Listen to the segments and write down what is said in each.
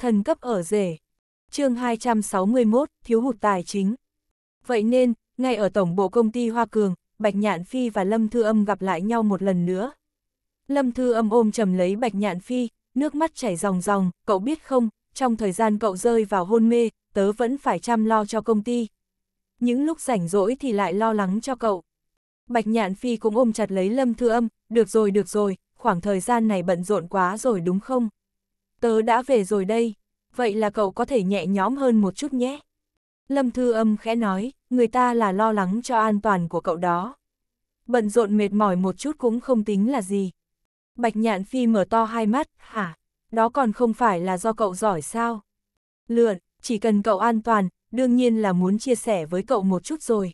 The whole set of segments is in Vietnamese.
thần cấp ở rể. chương 261, thiếu hụt tài chính. Vậy nên, ngay ở tổng bộ công ty Hoa Cường, Bạch Nhạn Phi và Lâm Thư Âm gặp lại nhau một lần nữa. Lâm Thư Âm ôm chầm lấy Bạch Nhạn Phi, nước mắt chảy ròng ròng, cậu biết không, trong thời gian cậu rơi vào hôn mê, tớ vẫn phải chăm lo cho công ty. Những lúc rảnh rỗi thì lại lo lắng cho cậu. Bạch Nhạn Phi cũng ôm chặt lấy Lâm Thư Âm, được rồi được rồi, khoảng thời gian này bận rộn quá rồi đúng không? tớ đã về rồi đây, vậy là cậu có thể nhẹ nhõm hơn một chút nhé. Lâm Thư Âm khẽ nói, người ta là lo lắng cho an toàn của cậu đó. Bận rộn mệt mỏi một chút cũng không tính là gì. Bạch Nhạn Phi mở to hai mắt, hả? Đó còn không phải là do cậu giỏi sao? Lượn, chỉ cần cậu an toàn, đương nhiên là muốn chia sẻ với cậu một chút rồi.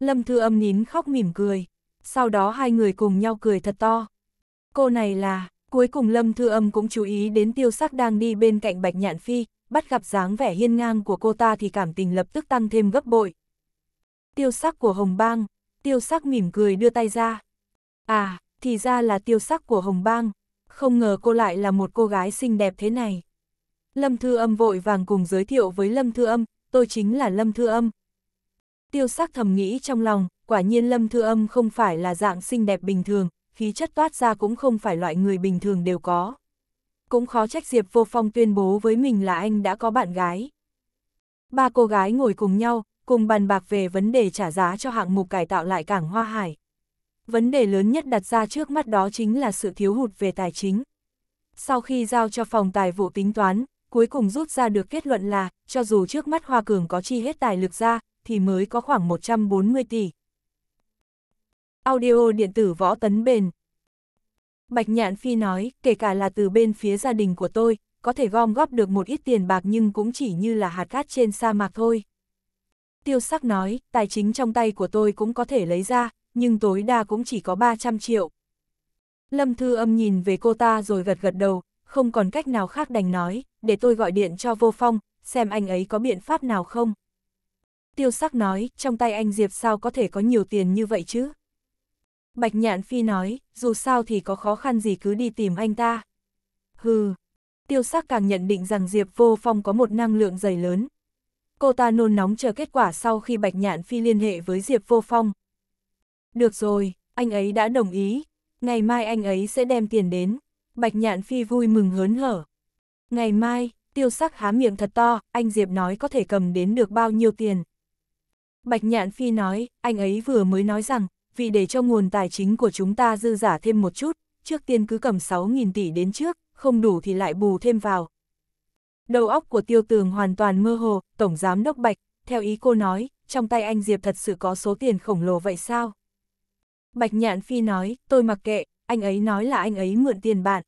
Lâm Thư Âm nín khóc mỉm cười, sau đó hai người cùng nhau cười thật to. Cô này là, Cuối cùng Lâm Thư Âm cũng chú ý đến tiêu sắc đang đi bên cạnh Bạch Nhạn Phi, bắt gặp dáng vẻ hiên ngang của cô ta thì cảm tình lập tức tăng thêm gấp bội. Tiêu sắc của Hồng Bang, tiêu sắc mỉm cười đưa tay ra. À, thì ra là tiêu sắc của Hồng Bang, không ngờ cô lại là một cô gái xinh đẹp thế này. Lâm Thư Âm vội vàng cùng giới thiệu với Lâm Thư Âm, tôi chính là Lâm Thư Âm. Tiêu sắc thầm nghĩ trong lòng, quả nhiên Lâm Thư Âm không phải là dạng xinh đẹp bình thường, khí chất toát ra cũng không phải loại người bình thường đều có. Cũng khó trách Diệp Vô Phong tuyên bố với mình là anh đã có bạn gái. Ba cô gái ngồi cùng nhau, cùng bàn bạc về vấn đề trả giá cho hạng mục cải tạo lại cảng Hoa Hải. Vấn đề lớn nhất đặt ra trước mắt đó chính là sự thiếu hụt về tài chính. Sau khi giao cho phòng tài vụ tính toán, cuối cùng rút ra được kết luận là, cho dù trước mắt Hoa Cường có chi hết tài lực ra, thì mới có khoảng 140 tỷ. Audio điện tử võ tấn bền. Bạch Nhạn Phi nói, kể cả là từ bên phía gia đình của tôi, có thể gom góp được một ít tiền bạc nhưng cũng chỉ như là hạt cát trên sa mạc thôi. Tiêu sắc nói, tài chính trong tay của tôi cũng có thể lấy ra, nhưng tối đa cũng chỉ có 300 triệu. Lâm Thư âm nhìn về cô ta rồi gật gật đầu, không còn cách nào khác đành nói, để tôi gọi điện cho vô phong, xem anh ấy có biện pháp nào không. Tiêu sắc nói, trong tay anh Diệp sao có thể có nhiều tiền như vậy chứ? Bạch Nhạn Phi nói, dù sao thì có khó khăn gì cứ đi tìm anh ta. Hừ, tiêu sắc càng nhận định rằng Diệp Vô Phong có một năng lượng dày lớn. Cô ta nôn nóng chờ kết quả sau khi Bạch Nhạn Phi liên hệ với Diệp Vô Phong. Được rồi, anh ấy đã đồng ý, ngày mai anh ấy sẽ đem tiền đến. Bạch Nhạn Phi vui mừng hớn hở. Ngày mai, tiêu sắc há miệng thật to, anh Diệp nói có thể cầm đến được bao nhiêu tiền. Bạch Nhạn Phi nói, anh ấy vừa mới nói rằng vì để cho nguồn tài chính của chúng ta dư giả thêm một chút, trước tiên cứ cầm 6.000 tỷ đến trước, không đủ thì lại bù thêm vào. Đầu óc của tiêu tường hoàn toàn mơ hồ, Tổng Giám Đốc Bạch, theo ý cô nói, trong tay anh Diệp thật sự có số tiền khổng lồ vậy sao? Bạch Nhạn Phi nói, tôi mặc kệ, anh ấy nói là anh ấy mượn tiền bạn.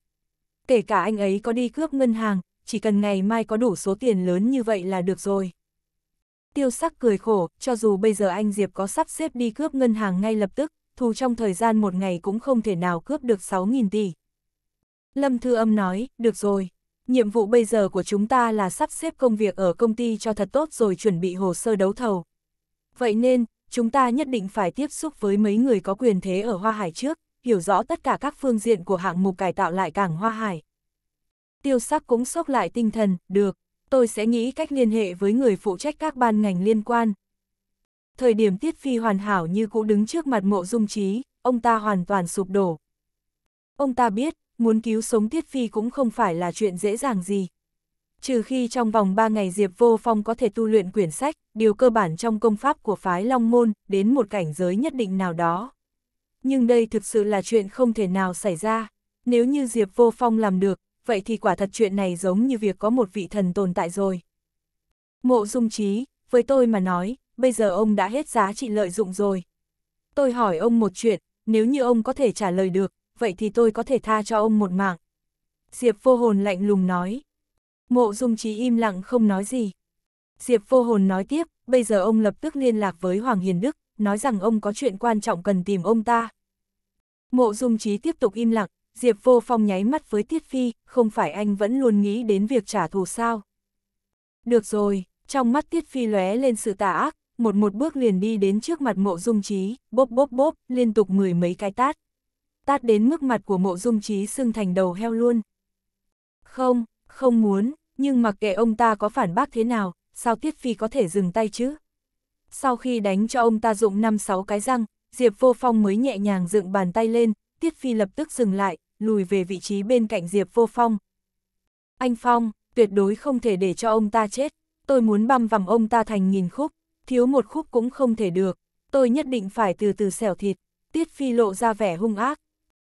Kể cả anh ấy có đi cướp ngân hàng, chỉ cần ngày mai có đủ số tiền lớn như vậy là được rồi. Tiêu sắc cười khổ, cho dù bây giờ anh Diệp có sắp xếp đi cướp ngân hàng ngay lập tức, thù trong thời gian một ngày cũng không thể nào cướp được 6.000 tỷ. Lâm Thư Âm nói, được rồi, nhiệm vụ bây giờ của chúng ta là sắp xếp công việc ở công ty cho thật tốt rồi chuẩn bị hồ sơ đấu thầu. Vậy nên, chúng ta nhất định phải tiếp xúc với mấy người có quyền thế ở Hoa Hải trước, hiểu rõ tất cả các phương diện của hạng mục cải tạo lại cảng Hoa Hải. Tiêu sắc cũng sốc lại tinh thần, được, tôi sẽ nghĩ cách liên hệ với người phụ trách các ban ngành liên quan. Thời điểm Tiết Phi hoàn hảo như cũ đứng trước mặt mộ dung trí, ông ta hoàn toàn sụp đổ. Ông ta biết, muốn cứu sống Tiết Phi cũng không phải là chuyện dễ dàng gì. Trừ khi trong vòng 3 ngày Diệp Vô Phong có thể tu luyện quyển sách, điều cơ bản trong công pháp của phái Long Môn, đến một cảnh giới nhất định nào đó. Nhưng đây thực sự là chuyện không thể nào xảy ra. Nếu như Diệp Vô Phong làm được, vậy thì quả thật chuyện này giống như việc có một vị thần tồn tại rồi. Mộ dung trí, với tôi mà nói, bây giờ ông đã hết giá trị lợi dụng rồi. Tôi hỏi ông một chuyện, nếu như ông có thể trả lời được, vậy thì tôi có thể tha cho ông một mạng. Diệp vô hồn lạnh lùng nói. Mộ dung trí im lặng không nói gì. Diệp vô hồn nói tiếp, bây giờ ông lập tức liên lạc với Hoàng Hiền Đức, nói rằng ông có chuyện quan trọng cần tìm ông ta. Mộ dung trí tiếp tục im lặng, Diệp vô phong nháy mắt với Tiết Phi, không phải anh vẫn luôn nghĩ đến việc trả thù sao. Được rồi, trong mắt Tiết Phi lóe lên sự tà ác, một một bước liền đi đến trước mặt mộ dung trí, bốp bốp bốp, liên tục mười mấy cái tát. Tát đến mức mặt của mộ dung trí sưng thành đầu heo luôn. Không, không muốn, nhưng mặc kệ ông ta có phản bác thế nào, sao Tiết Phi có thể dừng tay chứ? Sau khi đánh cho ông ta dụng 5-6 cái răng, Diệp Vô Phong mới nhẹ nhàng dựng bàn tay lên, Tiết Phi lập tức dừng lại, lùi về vị trí bên cạnh Diệp Vô Phong. Anh Phong, tuyệt đối không thể để cho ông ta chết, tôi muốn băm vằm ông ta thành nghìn khúc, thiếu một khúc cũng không thể được, tôi nhất định phải từ từ xẻo thịt, Tiết Phi lộ ra vẻ hung ác.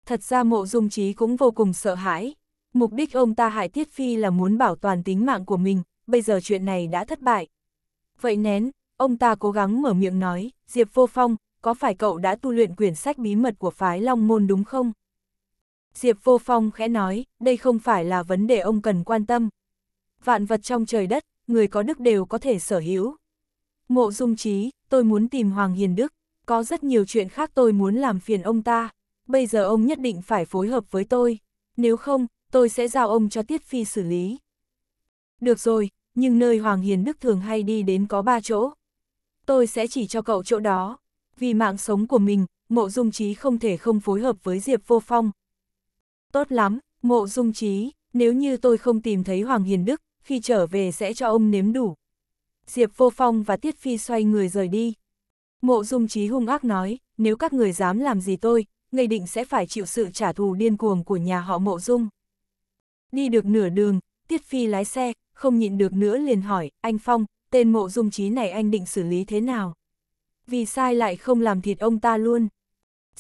Thật ra mộ dung trí cũng vô cùng sợ hãi, mục đích ông ta hại Tiết Phi là muốn bảo toàn tính mạng của mình, bây giờ chuyện này đã thất bại. Vậy nén, ông ta cố gắng mở miệng nói, Diệp Vô Phong, có phải cậu đã tu luyện quyển sách bí mật của phái Long Môn đúng không? Diệp Vô Phong khẽ nói, đây không phải là vấn đề ông cần quan tâm. Vạn vật trong trời đất, người có đức đều có thể sở hữu. Mộ dung trí, tôi muốn tìm Hoàng Hiền Đức, có rất nhiều chuyện khác tôi muốn làm phiền ông ta. Bây giờ ông nhất định phải phối hợp với tôi, nếu không, tôi sẽ giao ông cho Tiết Phi xử lý. Được rồi, nhưng nơi Hoàng Hiền Đức thường hay đi đến có ba chỗ. Tôi sẽ chỉ cho cậu chỗ đó. Vì mạng sống của mình, mộ dung trí không thể không phối hợp với Diệp Vô Phong, Tốt lắm, mộ dung trí, nếu như tôi không tìm thấy Hoàng Hiền Đức, khi trở về sẽ cho ông nếm đủ. Diệp Vô Phong và Tiết Phi xoay người rời đi. Mộ dung trí hung ác nói, nếu các người dám làm gì tôi, ngây định sẽ phải chịu sự trả thù điên cuồng của nhà họ mộ dung. Đi được nửa đường, Tiết Phi lái xe, không nhịn được nữa liền hỏi, anh Phong, tên mộ dung trí này anh định xử lý thế nào? Vì sai lại không làm thịt ông ta luôn.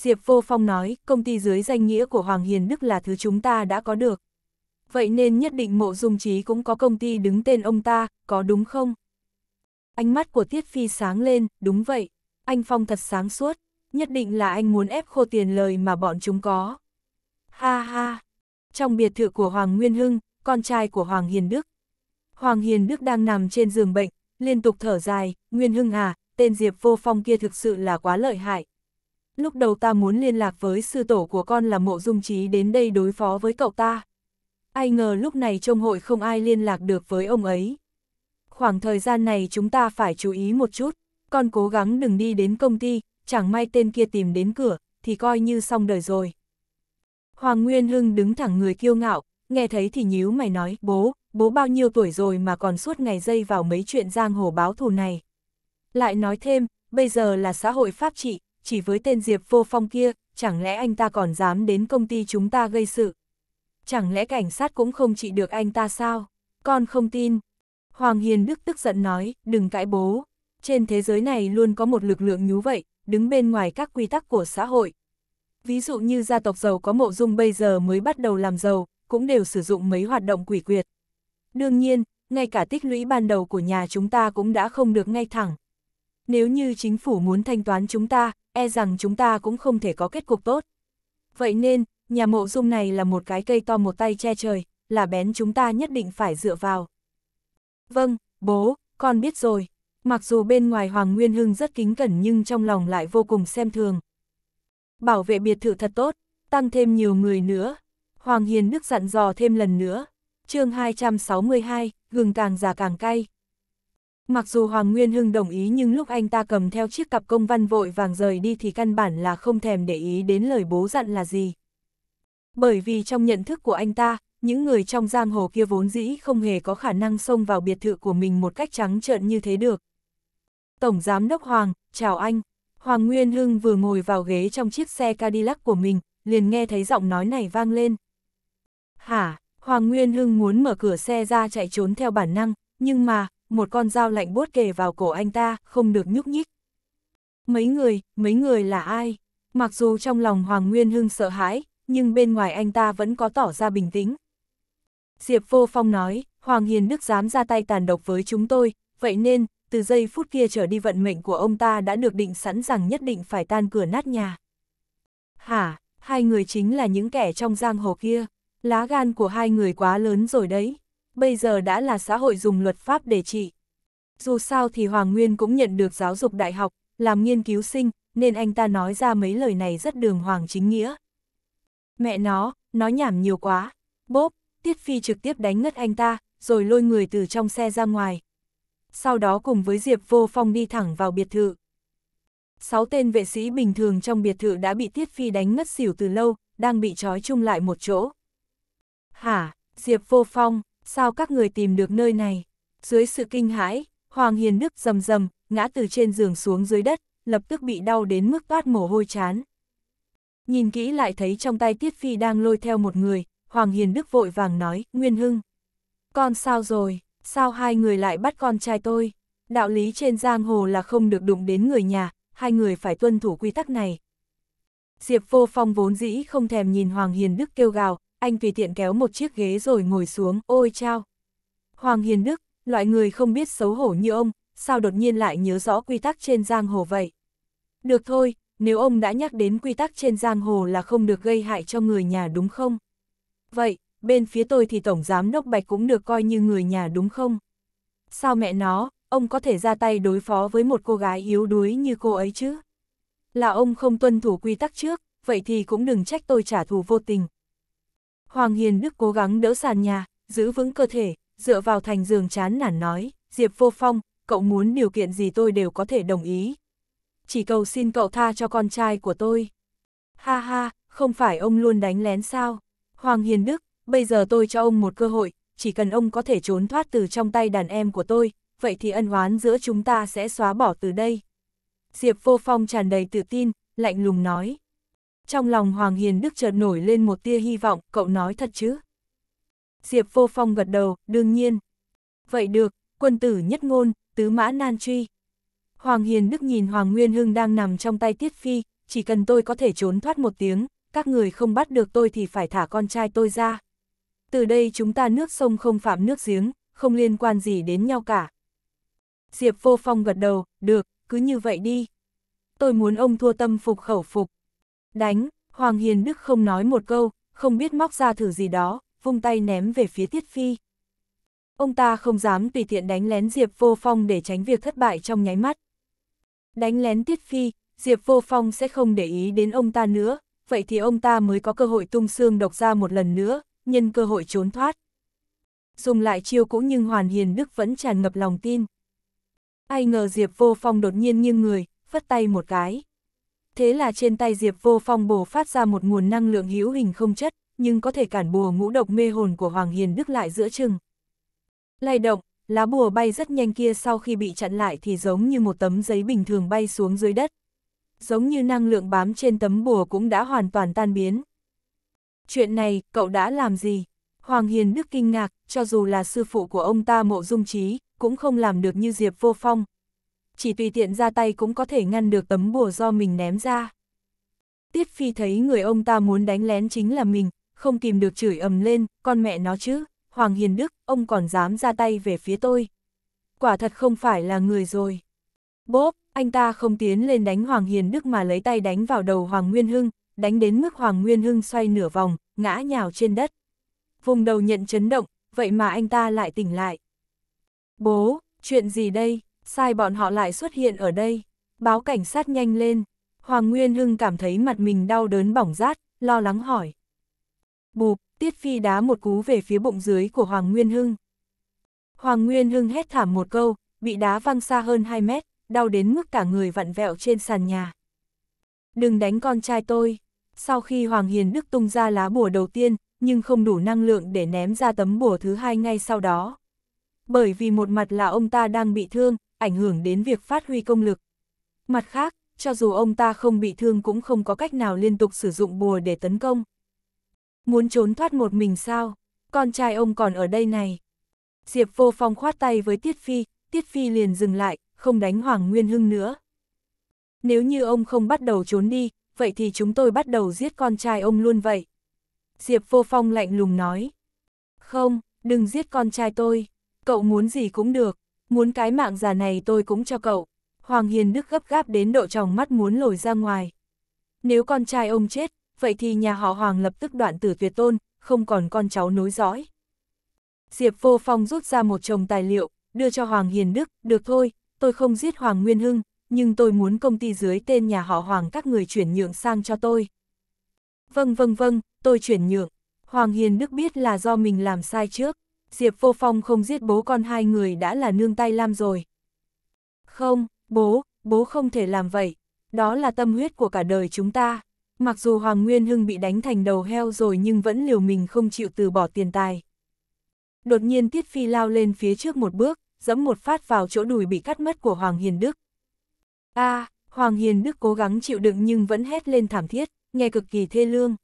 Diệp Vô Phong nói, công ty dưới danh nghĩa của Hoàng Hiền Đức là thứ chúng ta đã có được. Vậy nên nhất định mộ dung trí cũng có công ty đứng tên ông ta, có đúng không? Ánh mắt của Tiết Phi sáng lên, đúng vậy. Anh Phong thật sáng suốt, nhất định là anh muốn ép khô tiền lời mà bọn chúng có. Ha ha! Trong biệt thự của Hoàng Nguyên Hưng, con trai của Hoàng Hiền Đức. Hoàng Hiền Đức đang nằm trên giường bệnh, liên tục thở dài, Nguyên Hưng à, tên Diệp Vô Phong kia thực sự là quá lợi hại, lúc đầu ta muốn liên lạc với sư tổ của con là mộ dung trí đến đây đối phó với cậu ta. Ai ngờ lúc này trong hội không ai liên lạc được với ông ấy. Khoảng thời gian này chúng ta phải chú ý một chút, con cố gắng đừng đi đến công ty, chẳng may tên kia tìm đến cửa, thì coi như xong đời rồi. Hoàng Nguyên Hưng đứng thẳng người kiêu ngạo, nghe thấy thì nhíu mày nói, bố, bố bao nhiêu tuổi rồi mà còn suốt ngày dây vào mấy chuyện giang hồ báo thù này. Lại nói thêm, bây giờ là xã hội pháp trị, chỉ với tên Diệp Vô Phong kia, chẳng lẽ anh ta còn dám đến công ty chúng ta gây sự? Chẳng lẽ cảnh sát cũng không trị được anh ta sao? Con không tin. Hoàng Hiền Đức tức giận nói, đừng cãi bố. Trên thế giới này luôn có một lực lượng nhú vậy, đứng bên ngoài các quy tắc của xã hội. Ví dụ như gia tộc giàu có mộ dung bây giờ mới bắt đầu làm giàu, cũng đều sử dụng mấy hoạt động quỷ quyệt. Đương nhiên, ngay cả tích lũy ban đầu của nhà chúng ta cũng đã không được ngay thẳng. Nếu như chính phủ muốn thanh toán chúng ta, e rằng chúng ta cũng không thể có kết cục tốt. Vậy nên, nhà mộ dung này là một cái cây to một tay che trời, là bén chúng ta nhất định phải dựa vào. Vâng, bố, con biết rồi. Mặc dù bên ngoài Hoàng Nguyên Hưng rất kính cẩn nhưng trong lòng lại vô cùng xem thường. Bảo vệ biệt thự thật tốt, tăng thêm nhiều người nữa. Hoàng Hiền Đức dặn dò thêm lần nữa. chương 262, gừng càng già càng cay. Mặc dù Hoàng Nguyên Hưng đồng ý nhưng lúc anh ta cầm theo chiếc cặp công văn vội vàng rời đi thì căn bản là không thèm để ý đến lời bố dặn là gì. Bởi vì trong nhận thức của anh ta, những người trong giang hồ kia vốn dĩ không hề có khả năng xông vào biệt thự của mình một cách trắng trợn như thế được. Tổng Giám Đốc Hoàng, chào anh. Hoàng Nguyên Hưng vừa ngồi vào ghế trong chiếc xe Cadillac của mình, liền nghe thấy giọng nói này vang lên. Hả, Hoàng Nguyên Hưng muốn mở cửa xe ra chạy trốn theo bản năng, nhưng mà, một con dao lạnh buốt kề vào cổ anh ta, không được nhúc nhích. Mấy người, mấy người là ai? Mặc dù trong lòng Hoàng Nguyên Hưng sợ hãi, nhưng bên ngoài anh ta vẫn có tỏ ra bình tĩnh. Diệp Vô Phong nói, Hoàng Hiền Đức dám ra tay tàn độc với chúng tôi, vậy nên, từ giây phút kia trở đi vận mệnh của ông ta đã được định sẵn rằng nhất định phải tan cửa nát nhà. Hả, hai người chính là những kẻ trong giang hồ kia, lá gan của hai người quá lớn rồi đấy bây giờ đã là xã hội dùng luật pháp để trị. Dù sao thì Hoàng Nguyên cũng nhận được giáo dục đại học, làm nghiên cứu sinh, nên anh ta nói ra mấy lời này rất đường hoàng chính nghĩa. Mẹ nó, nói nhảm nhiều quá. Bốp, Tiết Phi trực tiếp đánh ngất anh ta, rồi lôi người từ trong xe ra ngoài. Sau đó cùng với Diệp Vô Phong đi thẳng vào biệt thự. Sáu tên vệ sĩ bình thường trong biệt thự đã bị Tiết Phi đánh ngất xỉu từ lâu, đang bị trói chung lại một chỗ. Hả, Diệp Vô Phong, sao các người tìm được nơi này? Dưới sự kinh hãi, Hoàng Hiền Đức rầm rầm, ngã từ trên giường xuống dưới đất, lập tức bị đau đến mức toát mồ hôi chán. Nhìn kỹ lại thấy trong tay Tiết Phi đang lôi theo một người, Hoàng Hiền Đức vội vàng nói, Nguyên Hưng. Con sao rồi, sao hai người lại bắt con trai tôi? Đạo lý trên giang hồ là không được đụng đến người nhà, hai người phải tuân thủ quy tắc này. Diệp vô phong vốn dĩ không thèm nhìn Hoàng Hiền Đức kêu gào, anh tùy tiện kéo một chiếc ghế rồi ngồi xuống, ôi chao. Hoàng Hiền Đức, loại người không biết xấu hổ như ông, sao đột nhiên lại nhớ rõ quy tắc trên giang hồ vậy? Được thôi, nếu ông đã nhắc đến quy tắc trên giang hồ là không được gây hại cho người nhà đúng không? Vậy, bên phía tôi thì Tổng Giám Đốc Bạch cũng được coi như người nhà đúng không? Sao mẹ nó, ông có thể ra tay đối phó với một cô gái yếu đuối như cô ấy chứ? Là ông không tuân thủ quy tắc trước, vậy thì cũng đừng trách tôi trả thù vô tình, Hoàng Hiền Đức cố gắng đỡ sàn nhà, giữ vững cơ thể, dựa vào thành giường chán nản nói, Diệp Vô Phong, cậu muốn điều kiện gì tôi đều có thể đồng ý. Chỉ cầu xin cậu tha cho con trai của tôi. Ha ha, không phải ông luôn đánh lén sao? Hoàng Hiền Đức, bây giờ tôi cho ông một cơ hội, chỉ cần ông có thể trốn thoát từ trong tay đàn em của tôi, vậy thì ân oán giữa chúng ta sẽ xóa bỏ từ đây. Diệp Vô Phong tràn đầy tự tin, lạnh lùng nói trong lòng Hoàng Hiền Đức chợt nổi lên một tia hy vọng, cậu nói thật chứ? Diệp Vô Phong gật đầu, đương nhiên. Vậy được, quân tử nhất ngôn, tứ mã nan truy. Hoàng Hiền Đức nhìn Hoàng Nguyên Hưng đang nằm trong tay Tiết Phi, chỉ cần tôi có thể trốn thoát một tiếng, các người không bắt được tôi thì phải thả con trai tôi ra. Từ đây chúng ta nước sông không phạm nước giếng, không liên quan gì đến nhau cả. Diệp Vô Phong gật đầu, được, cứ như vậy đi. Tôi muốn ông thua tâm phục khẩu phục. Đánh, Hoàng Hiền Đức không nói một câu, không biết móc ra thử gì đó, vung tay ném về phía Tiết Phi. Ông ta không dám tùy tiện đánh lén Diệp Vô Phong để tránh việc thất bại trong nháy mắt. Đánh lén Tiết Phi, Diệp Vô Phong sẽ không để ý đến ông ta nữa, vậy thì ông ta mới có cơ hội tung xương độc ra một lần nữa, nhân cơ hội trốn thoát. Dùng lại chiêu cũ nhưng Hoàn Hiền Đức vẫn tràn ngập lòng tin. Ai ngờ Diệp Vô Phong đột nhiên nghiêng người, phất tay một cái thế là trên tay Diệp Vô Phong bổ phát ra một nguồn năng lượng hữu hình không chất, nhưng có thể cản bùa ngũ độc mê hồn của Hoàng Hiền Đức lại giữa chừng. Lay động, lá bùa bay rất nhanh kia sau khi bị chặn lại thì giống như một tấm giấy bình thường bay xuống dưới đất. Giống như năng lượng bám trên tấm bùa cũng đã hoàn toàn tan biến. Chuyện này, cậu đã làm gì? Hoàng Hiền Đức kinh ngạc, cho dù là sư phụ của ông ta mộ dung trí, cũng không làm được như Diệp Vô Phong, chỉ tùy tiện ra tay cũng có thể ngăn được tấm bùa do mình ném ra. Tiết Phi thấy người ông ta muốn đánh lén chính là mình, không kìm được chửi ầm lên, con mẹ nó chứ, Hoàng Hiền Đức, ông còn dám ra tay về phía tôi. Quả thật không phải là người rồi. Bốp, anh ta không tiến lên đánh Hoàng Hiền Đức mà lấy tay đánh vào đầu Hoàng Nguyên Hưng, đánh đến mức Hoàng Nguyên Hưng xoay nửa vòng, ngã nhào trên đất. Vùng đầu nhận chấn động, vậy mà anh ta lại tỉnh lại. Bố, chuyện gì đây? sai bọn họ lại xuất hiện ở đây, báo cảnh sát nhanh lên. Hoàng Nguyên Hưng cảm thấy mặt mình đau đớn bỏng rát, lo lắng hỏi. Bụp, Tiết Phi đá một cú về phía bụng dưới của Hoàng Nguyên Hưng. Hoàng Nguyên Hưng hét thảm một câu, bị đá văng xa hơn 2 mét, đau đến mức cả người vặn vẹo trên sàn nhà. Đừng đánh con trai tôi. Sau khi Hoàng Hiền Đức tung ra lá bùa đầu tiên, nhưng không đủ năng lượng để ném ra tấm bùa thứ hai ngay sau đó. Bởi vì một mặt là ông ta đang bị thương, ảnh hưởng đến việc phát huy công lực. Mặt khác, cho dù ông ta không bị thương cũng không có cách nào liên tục sử dụng bùa để tấn công. Muốn trốn thoát một mình sao? Con trai ông còn ở đây này. Diệp vô phong khoát tay với Tiết Phi, Tiết Phi liền dừng lại, không đánh Hoàng Nguyên Hưng nữa. Nếu như ông không bắt đầu trốn đi, vậy thì chúng tôi bắt đầu giết con trai ông luôn vậy. Diệp vô phong lạnh lùng nói. Không, đừng giết con trai tôi, cậu muốn gì cũng được, Muốn cái mạng già này tôi cũng cho cậu. Hoàng Hiền Đức gấp gáp đến độ tròng mắt muốn lồi ra ngoài. Nếu con trai ông chết, vậy thì nhà họ Hoàng lập tức đoạn tử tuyệt tôn, không còn con cháu nối dõi. Diệp Vô Phong rút ra một chồng tài liệu, đưa cho Hoàng Hiền Đức, được thôi, tôi không giết Hoàng Nguyên Hưng, nhưng tôi muốn công ty dưới tên nhà họ Hoàng các người chuyển nhượng sang cho tôi. Vâng vâng vâng, tôi chuyển nhượng. Hoàng Hiền Đức biết là do mình làm sai trước, Diệp Vô Phong không giết bố con hai người đã là nương tay Lam rồi. Không, bố, bố không thể làm vậy. Đó là tâm huyết của cả đời chúng ta. Mặc dù Hoàng Nguyên Hưng bị đánh thành đầu heo rồi nhưng vẫn liều mình không chịu từ bỏ tiền tài. Đột nhiên Tiết Phi lao lên phía trước một bước, giẫm một phát vào chỗ đùi bị cắt mất của Hoàng Hiền Đức. a à, Hoàng Hiền Đức cố gắng chịu đựng nhưng vẫn hét lên thảm thiết, nghe cực kỳ thê lương.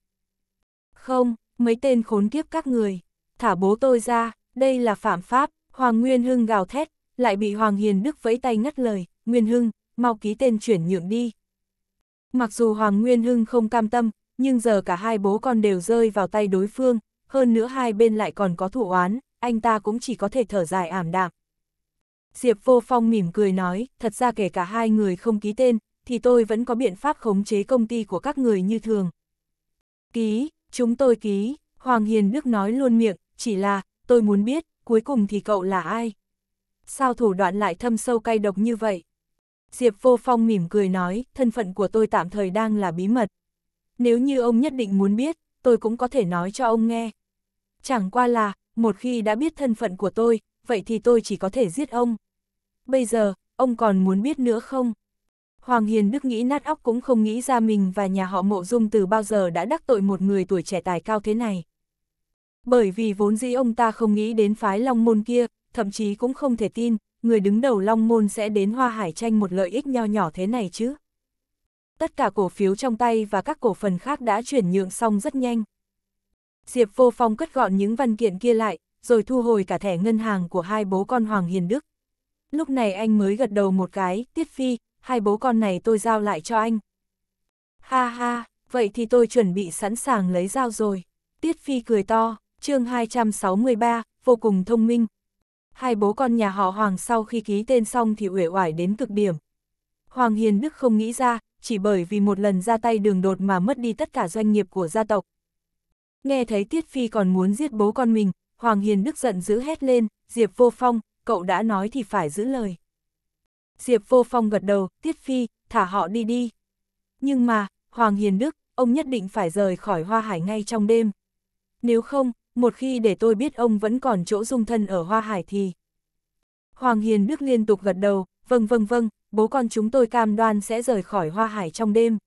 Không, mấy tên khốn kiếp các người, thả bố tôi ra, đây là phạm pháp, Hoàng Nguyên Hưng gào thét, lại bị Hoàng Hiền Đức vẫy tay ngắt lời, Nguyên Hưng, mau ký tên chuyển nhượng đi. Mặc dù Hoàng Nguyên Hưng không cam tâm, nhưng giờ cả hai bố con đều rơi vào tay đối phương, hơn nữa hai bên lại còn có thủ oán, anh ta cũng chỉ có thể thở dài ảm đạm. Diệp Vô Phong mỉm cười nói, thật ra kể cả hai người không ký tên, thì tôi vẫn có biện pháp khống chế công ty của các người như thường. Ký, chúng tôi ký, Hoàng Hiền Đức nói luôn miệng, chỉ là, tôi muốn biết, cuối cùng thì cậu là ai? Sao thủ đoạn lại thâm sâu cay độc như vậy? Diệp Vô Phong mỉm cười nói, thân phận của tôi tạm thời đang là bí mật. Nếu như ông nhất định muốn biết, tôi cũng có thể nói cho ông nghe. Chẳng qua là, một khi đã biết thân phận của tôi, vậy thì tôi chỉ có thể giết ông. Bây giờ, ông còn muốn biết nữa không? Hoàng Hiền Đức nghĩ nát óc cũng không nghĩ ra mình và nhà họ mộ dung từ bao giờ đã đắc tội một người tuổi trẻ tài cao thế này. Bởi vì vốn dĩ ông ta không nghĩ đến phái Long Môn kia, thậm chí cũng không thể tin, người đứng đầu Long Môn sẽ đến Hoa Hải tranh một lợi ích nho nhỏ thế này chứ. Tất cả cổ phiếu trong tay và các cổ phần khác đã chuyển nhượng xong rất nhanh. Diệp Vô Phong cất gọn những văn kiện kia lại, rồi thu hồi cả thẻ ngân hàng của hai bố con Hoàng Hiền Đức. Lúc này anh mới gật đầu một cái, Tiết Phi, hai bố con này tôi giao lại cho anh. Ha ha, vậy thì tôi chuẩn bị sẵn sàng lấy dao rồi. Tiết Phi cười to chương 263, vô cùng thông minh. Hai bố con nhà họ Hoàng sau khi ký tên xong thì uể oải đến cực điểm. Hoàng Hiền Đức không nghĩ ra, chỉ bởi vì một lần ra tay đường đột mà mất đi tất cả doanh nghiệp của gia tộc. Nghe thấy Tiết Phi còn muốn giết bố con mình, Hoàng Hiền Đức giận dữ hét lên, Diệp Vô Phong, cậu đã nói thì phải giữ lời. Diệp Vô Phong gật đầu, Tiết Phi, thả họ đi đi. Nhưng mà, Hoàng Hiền Đức, ông nhất định phải rời khỏi Hoa Hải ngay trong đêm. Nếu không, một khi để tôi biết ông vẫn còn chỗ dung thân ở Hoa Hải thì... Hoàng Hiền Đức liên tục gật đầu, vâng vâng vâng, bố con chúng tôi cam đoan sẽ rời khỏi Hoa Hải trong đêm.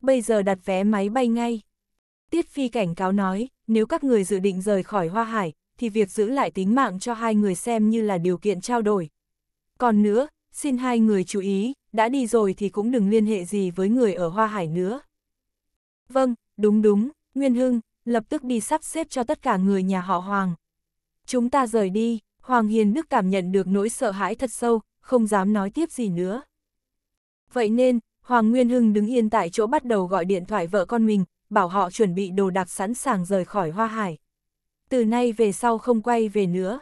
Bây giờ đặt vé máy bay ngay. Tiết Phi cảnh cáo nói, nếu các người dự định rời khỏi Hoa Hải, thì việc giữ lại tính mạng cho hai người xem như là điều kiện trao đổi. Còn nữa, xin hai người chú ý, đã đi rồi thì cũng đừng liên hệ gì với người ở Hoa Hải nữa. Vâng, đúng đúng, Nguyên Hưng, lập tức đi sắp xếp cho tất cả người nhà họ Hoàng. Chúng ta rời đi, Hoàng Hiền Đức cảm nhận được nỗi sợ hãi thật sâu, không dám nói tiếp gì nữa. Vậy nên, Hoàng Nguyên Hưng đứng yên tại chỗ bắt đầu gọi điện thoại vợ con mình, bảo họ chuẩn bị đồ đạc sẵn sàng rời khỏi Hoa Hải. Từ nay về sau không quay về nữa.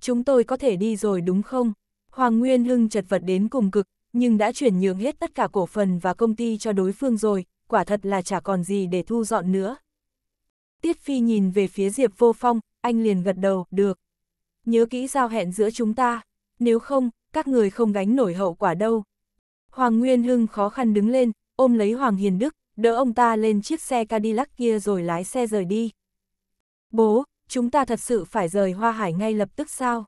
Chúng tôi có thể đi rồi đúng không? Hoàng Nguyên Hưng chật vật đến cùng cực, nhưng đã chuyển nhượng hết tất cả cổ phần và công ty cho đối phương rồi, quả thật là chả còn gì để thu dọn nữa. Tiết Phi nhìn về phía Diệp Vô Phong, anh liền gật đầu, được. Nhớ kỹ giao hẹn giữa chúng ta, nếu không, các người không gánh nổi hậu quả đâu. Hoàng Nguyên Hưng khó khăn đứng lên, ôm lấy Hoàng Hiền Đức, đỡ ông ta lên chiếc xe Cadillac kia rồi lái xe rời đi. Bố, chúng ta thật sự phải rời Hoa Hải ngay lập tức sao?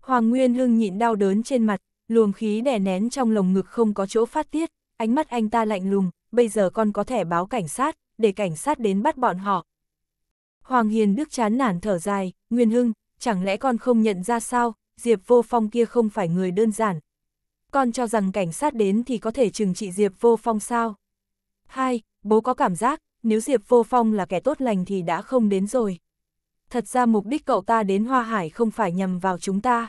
Hoàng Nguyên Hưng nhịn đau đớn trên mặt, luồng khí đè nén trong lồng ngực không có chỗ phát tiết, ánh mắt anh ta lạnh lùng, bây giờ con có thể báo cảnh sát, để cảnh sát đến bắt bọn họ, Hoàng Hiền Đức chán nản thở dài, Nguyên Hưng, chẳng lẽ con không nhận ra sao, Diệp Vô Phong kia không phải người đơn giản. Con cho rằng cảnh sát đến thì có thể trừng trị Diệp Vô Phong sao? Hai, bố có cảm giác, nếu Diệp Vô Phong là kẻ tốt lành thì đã không đến rồi. Thật ra mục đích cậu ta đến Hoa Hải không phải nhằm vào chúng ta.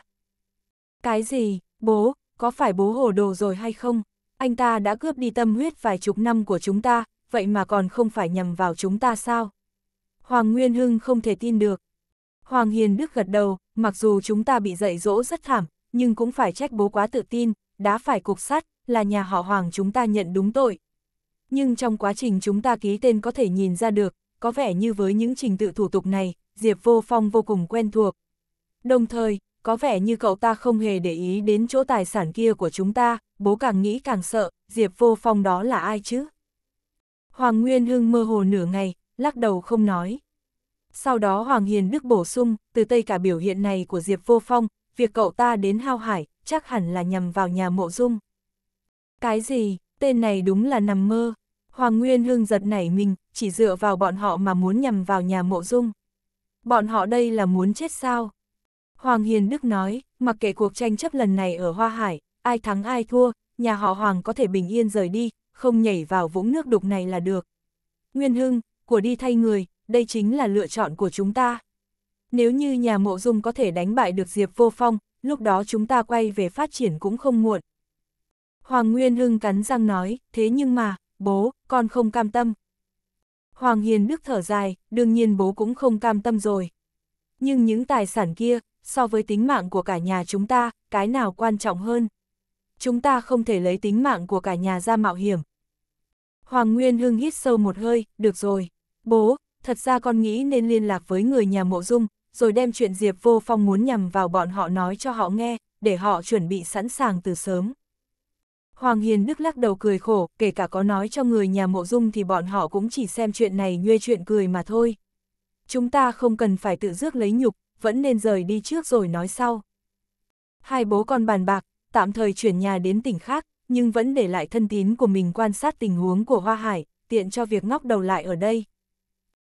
Cái gì, bố, có phải bố hồ đồ rồi hay không? Anh ta đã cướp đi tâm huyết vài chục năm của chúng ta, vậy mà còn không phải nhằm vào chúng ta sao? Hoàng Nguyên Hưng không thể tin được. Hoàng Hiền Đức gật đầu, mặc dù chúng ta bị dạy dỗ rất thảm, nhưng cũng phải trách bố quá tự tin, đã phải cục sắt, là nhà họ Hoàng chúng ta nhận đúng tội. Nhưng trong quá trình chúng ta ký tên có thể nhìn ra được, có vẻ như với những trình tự thủ tục này, Diệp Vô Phong vô cùng quen thuộc. Đồng thời, có vẻ như cậu ta không hề để ý đến chỗ tài sản kia của chúng ta, bố càng nghĩ càng sợ, Diệp Vô Phong đó là ai chứ? Hoàng Nguyên Hưng mơ hồ nửa ngày, lắc đầu không nói. Sau đó Hoàng Hiền Đức bổ sung, từ tây cả biểu hiện này của Diệp Vô Phong, việc cậu ta đến hao hải, chắc hẳn là nhằm vào nhà mộ dung. Cái gì, tên này đúng là nằm mơ. Hoàng Nguyên Hưng giật nảy mình, chỉ dựa vào bọn họ mà muốn nhằm vào nhà mộ dung. Bọn họ đây là muốn chết sao? Hoàng Hiền Đức nói, mặc kệ cuộc tranh chấp lần này ở Hoa Hải, ai thắng ai thua, nhà họ Hoàng có thể bình yên rời đi, không nhảy vào vũng nước đục này là được. Nguyên Hưng, của đi thay người, đây chính là lựa chọn của chúng ta. Nếu như nhà mộ dung có thể đánh bại được Diệp Vô Phong, lúc đó chúng ta quay về phát triển cũng không muộn. Hoàng Nguyên Hưng cắn răng nói, thế nhưng mà, bố, con không cam tâm. Hoàng Hiền Đức thở dài, đương nhiên bố cũng không cam tâm rồi. Nhưng những tài sản kia, so với tính mạng của cả nhà chúng ta, cái nào quan trọng hơn? Chúng ta không thể lấy tính mạng của cả nhà ra mạo hiểm. Hoàng Nguyên Hưng hít sâu một hơi, được rồi. Bố, thật ra con nghĩ nên liên lạc với người nhà mộ dung, rồi đem chuyện Diệp Vô Phong muốn nhằm vào bọn họ nói cho họ nghe, để họ chuẩn bị sẵn sàng từ sớm. Hoàng Hiền Đức lắc đầu cười khổ, kể cả có nói cho người nhà mộ dung thì bọn họ cũng chỉ xem chuyện này như chuyện cười mà thôi. Chúng ta không cần phải tự rước lấy nhục, vẫn nên rời đi trước rồi nói sau. Hai bố con bàn bạc, tạm thời chuyển nhà đến tỉnh khác, nhưng vẫn để lại thân tín của mình quan sát tình huống của Hoa Hải, tiện cho việc ngóc đầu lại ở đây.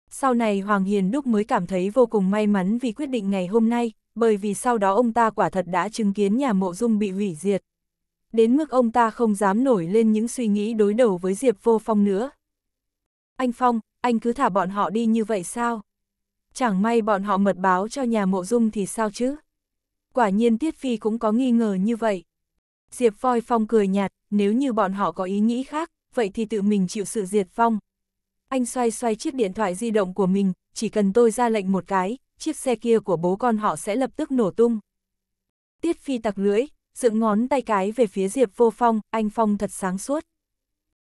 Sau này Hoàng Hiền Đúc mới cảm thấy vô cùng may mắn vì quyết định ngày hôm nay, bởi vì sau đó ông ta quả thật đã chứng kiến nhà mộ dung bị hủy diệt. Đến mức ông ta không dám nổi lên những suy nghĩ đối đầu với Diệp Vô Phong nữa. Anh Phong, anh cứ thả bọn họ đi như vậy sao? Chẳng may bọn họ mật báo cho nhà mộ dung thì sao chứ? Quả nhiên Tiết Phi cũng có nghi ngờ như vậy. Diệp Voi Phong cười nhạt, nếu như bọn họ có ý nghĩ khác, vậy thì tự mình chịu sự diệt phong. Anh xoay xoay chiếc điện thoại di động của mình, chỉ cần tôi ra lệnh một cái, chiếc xe kia của bố con họ sẽ lập tức nổ tung. Tiết Phi tặc lưỡi, dựng ngón tay cái về phía Diệp Vô Phong, anh Phong thật sáng suốt.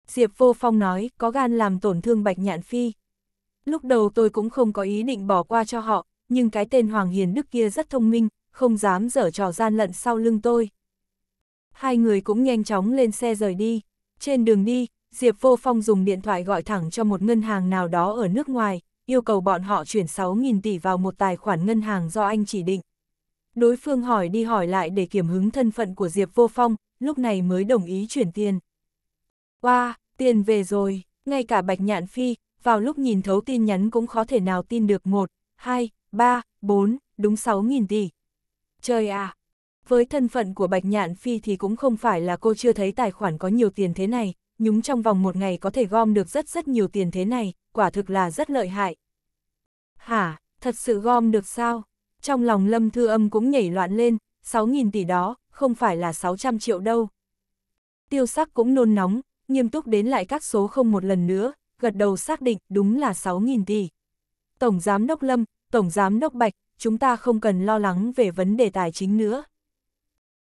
Diệp Vô Phong nói, có gan làm tổn thương Bạch Nhạn Phi. Lúc đầu tôi cũng không có ý định bỏ qua cho họ, nhưng cái tên Hoàng Hiền Đức kia rất thông minh, không dám dở trò gian lận sau lưng tôi. Hai người cũng nhanh chóng lên xe rời đi. Trên đường đi, Diệp Vô Phong dùng điện thoại gọi thẳng cho một ngân hàng nào đó ở nước ngoài, yêu cầu bọn họ chuyển 6.000 tỷ vào một tài khoản ngân hàng do anh chỉ định. Đối phương hỏi đi hỏi lại để kiểm hứng thân phận của Diệp Vô Phong, lúc này mới đồng ý chuyển tiền. Wow, tiền về rồi, ngay cả Bạch Nhạn Phi, vào lúc nhìn thấu tin nhắn cũng khó thể nào tin được 1, 2, 3, 4, đúng 6.000 tỷ. Trời à, với thân phận của Bạch Nhạn Phi thì cũng không phải là cô chưa thấy tài khoản có nhiều tiền thế này, nhúng trong vòng một ngày có thể gom được rất rất nhiều tiền thế này, quả thực là rất lợi hại. Hả, thật sự gom được sao? Trong lòng Lâm Thư Âm cũng nhảy loạn lên, 6.000 tỷ đó, không phải là 600 triệu đâu. Tiêu sắc cũng nôn nóng, nghiêm túc đến lại các số không một lần nữa, gật đầu xác định đúng là 6.000 tỷ. Tổng Giám Đốc Lâm, Tổng Giám Đốc Bạch, chúng ta không cần lo lắng về vấn đề tài chính nữa.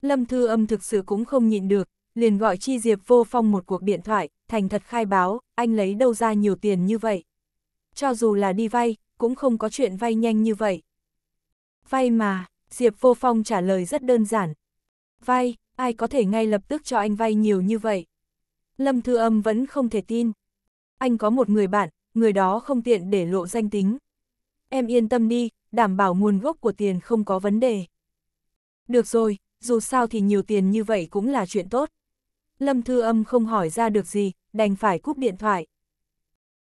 Lâm Thư Âm thực sự cũng không nhịn được, liền gọi chi Diệp Vô Phong một cuộc điện thoại, thành thật khai báo, anh lấy đâu ra nhiều tiền như vậy. Cho dù là đi vay, cũng không có chuyện vay nhanh như vậy. Vay mà, Diệp Vô Phong trả lời rất đơn giản. Vay, ai có thể ngay lập tức cho anh vay nhiều như vậy. Lâm Thư Âm vẫn không thể tin. Anh có một người bạn, người đó không tiện để lộ danh tính. Em yên tâm đi, đảm bảo nguồn gốc của tiền không có vấn đề. Được rồi, dù sao thì nhiều tiền như vậy cũng là chuyện tốt. Lâm Thư Âm không hỏi ra được gì, đành phải cúp điện thoại.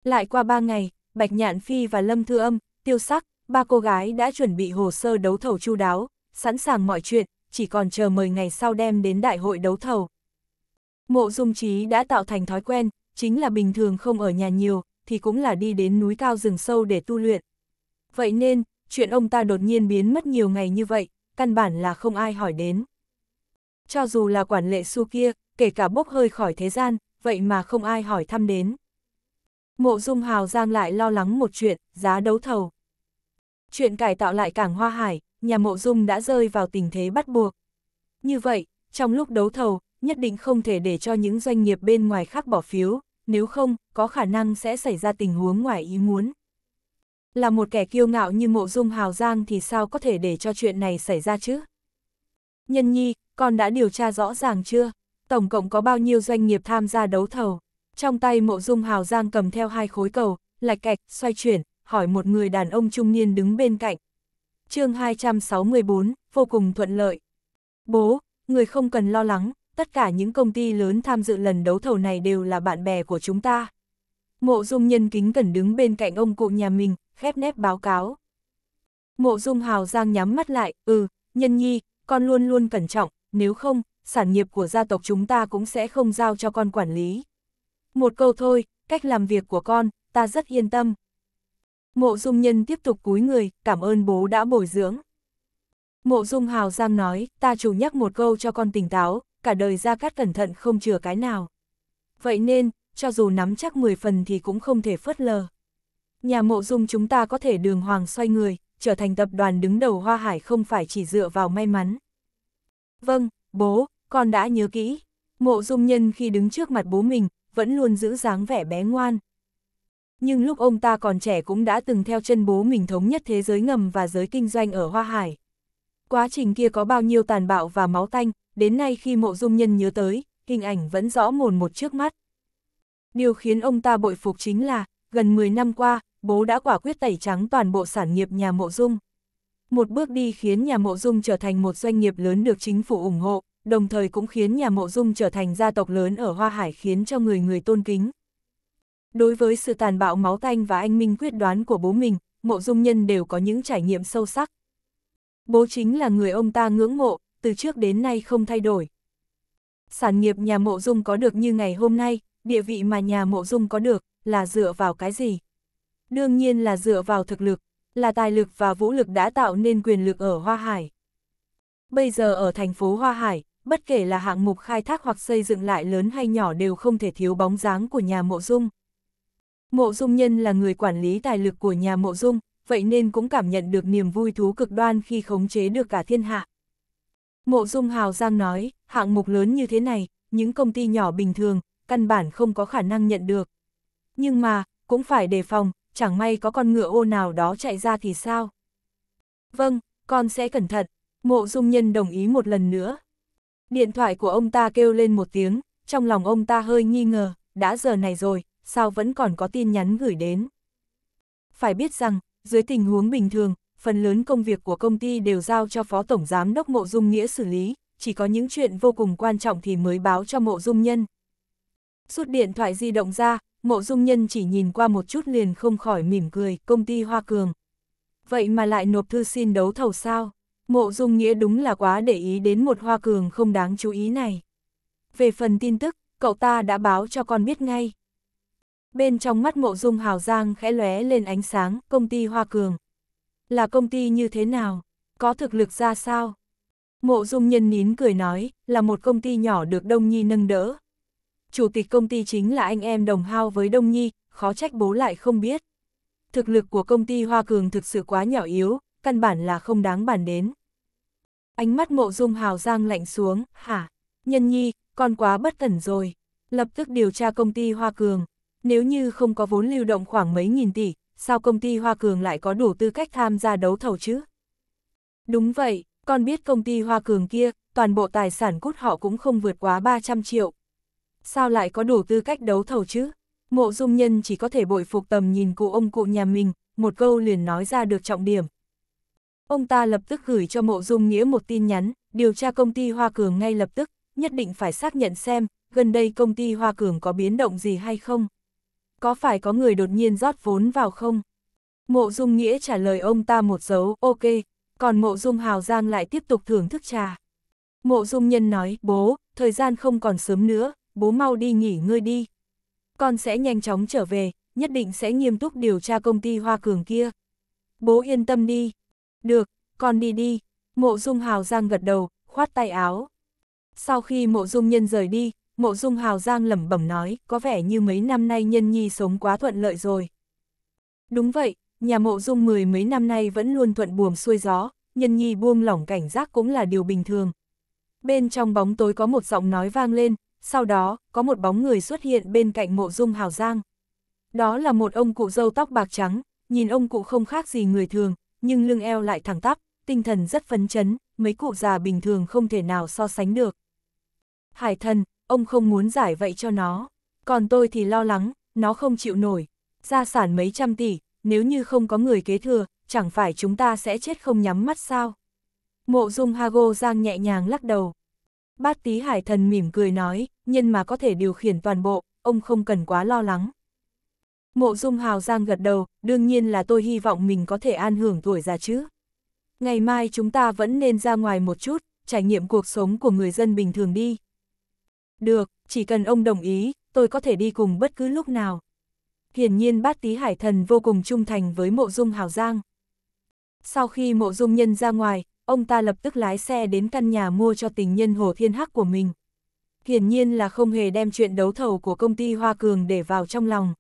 Lại qua ba ngày, Bạch Nhạn Phi và Lâm Thư Âm, Tiêu Sắc, ba cô gái đã chuẩn bị hồ sơ đấu thầu chu đáo, sẵn sàng mọi chuyện, chỉ còn chờ mời ngày sau đem đến đại hội đấu thầu. Mộ Dung Trí đã tạo thành thói quen, chính là bình thường không ở nhà nhiều, thì cũng là đi đến núi cao rừng sâu để tu luyện. Vậy nên, chuyện ông ta đột nhiên biến mất nhiều ngày như vậy, căn bản là không ai hỏi đến. Cho dù là quản lệ su kia, kể cả bốc hơi khỏi thế gian, vậy mà không ai hỏi thăm đến. Mộ Dung Hào Giang lại lo lắng một chuyện, giá đấu thầu. Chuyện cải tạo lại cảng Hoa Hải, nhà Mộ Dung đã rơi vào tình thế bắt buộc. Như vậy, trong lúc đấu thầu, nhất định không thể để cho những doanh nghiệp bên ngoài khác bỏ phiếu, nếu không, có khả năng sẽ xảy ra tình huống ngoài ý muốn. Là một kẻ kiêu ngạo như Mộ Dung Hào Giang thì sao có thể để cho chuyện này xảy ra chứ? Nhân nhi, con đã điều tra rõ ràng chưa? tổng cộng có bao nhiêu doanh nghiệp tham gia đấu thầu. Trong tay mộ dung hào giang cầm theo hai khối cầu, lạch cạch, xoay chuyển, hỏi một người đàn ông trung niên đứng bên cạnh. chương 264, vô cùng thuận lợi. Bố, người không cần lo lắng, tất cả những công ty lớn tham dự lần đấu thầu này đều là bạn bè của chúng ta. Mộ dung nhân kính cẩn đứng bên cạnh ông cụ nhà mình, khép nép báo cáo. Mộ dung hào giang nhắm mắt lại, ừ, nhân nhi, con luôn luôn cẩn trọng, nếu không, sản nghiệp của gia tộc chúng ta cũng sẽ không giao cho con quản lý. Một câu thôi, cách làm việc của con, ta rất yên tâm. Mộ Dung Nhân tiếp tục cúi người, cảm ơn bố đã bồi dưỡng. Mộ Dung Hào Giang nói, ta chủ nhắc một câu cho con tỉnh táo, cả đời ra cát cẩn thận không chừa cái nào. Vậy nên, cho dù nắm chắc 10 phần thì cũng không thể phớt lờ. Nhà mộ dung chúng ta có thể đường hoàng xoay người, trở thành tập đoàn đứng đầu Hoa Hải không phải chỉ dựa vào may mắn. Vâng, bố, con đã nhớ kỹ, mộ dung nhân khi đứng trước mặt bố mình, vẫn luôn giữ dáng vẻ bé ngoan. Nhưng lúc ông ta còn trẻ cũng đã từng theo chân bố mình thống nhất thế giới ngầm và giới kinh doanh ở Hoa Hải. Quá trình kia có bao nhiêu tàn bạo và máu tanh, đến nay khi mộ dung nhân nhớ tới, hình ảnh vẫn rõ mồn một trước mắt. Điều khiến ông ta bội phục chính là, gần 10 năm qua, bố đã quả quyết tẩy trắng toàn bộ sản nghiệp nhà mộ dung. Một bước đi khiến nhà mộ dung trở thành một doanh nghiệp lớn được chính phủ ủng hộ, đồng thời cũng khiến nhà mộ dung trở thành gia tộc lớn ở Hoa Hải khiến cho người người tôn kính. Đối với sự tàn bạo máu tanh và anh minh quyết đoán của bố mình, mộ dung nhân đều có những trải nghiệm sâu sắc. Bố chính là người ông ta ngưỡng mộ, từ trước đến nay không thay đổi. Sản nghiệp nhà mộ dung có được như ngày hôm nay, địa vị mà nhà mộ dung có được, là dựa vào cái gì? Đương nhiên là dựa vào thực lực, là tài lực và vũ lực đã tạo nên quyền lực ở Hoa Hải. Bây giờ ở thành phố Hoa Hải, bất kể là hạng mục khai thác hoặc xây dựng lại lớn hay nhỏ đều không thể thiếu bóng dáng của nhà mộ dung. Mộ dung nhân là người quản lý tài lực của nhà mộ dung, vậy nên cũng cảm nhận được niềm vui thú cực đoan khi khống chế được cả thiên hạ. Mộ dung hào giang nói, hạng mục lớn như thế này, những công ty nhỏ bình thường, căn bản không có khả năng nhận được. Nhưng mà, cũng phải đề phòng, chẳng may có con ngựa ô nào đó chạy ra thì sao? Vâng, con sẽ cẩn thận. Mộ dung nhân đồng ý một lần nữa, Điện thoại của ông ta kêu lên một tiếng, trong lòng ông ta hơi nghi ngờ, đã giờ này rồi, sao vẫn còn có tin nhắn gửi đến. Phải biết rằng, dưới tình huống bình thường, phần lớn công việc của công ty đều giao cho Phó Tổng Giám Đốc Mộ Dung Nghĩa xử lý, chỉ có những chuyện vô cùng quan trọng thì mới báo cho Mộ Dung Nhân. suốt điện thoại di động ra, Mộ Dung Nhân chỉ nhìn qua một chút liền không khỏi mỉm cười, công ty Hoa Cường. Vậy mà lại nộp thư xin đấu thầu sao? Mộ Dung Nghĩa đúng là quá để ý đến một hoa cường không đáng chú ý này. Về phần tin tức, cậu ta đã báo cho con biết ngay. Bên trong mắt mộ dung hào giang khẽ lóe lên ánh sáng, công ty Hoa Cường. Là công ty như thế nào? Có thực lực ra sao? Mộ dung nhân nín cười nói, là một công ty nhỏ được Đông Nhi nâng đỡ. Chủ tịch công ty chính là anh em đồng hao với Đông Nhi, khó trách bố lại không biết. Thực lực của công ty Hoa Cường thực sự quá nhỏ yếu, căn bản là không đáng bàn đến. Ánh mắt mộ dung hào giang lạnh xuống, hả, nhân nhi, con quá bất cẩn rồi, lập tức điều tra công ty Hoa Cường, nếu như không có vốn lưu động khoảng mấy nghìn tỷ, sao công ty Hoa Cường lại có đủ tư cách tham gia đấu thầu chứ? Đúng vậy, con biết công ty Hoa Cường kia, toàn bộ tài sản cút họ cũng không vượt quá 300 triệu. Sao lại có đủ tư cách đấu thầu chứ? Mộ dung nhân chỉ có thể bội phục tầm nhìn cụ ông cụ nhà mình, một câu liền nói ra được trọng điểm, Ông ta lập tức gửi cho Mộ Dung Nghĩa một tin nhắn, điều tra công ty Hoa Cường ngay lập tức, nhất định phải xác nhận xem, gần đây công ty Hoa Cường có biến động gì hay không. Có phải có người đột nhiên rót vốn vào không? Mộ Dung Nghĩa trả lời ông ta một dấu, ok, còn Mộ Dung Hào Giang lại tiếp tục thưởng thức trà. Mộ Dung Nhân nói, bố, thời gian không còn sớm nữa, bố mau đi nghỉ ngơi đi. Con sẽ nhanh chóng trở về, nhất định sẽ nghiêm túc điều tra công ty Hoa Cường kia. Bố yên tâm đi, được, con đi đi. Mộ Dung Hào Giang gật đầu, khoát tay áo. Sau khi Mộ Dung Nhân rời đi, Mộ Dung Hào Giang lẩm bẩm nói, có vẻ như mấy năm nay Nhân Nhi sống quá thuận lợi rồi. Đúng vậy, nhà Mộ Dung mười mấy năm nay vẫn luôn thuận buồm xuôi gió, Nhân Nhi buông lỏng cảnh giác cũng là điều bình thường. Bên trong bóng tối có một giọng nói vang lên, sau đó, có một bóng người xuất hiện bên cạnh Mộ Dung Hào Giang. Đó là một ông cụ dâu tóc bạc trắng, nhìn ông cụ không khác gì người thường, nhưng lưng eo lại thẳng tắp, tinh thần rất phấn chấn, mấy cụ già bình thường không thể nào so sánh được. Hải thần, ông không muốn giải vậy cho nó, còn tôi thì lo lắng, nó không chịu nổi. Gia sản mấy trăm tỷ, nếu như không có người kế thừa, chẳng phải chúng ta sẽ chết không nhắm mắt sao? Mộ dung Hago Giang nhẹ nhàng lắc đầu. Bát tí hải thần mỉm cười nói, nhân mà có thể điều khiển toàn bộ, ông không cần quá lo lắng. Mộ Dung Hào Giang gật đầu, đương nhiên là tôi hy vọng mình có thể an hưởng tuổi già chứ. Ngày mai chúng ta vẫn nên ra ngoài một chút, trải nghiệm cuộc sống của người dân bình thường đi. Được, chỉ cần ông đồng ý, tôi có thể đi cùng bất cứ lúc nào. Hiển nhiên bát tí hải thần vô cùng trung thành với mộ dung hào giang. Sau khi mộ dung nhân ra ngoài, ông ta lập tức lái xe đến căn nhà mua cho tình nhân Hồ Thiên Hắc của mình. Hiển nhiên là không hề đem chuyện đấu thầu của công ty Hoa Cường để vào trong lòng.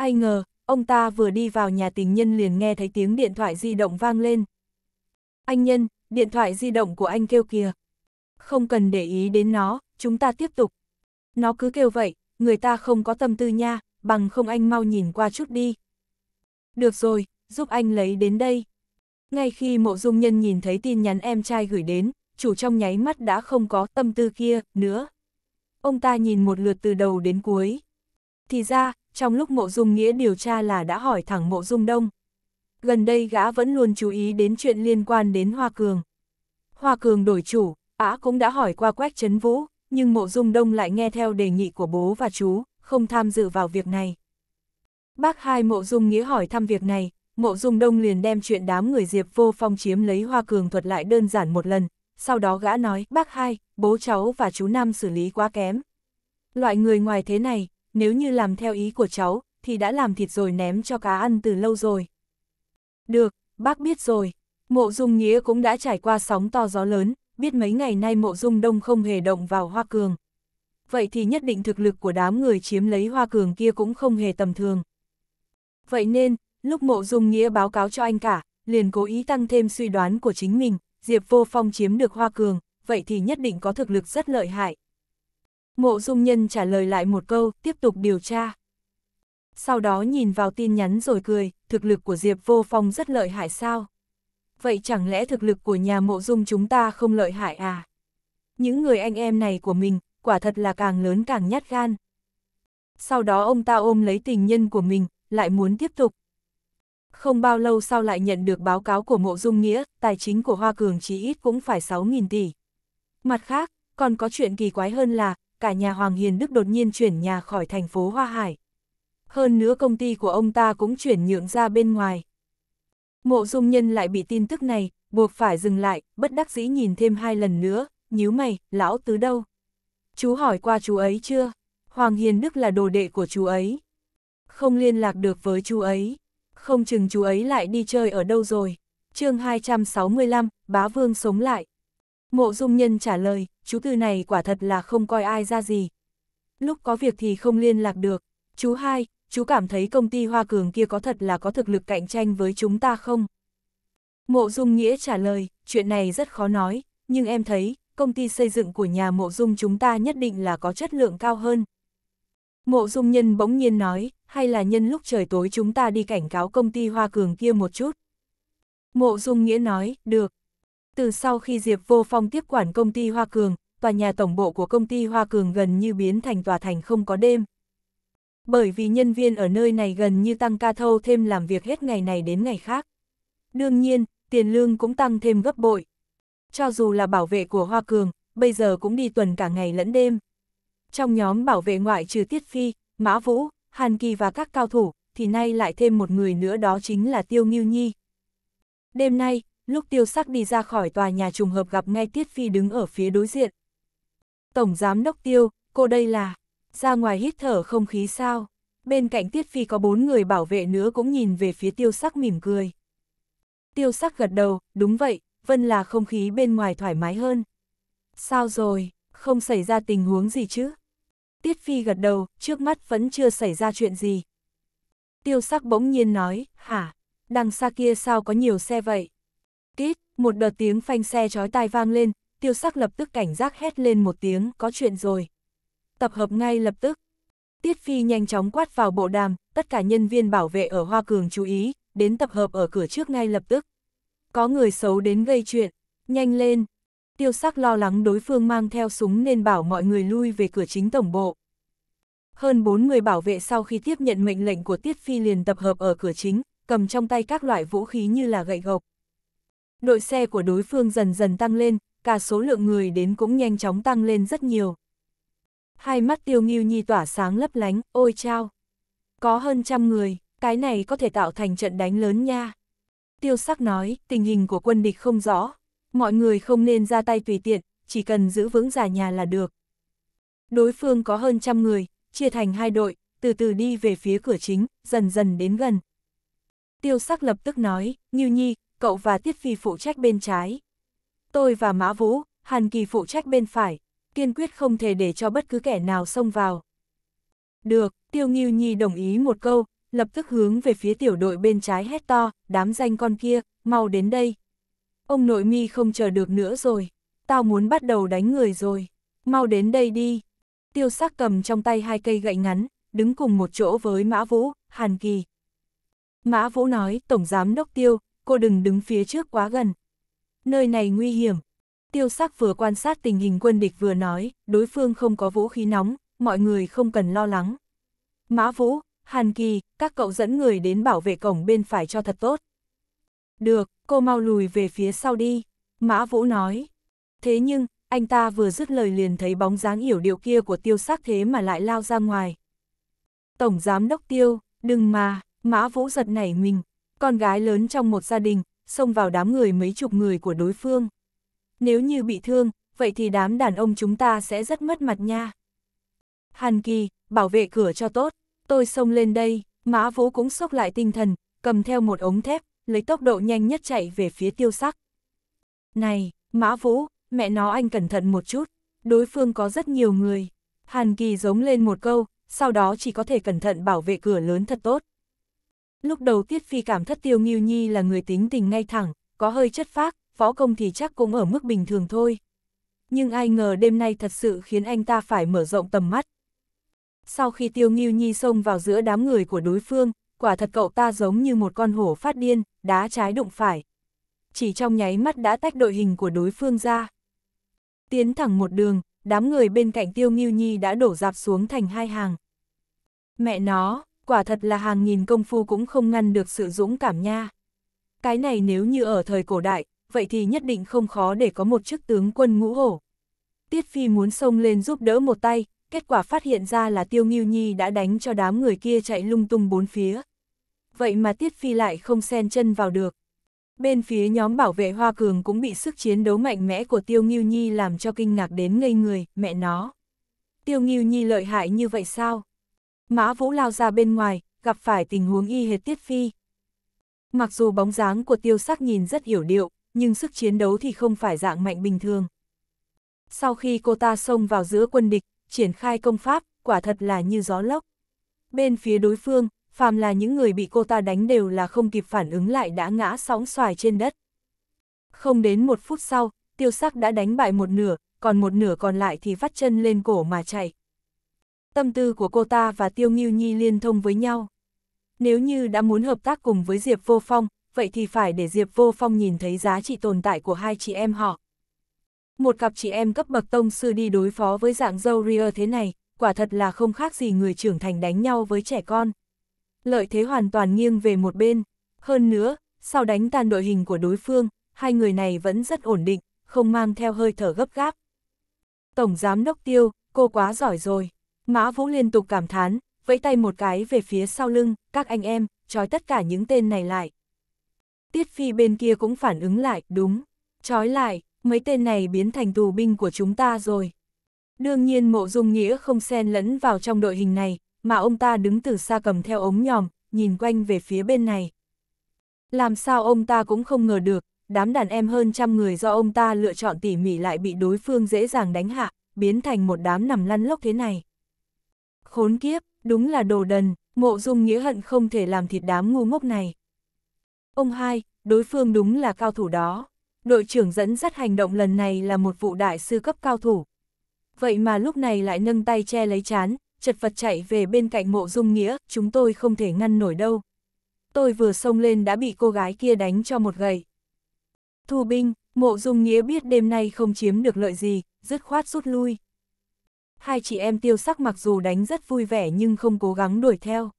Ai ngờ, ông ta vừa đi vào nhà tình nhân liền nghe thấy tiếng điện thoại di động vang lên. Anh nhân, điện thoại di động của anh kêu kìa. Không cần để ý đến nó, chúng ta tiếp tục. Nó cứ kêu vậy, người ta không có tâm tư nha, bằng không anh mau nhìn qua chút đi. Được rồi, giúp anh lấy đến đây. Ngay khi mộ dung nhân nhìn thấy tin nhắn em trai gửi đến, chủ trong nháy mắt đã không có tâm tư kia nữa. Ông ta nhìn một lượt từ đầu đến cuối. Thì ra, trong lúc Mộ Dung Nghĩa điều tra là đã hỏi thẳng Mộ Dung Đông. Gần đây gã vẫn luôn chú ý đến chuyện liên quan đến Hoa Cường. Hoa Cường đổi chủ, ả cũng đã hỏi qua Quách chấn Vũ, nhưng Mộ Dung Đông lại nghe theo đề nghị của bố và chú, không tham dự vào việc này. Bác hai Mộ Dung Nghĩa hỏi thăm việc này, Mộ Dung Đông liền đem chuyện đám người Diệp Vô Phong chiếm lấy Hoa Cường thuật lại đơn giản một lần, sau đó gã nói, bác hai, bố cháu và chú nam xử lý quá kém. Loại người ngoài thế này, nếu như làm theo ý của cháu, thì đã làm thịt rồi ném cho cá ăn từ lâu rồi. Được, bác biết rồi. Mộ Dung Nghĩa cũng đã trải qua sóng to gió lớn, biết mấy ngày nay Mộ Dung Đông không hề động vào Hoa Cường. Vậy thì nhất định thực lực của đám người chiếm lấy Hoa Cường kia cũng không hề tầm thường. Vậy nên, lúc Mộ Dung Nghĩa báo cáo cho anh cả, liền cố ý tăng thêm suy đoán của chính mình, Diệp Vô Phong chiếm được Hoa Cường, vậy thì nhất định có thực lực rất lợi hại, Mộ Dung Nhân trả lời lại một câu, tiếp tục điều tra. Sau đó nhìn vào tin nhắn rồi cười, thực lực của Diệp Vô Phong rất lợi hại sao? Vậy chẳng lẽ thực lực của nhà mộ dung chúng ta không lợi hại à? Những người anh em này của mình, quả thật là càng lớn càng nhát gan. Sau đó ông ta ôm lấy tình nhân của mình, lại muốn tiếp tục. Không bao lâu sau lại nhận được báo cáo của mộ dung nghĩa, tài chính của Hoa Cường chỉ ít cũng phải 6.000 tỷ. Mặt khác, còn có chuyện kỳ quái hơn là, cả nhà Hoàng Hiền Đức đột nhiên chuyển nhà khỏi thành phố Hoa Hải. Hơn nữa công ty của ông ta cũng chuyển nhượng ra bên ngoài. Mộ dung nhân lại bị tin tức này, buộc phải dừng lại, bất đắc dĩ nhìn thêm hai lần nữa, nhíu mày, lão tứ đâu? Chú hỏi qua chú ấy chưa? Hoàng Hiền Đức là đồ đệ của chú ấy. Không liên lạc được với chú ấy. Không chừng chú ấy lại đi chơi ở đâu rồi. chương 265, Bá Vương sống lại. Mộ dung nhân trả lời, chú Tư này quả thật là không coi ai ra gì. Lúc có việc thì không liên lạc được. Chú hai, chú cảm thấy công ty Hoa Cường kia có thật là có thực lực cạnh tranh với chúng ta không? Mộ dung nghĩa trả lời, chuyện này rất khó nói, nhưng em thấy, công ty xây dựng của nhà mộ dung chúng ta nhất định là có chất lượng cao hơn. Mộ dung nhân bỗng nhiên nói, hay là nhân lúc trời tối chúng ta đi cảnh cáo công ty Hoa Cường kia một chút. Mộ dung nghĩa nói, được, từ sau khi Diệp Vô Phong tiếp quản công ty Hoa Cường, tòa nhà tổng bộ của công ty Hoa Cường gần như biến thành tòa thành không có đêm. Bởi vì nhân viên ở nơi này gần như tăng ca thâu thêm làm việc hết ngày này đến ngày khác. Đương nhiên, tiền lương cũng tăng thêm gấp bội. Cho dù là bảo vệ của Hoa Cường, bây giờ cũng đi tuần cả ngày lẫn đêm. Trong nhóm bảo vệ ngoại trừ Tiết Phi, Mã Vũ, Hàn Kỳ và các cao thủ, thì nay lại thêm một người nữa đó chính là Tiêu Nghiêu Nhi. Đêm nay, Lúc tiêu sắc đi ra khỏi tòa nhà trùng hợp gặp ngay Tiết Phi đứng ở phía đối diện. Tổng giám đốc tiêu, cô đây là, ra ngoài hít thở không khí sao. Bên cạnh Tiết Phi có bốn người bảo vệ nữa cũng nhìn về phía tiêu sắc mỉm cười. Tiêu sắc gật đầu, đúng vậy, vân là không khí bên ngoài thoải mái hơn. Sao rồi, không xảy ra tình huống gì chứ? Tiết Phi gật đầu, trước mắt vẫn chưa xảy ra chuyện gì. Tiêu sắc bỗng nhiên nói, hả, đằng xa kia sao có nhiều xe vậy? Tít, một đợt tiếng phanh xe chói tai vang lên, tiêu sắc lập tức cảnh giác hét lên một tiếng, có chuyện rồi. Tập hợp ngay lập tức. Tiết Phi nhanh chóng quát vào bộ đàm, tất cả nhân viên bảo vệ ở Hoa Cường chú ý, đến tập hợp ở cửa trước ngay lập tức. Có người xấu đến gây chuyện, nhanh lên. Tiêu sắc lo lắng đối phương mang theo súng nên bảo mọi người lui về cửa chính tổng bộ. Hơn 4 người bảo vệ sau khi tiếp nhận mệnh lệnh của Tiết Phi liền tập hợp ở cửa chính, cầm trong tay các loại vũ khí như là gậy gộc đội xe của đối phương dần dần tăng lên, cả số lượng người đến cũng nhanh chóng tăng lên rất nhiều. Hai mắt tiêu nghiêu nhi tỏa sáng lấp lánh, ôi chao! Có hơn trăm người, cái này có thể tạo thành trận đánh lớn nha. Tiêu sắc nói, tình hình của quân địch không rõ, mọi người không nên ra tay tùy tiện, chỉ cần giữ vững giả nhà là được. Đối phương có hơn trăm người, chia thành hai đội, từ từ đi về phía cửa chính, dần dần đến gần. Tiêu sắc lập tức nói, Nghiêu Nhi, cậu và Tiết Phi phụ trách bên trái. Tôi và Mã Vũ, Hàn Kỳ phụ trách bên phải, kiên quyết không thể để cho bất cứ kẻ nào xông vào. Được, Tiêu Nghiêu Nhi đồng ý một câu, lập tức hướng về phía tiểu đội bên trái hét to, đám danh con kia, mau đến đây. Ông nội mi không chờ được nữa rồi, tao muốn bắt đầu đánh người rồi, mau đến đây đi. Tiêu sắc cầm trong tay hai cây gậy ngắn, đứng cùng một chỗ với Mã Vũ, Hàn Kỳ. Mã Vũ nói, Tổng Giám Đốc Tiêu, cô đừng đứng phía trước quá gần. Nơi này nguy hiểm. Tiêu sắc vừa quan sát tình hình quân địch vừa nói, đối phương không có vũ khí nóng, mọi người không cần lo lắng. Mã Vũ, Hàn Kỳ, các cậu dẫn người đến bảo vệ cổng bên phải cho thật tốt. Được, cô mau lùi về phía sau đi, Mã Vũ nói. Thế nhưng, anh ta vừa dứt lời liền thấy bóng dáng yểu điệu kia của tiêu sắc thế mà lại lao ra ngoài. Tổng giám đốc tiêu, đừng mà, Mã Vũ giật nảy mình, con gái lớn trong một gia đình, xông vào đám người mấy chục người của đối phương. Nếu như bị thương, vậy thì đám đàn ông chúng ta sẽ rất mất mặt nha. Hàn Kỳ, bảo vệ cửa cho tốt, tôi xông lên đây, Mã Vũ cũng sốc lại tinh thần, cầm theo một ống thép, lấy tốc độ nhanh nhất chạy về phía tiêu sắc. Này, Mã Vũ, mẹ nó anh cẩn thận một chút, đối phương có rất nhiều người. Hàn Kỳ giống lên một câu, sau đó chỉ có thể cẩn thận bảo vệ cửa lớn thật tốt. Lúc đầu Tiết Phi cảm thất Tiêu Nghiêu Nhi là người tính tình ngay thẳng, có hơi chất phác, phó công thì chắc cũng ở mức bình thường thôi. Nhưng ai ngờ đêm nay thật sự khiến anh ta phải mở rộng tầm mắt. Sau khi Tiêu Nghiêu Nhi xông vào giữa đám người của đối phương, quả thật cậu ta giống như một con hổ phát điên, đá trái đụng phải. Chỉ trong nháy mắt đã tách đội hình của đối phương ra. Tiến thẳng một đường, đám người bên cạnh Tiêu Nghiêu Nhi đã đổ dạp xuống thành hai hàng. Mẹ nó, quả thật là hàng nghìn công phu cũng không ngăn được sự dũng cảm nha. Cái này nếu như ở thời cổ đại, vậy thì nhất định không khó để có một chức tướng quân ngũ hổ. Tiết Phi muốn xông lên giúp đỡ một tay, kết quả phát hiện ra là Tiêu Nghiêu Nhi đã đánh cho đám người kia chạy lung tung bốn phía. Vậy mà Tiết Phi lại không xen chân vào được. Bên phía nhóm bảo vệ Hoa Cường cũng bị sức chiến đấu mạnh mẽ của Tiêu Nghiêu Nhi làm cho kinh ngạc đến ngây người, mẹ nó. Tiêu Nghiêu Nhi lợi hại như vậy sao? Mã Vũ lao ra bên ngoài, gặp phải tình huống y hệt Tiết Phi. Mặc dù bóng dáng của tiêu sắc nhìn rất hiểu điệu, nhưng sức chiến đấu thì không phải dạng mạnh bình thường. Sau khi cô ta xông vào giữa quân địch, triển khai công pháp, quả thật là như gió lốc. Bên phía đối phương, phàm là những người bị cô ta đánh đều là không kịp phản ứng lại đã ngã sóng xoài trên đất. Không đến một phút sau, tiêu sắc đã đánh bại một nửa, còn một nửa còn lại thì vắt chân lên cổ mà chạy. Tâm tư của cô ta và Tiêu Nghiêu Nhi liên thông với nhau. Nếu như đã muốn hợp tác cùng với Diệp Vô Phong, vậy thì phải để Diệp Vô Phong nhìn thấy giá trị tồn tại của hai chị em họ. Một cặp chị em cấp bậc tông sư đi đối phó với dạng dâu ria thế này, quả thật là không khác gì người trưởng thành đánh nhau với trẻ con. Lợi thế hoàn toàn nghiêng về một bên. Hơn nữa, sau đánh tan đội hình của đối phương, hai người này vẫn rất ổn định, không mang theo hơi thở gấp gáp. Tổng giám đốc tiêu, cô quá giỏi rồi. Mã Vũ liên tục cảm thán, vẫy tay một cái về phía sau lưng, các anh em, trói tất cả những tên này lại. Tiết Phi bên kia cũng phản ứng lại, đúng, trói lại, mấy tên này biến thành tù binh của chúng ta rồi. Đương nhiên mộ dung nghĩa không xen lẫn vào trong đội hình này, mà ông ta đứng từ xa cầm theo ống nhòm, nhìn quanh về phía bên này. Làm sao ông ta cũng không ngờ được, đám đàn em hơn trăm người do ông ta lựa chọn tỉ mỉ lại bị đối phương dễ dàng đánh hạ, biến thành một đám nằm lăn lốc thế này. Khốn kiếp, đúng là đồ đần, mộ dung nghĩa hận không thể làm thịt đám ngu ngốc này. Ông hai, đối phương đúng là cao thủ đó. Đội trưởng dẫn dắt hành động lần này là một vụ đại sư cấp cao thủ. Vậy mà lúc này lại nâng tay che lấy chán, chật vật chạy về bên cạnh mộ dung nghĩa, chúng tôi không thể ngăn nổi đâu. Tôi vừa xông lên đã bị cô gái kia đánh cho một gậy. Thu binh, mộ dung nghĩa biết đêm nay không chiếm được lợi gì, dứt khoát rút lui hai chị em tiêu sắc mặc dù đánh rất vui vẻ nhưng không cố gắng đuổi theo.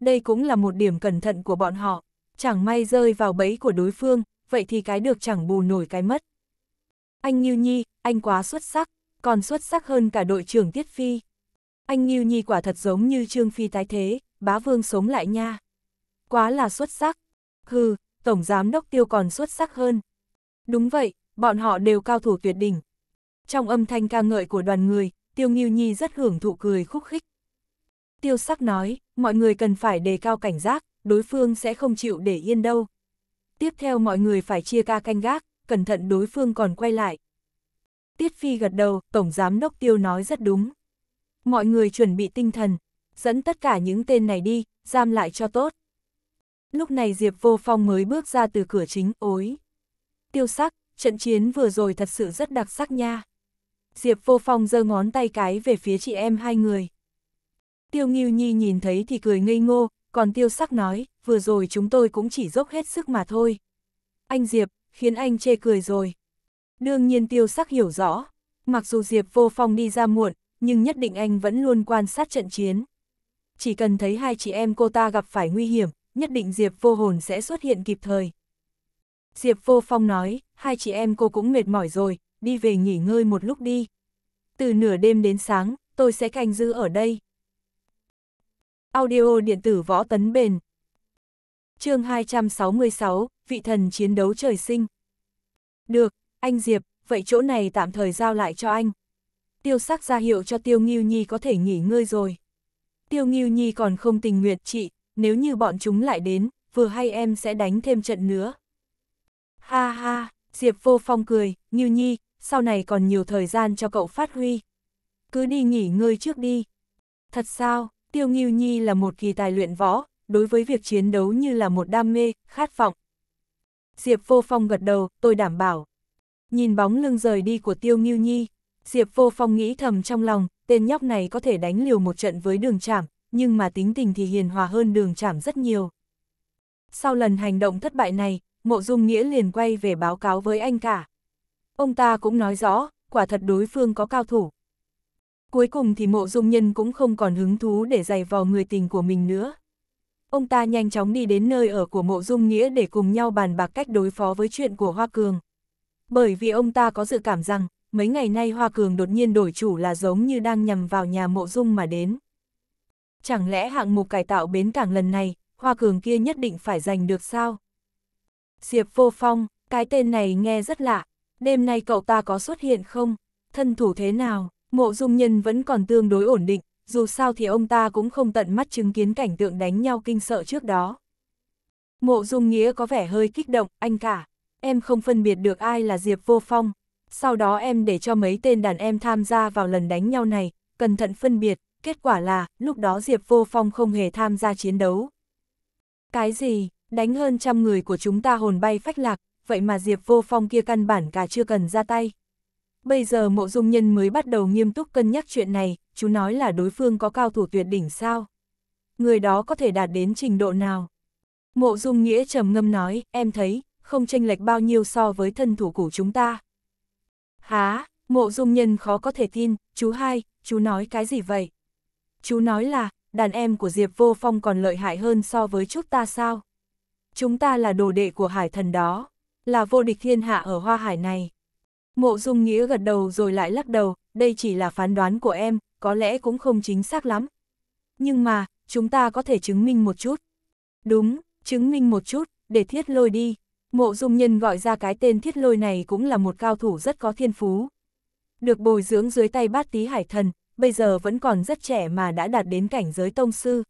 Đây cũng là một điểm cẩn thận của bọn họ, chẳng may rơi vào bẫy của đối phương, vậy thì cái được chẳng bù nổi cái mất. Anh Như Nhi, anh quá xuất sắc, còn xuất sắc hơn cả đội trưởng Tiết Phi. Anh Như Nhi quả thật giống như Trương Phi tái thế, bá vương sống lại nha. Quá là xuất sắc. Hừ, Tổng Giám Đốc Tiêu còn xuất sắc hơn. Đúng vậy, bọn họ đều cao thủ tuyệt đỉnh. Trong âm thanh ca ngợi của đoàn người, Tiêu Nghiêu Nhi rất hưởng thụ cười khúc khích. Tiêu sắc nói, mọi người cần phải đề cao cảnh giác, đối phương sẽ không chịu để yên đâu. Tiếp theo mọi người phải chia ca canh gác, cẩn thận đối phương còn quay lại. Tiết Phi gật đầu, Tổng Giám Đốc Tiêu nói rất đúng. Mọi người chuẩn bị tinh thần, dẫn tất cả những tên này đi, giam lại cho tốt. Lúc này Diệp Vô Phong mới bước ra từ cửa chính, ối. Tiêu sắc, trận chiến vừa rồi thật sự rất đặc sắc nha. Diệp Vô Phong giơ ngón tay cái về phía chị em hai người. Tiêu Nghiêu Nhi nhìn thấy thì cười ngây ngô, còn Tiêu Sắc nói, vừa rồi chúng tôi cũng chỉ dốc hết sức mà thôi. Anh Diệp, khiến anh chê cười rồi. Đương nhiên Tiêu Sắc hiểu rõ, mặc dù Diệp Vô Phong đi ra muộn, nhưng nhất định anh vẫn luôn quan sát trận chiến. Chỉ cần thấy hai chị em cô ta gặp phải nguy hiểm, nhất định Diệp Vô Hồn sẽ xuất hiện kịp thời. Diệp Vô Phong nói, hai chị em cô cũng mệt mỏi rồi, đi về nghỉ ngơi một lúc đi. Từ nửa đêm đến sáng, tôi sẽ canh giữ ở đây. Audio điện tử võ tấn bền. chương 266, vị thần chiến đấu trời sinh. Được, anh Diệp, vậy chỗ này tạm thời giao lại cho anh. Tiêu sắc ra hiệu cho Tiêu Nghiêu Nhi có thể nghỉ ngơi rồi. Tiêu Nghiêu Nhi còn không tình nguyện chị, nếu như bọn chúng lại đến, vừa hay em sẽ đánh thêm trận nữa. Ha ha, Diệp vô phong cười, Nghiêu Nhi, sau này còn nhiều thời gian cho cậu phát huy. Cứ đi nghỉ ngơi trước đi. Thật sao, Tiêu Nghiêu Nhi là một kỳ tài luyện võ, đối với việc chiến đấu như là một đam mê, khát vọng. Diệp Vô Phong gật đầu, tôi đảm bảo. Nhìn bóng lưng rời đi của Tiêu Nghiêu Nhi, Diệp Vô Phong nghĩ thầm trong lòng, tên nhóc này có thể đánh liều một trận với đường chảm, nhưng mà tính tình thì hiền hòa hơn đường chảm rất nhiều. Sau lần hành động thất bại này, Mộ Dung Nghĩa liền quay về báo cáo với anh cả. Ông ta cũng nói rõ, quả thật đối phương có cao thủ. Cuối cùng thì mộ dung nhân cũng không còn hứng thú để giày vò người tình của mình nữa. Ông ta nhanh chóng đi đến nơi ở của mộ dung nghĩa để cùng nhau bàn bạc cách đối phó với chuyện của Hoa Cường. Bởi vì ông ta có dự cảm rằng, mấy ngày nay Hoa Cường đột nhiên đổi chủ là giống như đang nhằm vào nhà mộ dung mà đến. Chẳng lẽ hạng mục cải tạo bến cảng lần này, Hoa Cường kia nhất định phải giành được sao? Diệp Vô Phong, cái tên này nghe rất lạ, đêm nay cậu ta có xuất hiện không? Thân thủ thế nào? Mộ dung nhân vẫn còn tương đối ổn định, dù sao thì ông ta cũng không tận mắt chứng kiến cảnh tượng đánh nhau kinh sợ trước đó. Mộ dung nghĩa có vẻ hơi kích động, anh cả, em không phân biệt được ai là Diệp Vô Phong. Sau đó em để cho mấy tên đàn em tham gia vào lần đánh nhau này, cẩn thận phân biệt, kết quả là, lúc đó Diệp Vô Phong không hề tham gia chiến đấu. Cái gì, đánh hơn trăm người của chúng ta hồn bay phách lạc, vậy mà Diệp Vô Phong kia căn bản cả chưa cần ra tay. Bây giờ mộ dung nhân mới bắt đầu nghiêm túc cân nhắc chuyện này, chú nói là đối phương có cao thủ tuyệt đỉnh sao? Người đó có thể đạt đến trình độ nào? Mộ dung nghĩa trầm ngâm nói, em thấy, không tranh lệch bao nhiêu so với thân thủ của chúng ta. Há, mộ dung nhân khó có thể tin, chú hai, chú nói cái gì vậy? Chú nói là, đàn em của Diệp Vô Phong còn lợi hại hơn so với chúng ta sao? Chúng ta là đồ đệ của hải thần đó là vô địch thiên hạ ở hoa hải này. Mộ Dung Nghĩa gật đầu rồi lại lắc đầu, đây chỉ là phán đoán của em, có lẽ cũng không chính xác lắm. Nhưng mà, chúng ta có thể chứng minh một chút. Đúng, chứng minh một chút, để thiết lôi đi. Mộ Dung Nhân gọi ra cái tên thiết lôi này cũng là một cao thủ rất có thiên phú. Được bồi dưỡng dưới tay bát tí hải thần, bây giờ vẫn còn rất trẻ mà đã đạt đến cảnh giới tông sư.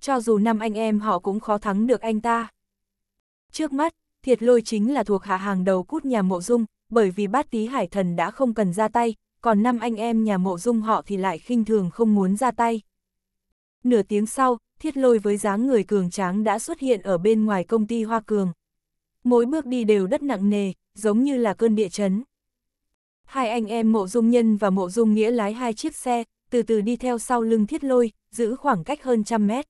Cho dù năm anh em họ cũng khó thắng được anh ta. Trước mắt, thiệt lôi chính là thuộc hạ hàng đầu cút nhà mộ dung, bởi vì bát tí hải thần đã không cần ra tay, còn năm anh em nhà mộ dung họ thì lại khinh thường không muốn ra tay. Nửa tiếng sau, thiết lôi với dáng người cường tráng đã xuất hiện ở bên ngoài công ty Hoa Cường. Mỗi bước đi đều đất nặng nề, giống như là cơn địa chấn. Hai anh em mộ dung nhân và mộ dung nghĩa lái hai chiếc xe, từ từ đi theo sau lưng thiết lôi, giữ khoảng cách hơn trăm mét.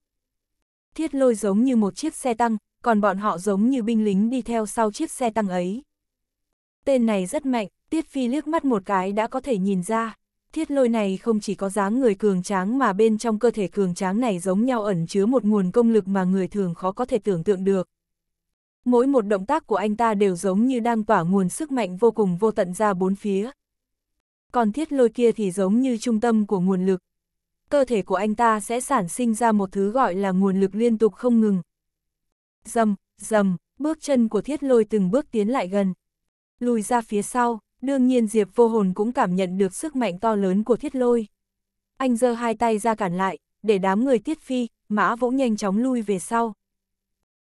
Thiết lôi giống như một chiếc xe tăng, còn bọn họ giống như binh lính đi theo sau chiếc xe tăng ấy. Tên này rất mạnh, Tiết Phi liếc mắt một cái đã có thể nhìn ra, thiết lôi này không chỉ có dáng người cường tráng mà bên trong cơ thể cường tráng này giống nhau ẩn chứa một nguồn công lực mà người thường khó có thể tưởng tượng được. Mỗi một động tác của anh ta đều giống như đang tỏa nguồn sức mạnh vô cùng vô tận ra bốn phía. Còn thiết lôi kia thì giống như trung tâm của nguồn lực. Cơ thể của anh ta sẽ sản sinh ra một thứ gọi là nguồn lực liên tục không ngừng, Dầm, dầm, bước chân của thiết lôi từng bước tiến lại gần. Lùi ra phía sau, đương nhiên Diệp vô hồn cũng cảm nhận được sức mạnh to lớn của thiết lôi. Anh giơ hai tay ra cản lại, để đám người tiết phi, mã vỗ nhanh chóng lui về sau.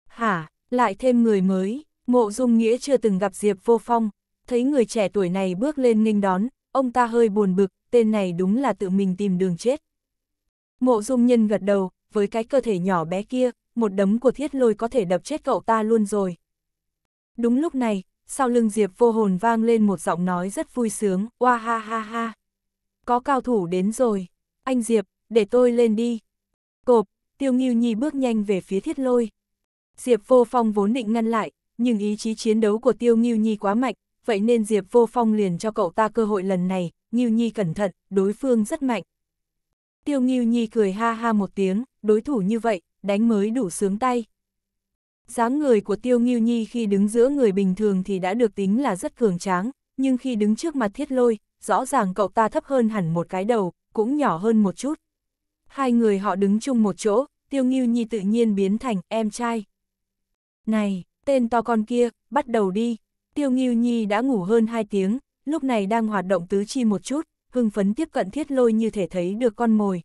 Hả, lại thêm người mới, mộ dung nghĩa chưa từng gặp Diệp vô phong, thấy người trẻ tuổi này bước lên nghênh đón, ông ta hơi buồn bực, tên này đúng là tự mình tìm đường chết. Mộ dung nhân gật đầu, với cái cơ thể nhỏ bé kia, một đấm của thiết lôi có thể đập chết cậu ta luôn rồi. Đúng lúc này, sau lưng Diệp vô hồn vang lên một giọng nói rất vui sướng, oa ha ha ha. Có cao thủ đến rồi, anh Diệp, để tôi lên đi. Cộp, tiêu nghiêu nhi bước nhanh về phía thiết lôi. Diệp vô phong vốn định ngăn lại, nhưng ý chí chiến đấu của tiêu nghiêu nhi quá mạnh, vậy nên Diệp vô phong liền cho cậu ta cơ hội lần này, nghiêu nhi cẩn thận, đối phương rất mạnh. Tiêu nghiêu nhi cười ha ha một tiếng, đối thủ như vậy, đánh mới đủ sướng tay. dáng người của Tiêu Nghiêu Nhi khi đứng giữa người bình thường thì đã được tính là rất cường tráng, nhưng khi đứng trước mặt thiết lôi, rõ ràng cậu ta thấp hơn hẳn một cái đầu, cũng nhỏ hơn một chút. Hai người họ đứng chung một chỗ, Tiêu Nghiêu Nhi tự nhiên biến thành em trai. Này, tên to con kia, bắt đầu đi. Tiêu Nghiêu Nhi đã ngủ hơn hai tiếng, lúc này đang hoạt động tứ chi một chút, hưng phấn tiếp cận thiết lôi như thể thấy được con mồi.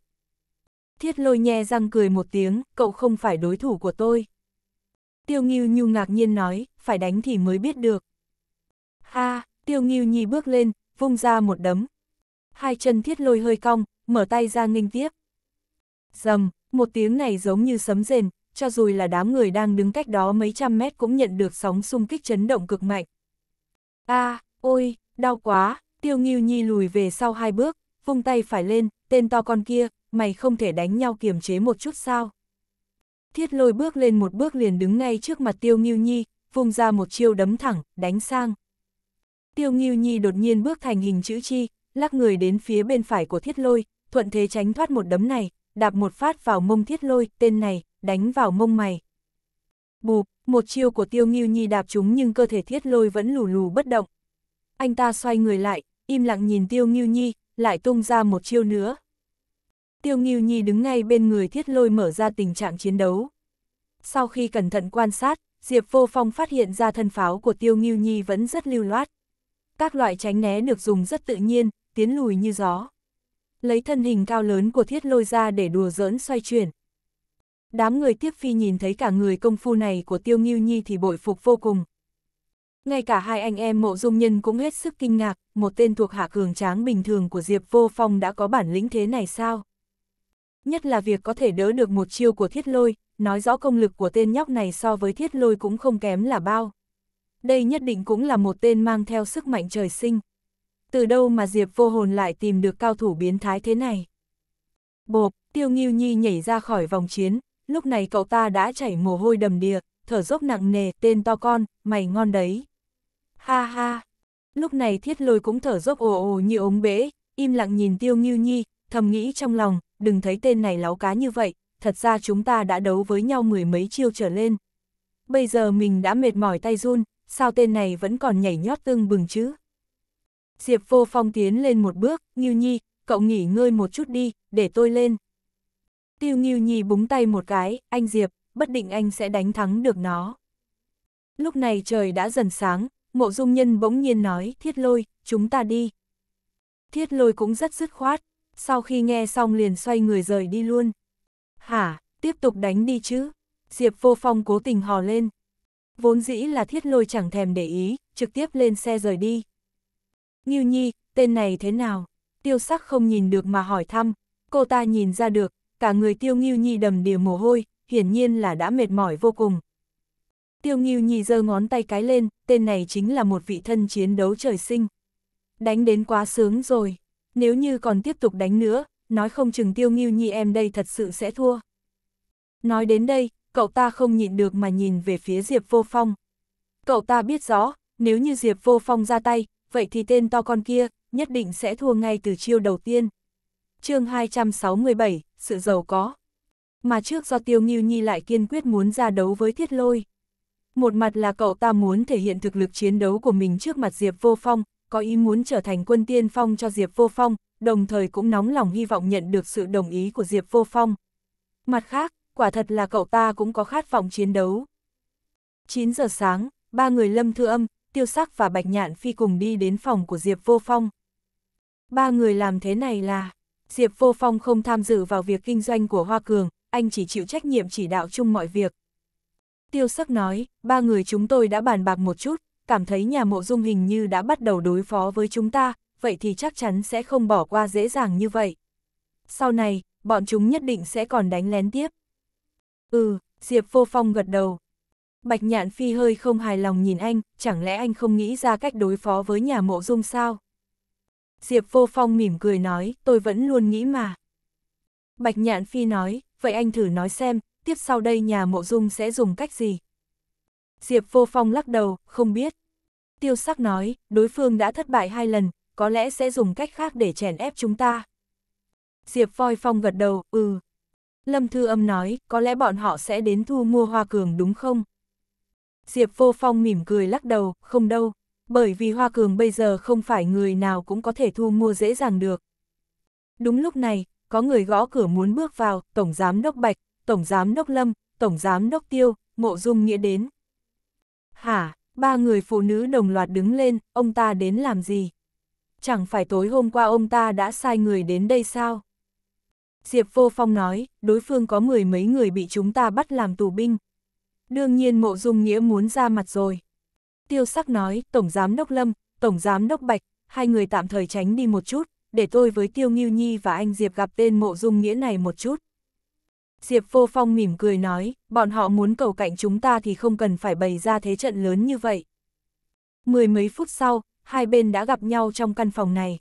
Thiết lôi nhe răng cười một tiếng, cậu không phải đối thủ của tôi. Tiêu Nghiêu Nhu ngạc nhiên nói, phải đánh thì mới biết được. Ha, Tiêu Nghiêu Nhi bước lên, vung ra một đấm. Hai chân thiết lôi hơi cong, mở tay ra nghênh tiếp. Dầm, một tiếng này giống như sấm rền, cho dù là đám người đang đứng cách đó mấy trăm mét cũng nhận được sóng xung kích chấn động cực mạnh. A, à, ôi, đau quá, Tiêu Nghiêu Nhi lùi về sau hai bước, vung tay phải lên, tên to con kia, mày không thể đánh nhau kiềm chế một chút sao? Thiết lôi bước lên một bước liền đứng ngay trước mặt tiêu nghiêu nhi, vùng ra một chiêu đấm thẳng, đánh sang. Tiêu nghiêu nhi đột nhiên bước thành hình chữ chi, lắc người đến phía bên phải của thiết lôi, thuận thế tránh thoát một đấm này, đạp một phát vào mông thiết lôi, tên này, đánh vào mông mày. Bụp, một chiêu của tiêu nghiêu nhi đạp chúng nhưng cơ thể thiết lôi vẫn lù lù bất động. Anh ta xoay người lại, im lặng nhìn tiêu nghiêu nhi, lại tung ra một chiêu nữa, Tiêu Nghiêu Nhi đứng ngay bên người thiết lôi mở ra tình trạng chiến đấu. Sau khi cẩn thận quan sát, Diệp Vô Phong phát hiện ra thân pháo của Tiêu Nghiêu Nhi vẫn rất lưu loát. Các loại tránh né được dùng rất tự nhiên, tiến lùi như gió. Lấy thân hình cao lớn của thiết lôi ra để đùa giỡn xoay chuyển. Đám người tiếp phi nhìn thấy cả người công phu này của Tiêu Nghiêu Nhi thì bội phục vô cùng. Ngay cả hai anh em mộ dung nhân cũng hết sức kinh ngạc, một tên thuộc hạ cường tráng bình thường của Diệp Vô Phong đã có bản lĩnh thế này sao? Nhất là việc có thể đỡ được một chiêu của thiết lôi, nói rõ công lực của tên nhóc này so với thiết lôi cũng không kém là bao. Đây nhất định cũng là một tên mang theo sức mạnh trời sinh. Từ đâu mà Diệp vô hồn lại tìm được cao thủ biến thái thế này? Bộp, tiêu nghiêu nhi nhảy ra khỏi vòng chiến, lúc này cậu ta đã chảy mồ hôi đầm đìa, thở dốc nặng nề, tên to con, mày ngon đấy. Ha ha, lúc này thiết lôi cũng thở dốc ồ ồ như ống bể, im lặng nhìn tiêu nghiêu nhi, thầm nghĩ trong lòng, đừng thấy tên này láo cá như vậy, thật ra chúng ta đã đấu với nhau mười mấy chiêu trở lên. Bây giờ mình đã mệt mỏi tay run, sao tên này vẫn còn nhảy nhót tương bừng chứ? Diệp vô phong tiến lên một bước, Nghiêu Nhi, cậu nghỉ ngơi một chút đi, để tôi lên. Tiêu Nghiêu Nhi búng tay một cái, anh Diệp, bất định anh sẽ đánh thắng được nó. Lúc này trời đã dần sáng, mộ dung nhân bỗng nhiên nói, thiết lôi, chúng ta đi. Thiết lôi cũng rất dứt khoát, sau khi nghe xong liền xoay người rời đi luôn. Hả, tiếp tục đánh đi chứ. Diệp vô phong cố tình hò lên. Vốn dĩ là thiết lôi chẳng thèm để ý, trực tiếp lên xe rời đi. Nghiêu nhi, tên này thế nào? Tiêu sắc không nhìn được mà hỏi thăm. Cô ta nhìn ra được, cả người tiêu nghiêu nhi đầm đìa mồ hôi, hiển nhiên là đã mệt mỏi vô cùng. Tiêu nghiêu nhi giơ ngón tay cái lên, tên này chính là một vị thân chiến đấu trời sinh. Đánh đến quá sướng rồi nếu như còn tiếp tục đánh nữa, nói không chừng tiêu nghiêu nhi em đây thật sự sẽ thua. Nói đến đây, cậu ta không nhịn được mà nhìn về phía Diệp Vô Phong. Cậu ta biết rõ, nếu như Diệp Vô Phong ra tay, vậy thì tên to con kia, nhất định sẽ thua ngay từ chiêu đầu tiên. chương 267, sự giàu có. Mà trước do Tiêu Nghiêu Nhi lại kiên quyết muốn ra đấu với Thiết Lôi. Một mặt là cậu ta muốn thể hiện thực lực chiến đấu của mình trước mặt Diệp Vô Phong, có ý muốn trở thành quân tiên phong cho Diệp Vô Phong, đồng thời cũng nóng lòng hy vọng nhận được sự đồng ý của Diệp Vô Phong. Mặt khác, quả thật là cậu ta cũng có khát vọng chiến đấu. 9 giờ sáng, ba người Lâm Thư Âm, Tiêu Sắc và Bạch Nhạn Phi cùng đi đến phòng của Diệp Vô Phong. Ba người làm thế này là, Diệp Vô Phong không tham dự vào việc kinh doanh của Hoa Cường, anh chỉ chịu trách nhiệm chỉ đạo chung mọi việc. Tiêu Sắc nói, ba người chúng tôi đã bàn bạc một chút, cảm thấy nhà mộ dung hình như đã bắt đầu đối phó với chúng ta, vậy thì chắc chắn sẽ không bỏ qua dễ dàng như vậy. Sau này, bọn chúng nhất định sẽ còn đánh lén tiếp. Ừ, Diệp Vô Phong gật đầu. Bạch Nhạn Phi hơi không hài lòng nhìn anh, chẳng lẽ anh không nghĩ ra cách đối phó với nhà mộ dung sao? Diệp Vô Phong mỉm cười nói, tôi vẫn luôn nghĩ mà. Bạch Nhạn Phi nói, vậy anh thử nói xem, tiếp sau đây nhà mộ dung sẽ dùng cách gì? Diệp Vô Phong lắc đầu, không biết tiêu sắc nói, đối phương đã thất bại hai lần, có lẽ sẽ dùng cách khác để chèn ép chúng ta. Diệp Voi Phong gật đầu, ừ. Lâm Thư Âm nói, có lẽ bọn họ sẽ đến thu mua Hoa Cường đúng không? Diệp Vô Phong mỉm cười lắc đầu, không đâu, bởi vì Hoa Cường bây giờ không phải người nào cũng có thể thu mua dễ dàng được. Đúng lúc này, có người gõ cửa muốn bước vào, Tổng Giám Đốc Bạch, Tổng Giám Đốc Lâm, Tổng Giám Đốc Tiêu, Mộ Dung Nghĩa đến. Hả? Ba người phụ nữ đồng loạt đứng lên, ông ta đến làm gì? Chẳng phải tối hôm qua ông ta đã sai người đến đây sao? Diệp Vô Phong nói, đối phương có mười mấy người bị chúng ta bắt làm tù binh. Đương nhiên Mộ Dung Nghĩa muốn ra mặt rồi. Tiêu Sắc nói, Tổng Giám Đốc Lâm, Tổng Giám Đốc Bạch, hai người tạm thời tránh đi một chút, để tôi với Tiêu Nghiêu Nhi và anh Diệp gặp tên Mộ Dung Nghĩa này một chút. Diệp Vô Phong mỉm cười nói, bọn họ muốn cầu cạnh chúng ta thì không cần phải bày ra thế trận lớn như vậy. Mười mấy phút sau, hai bên đã gặp nhau trong căn phòng này.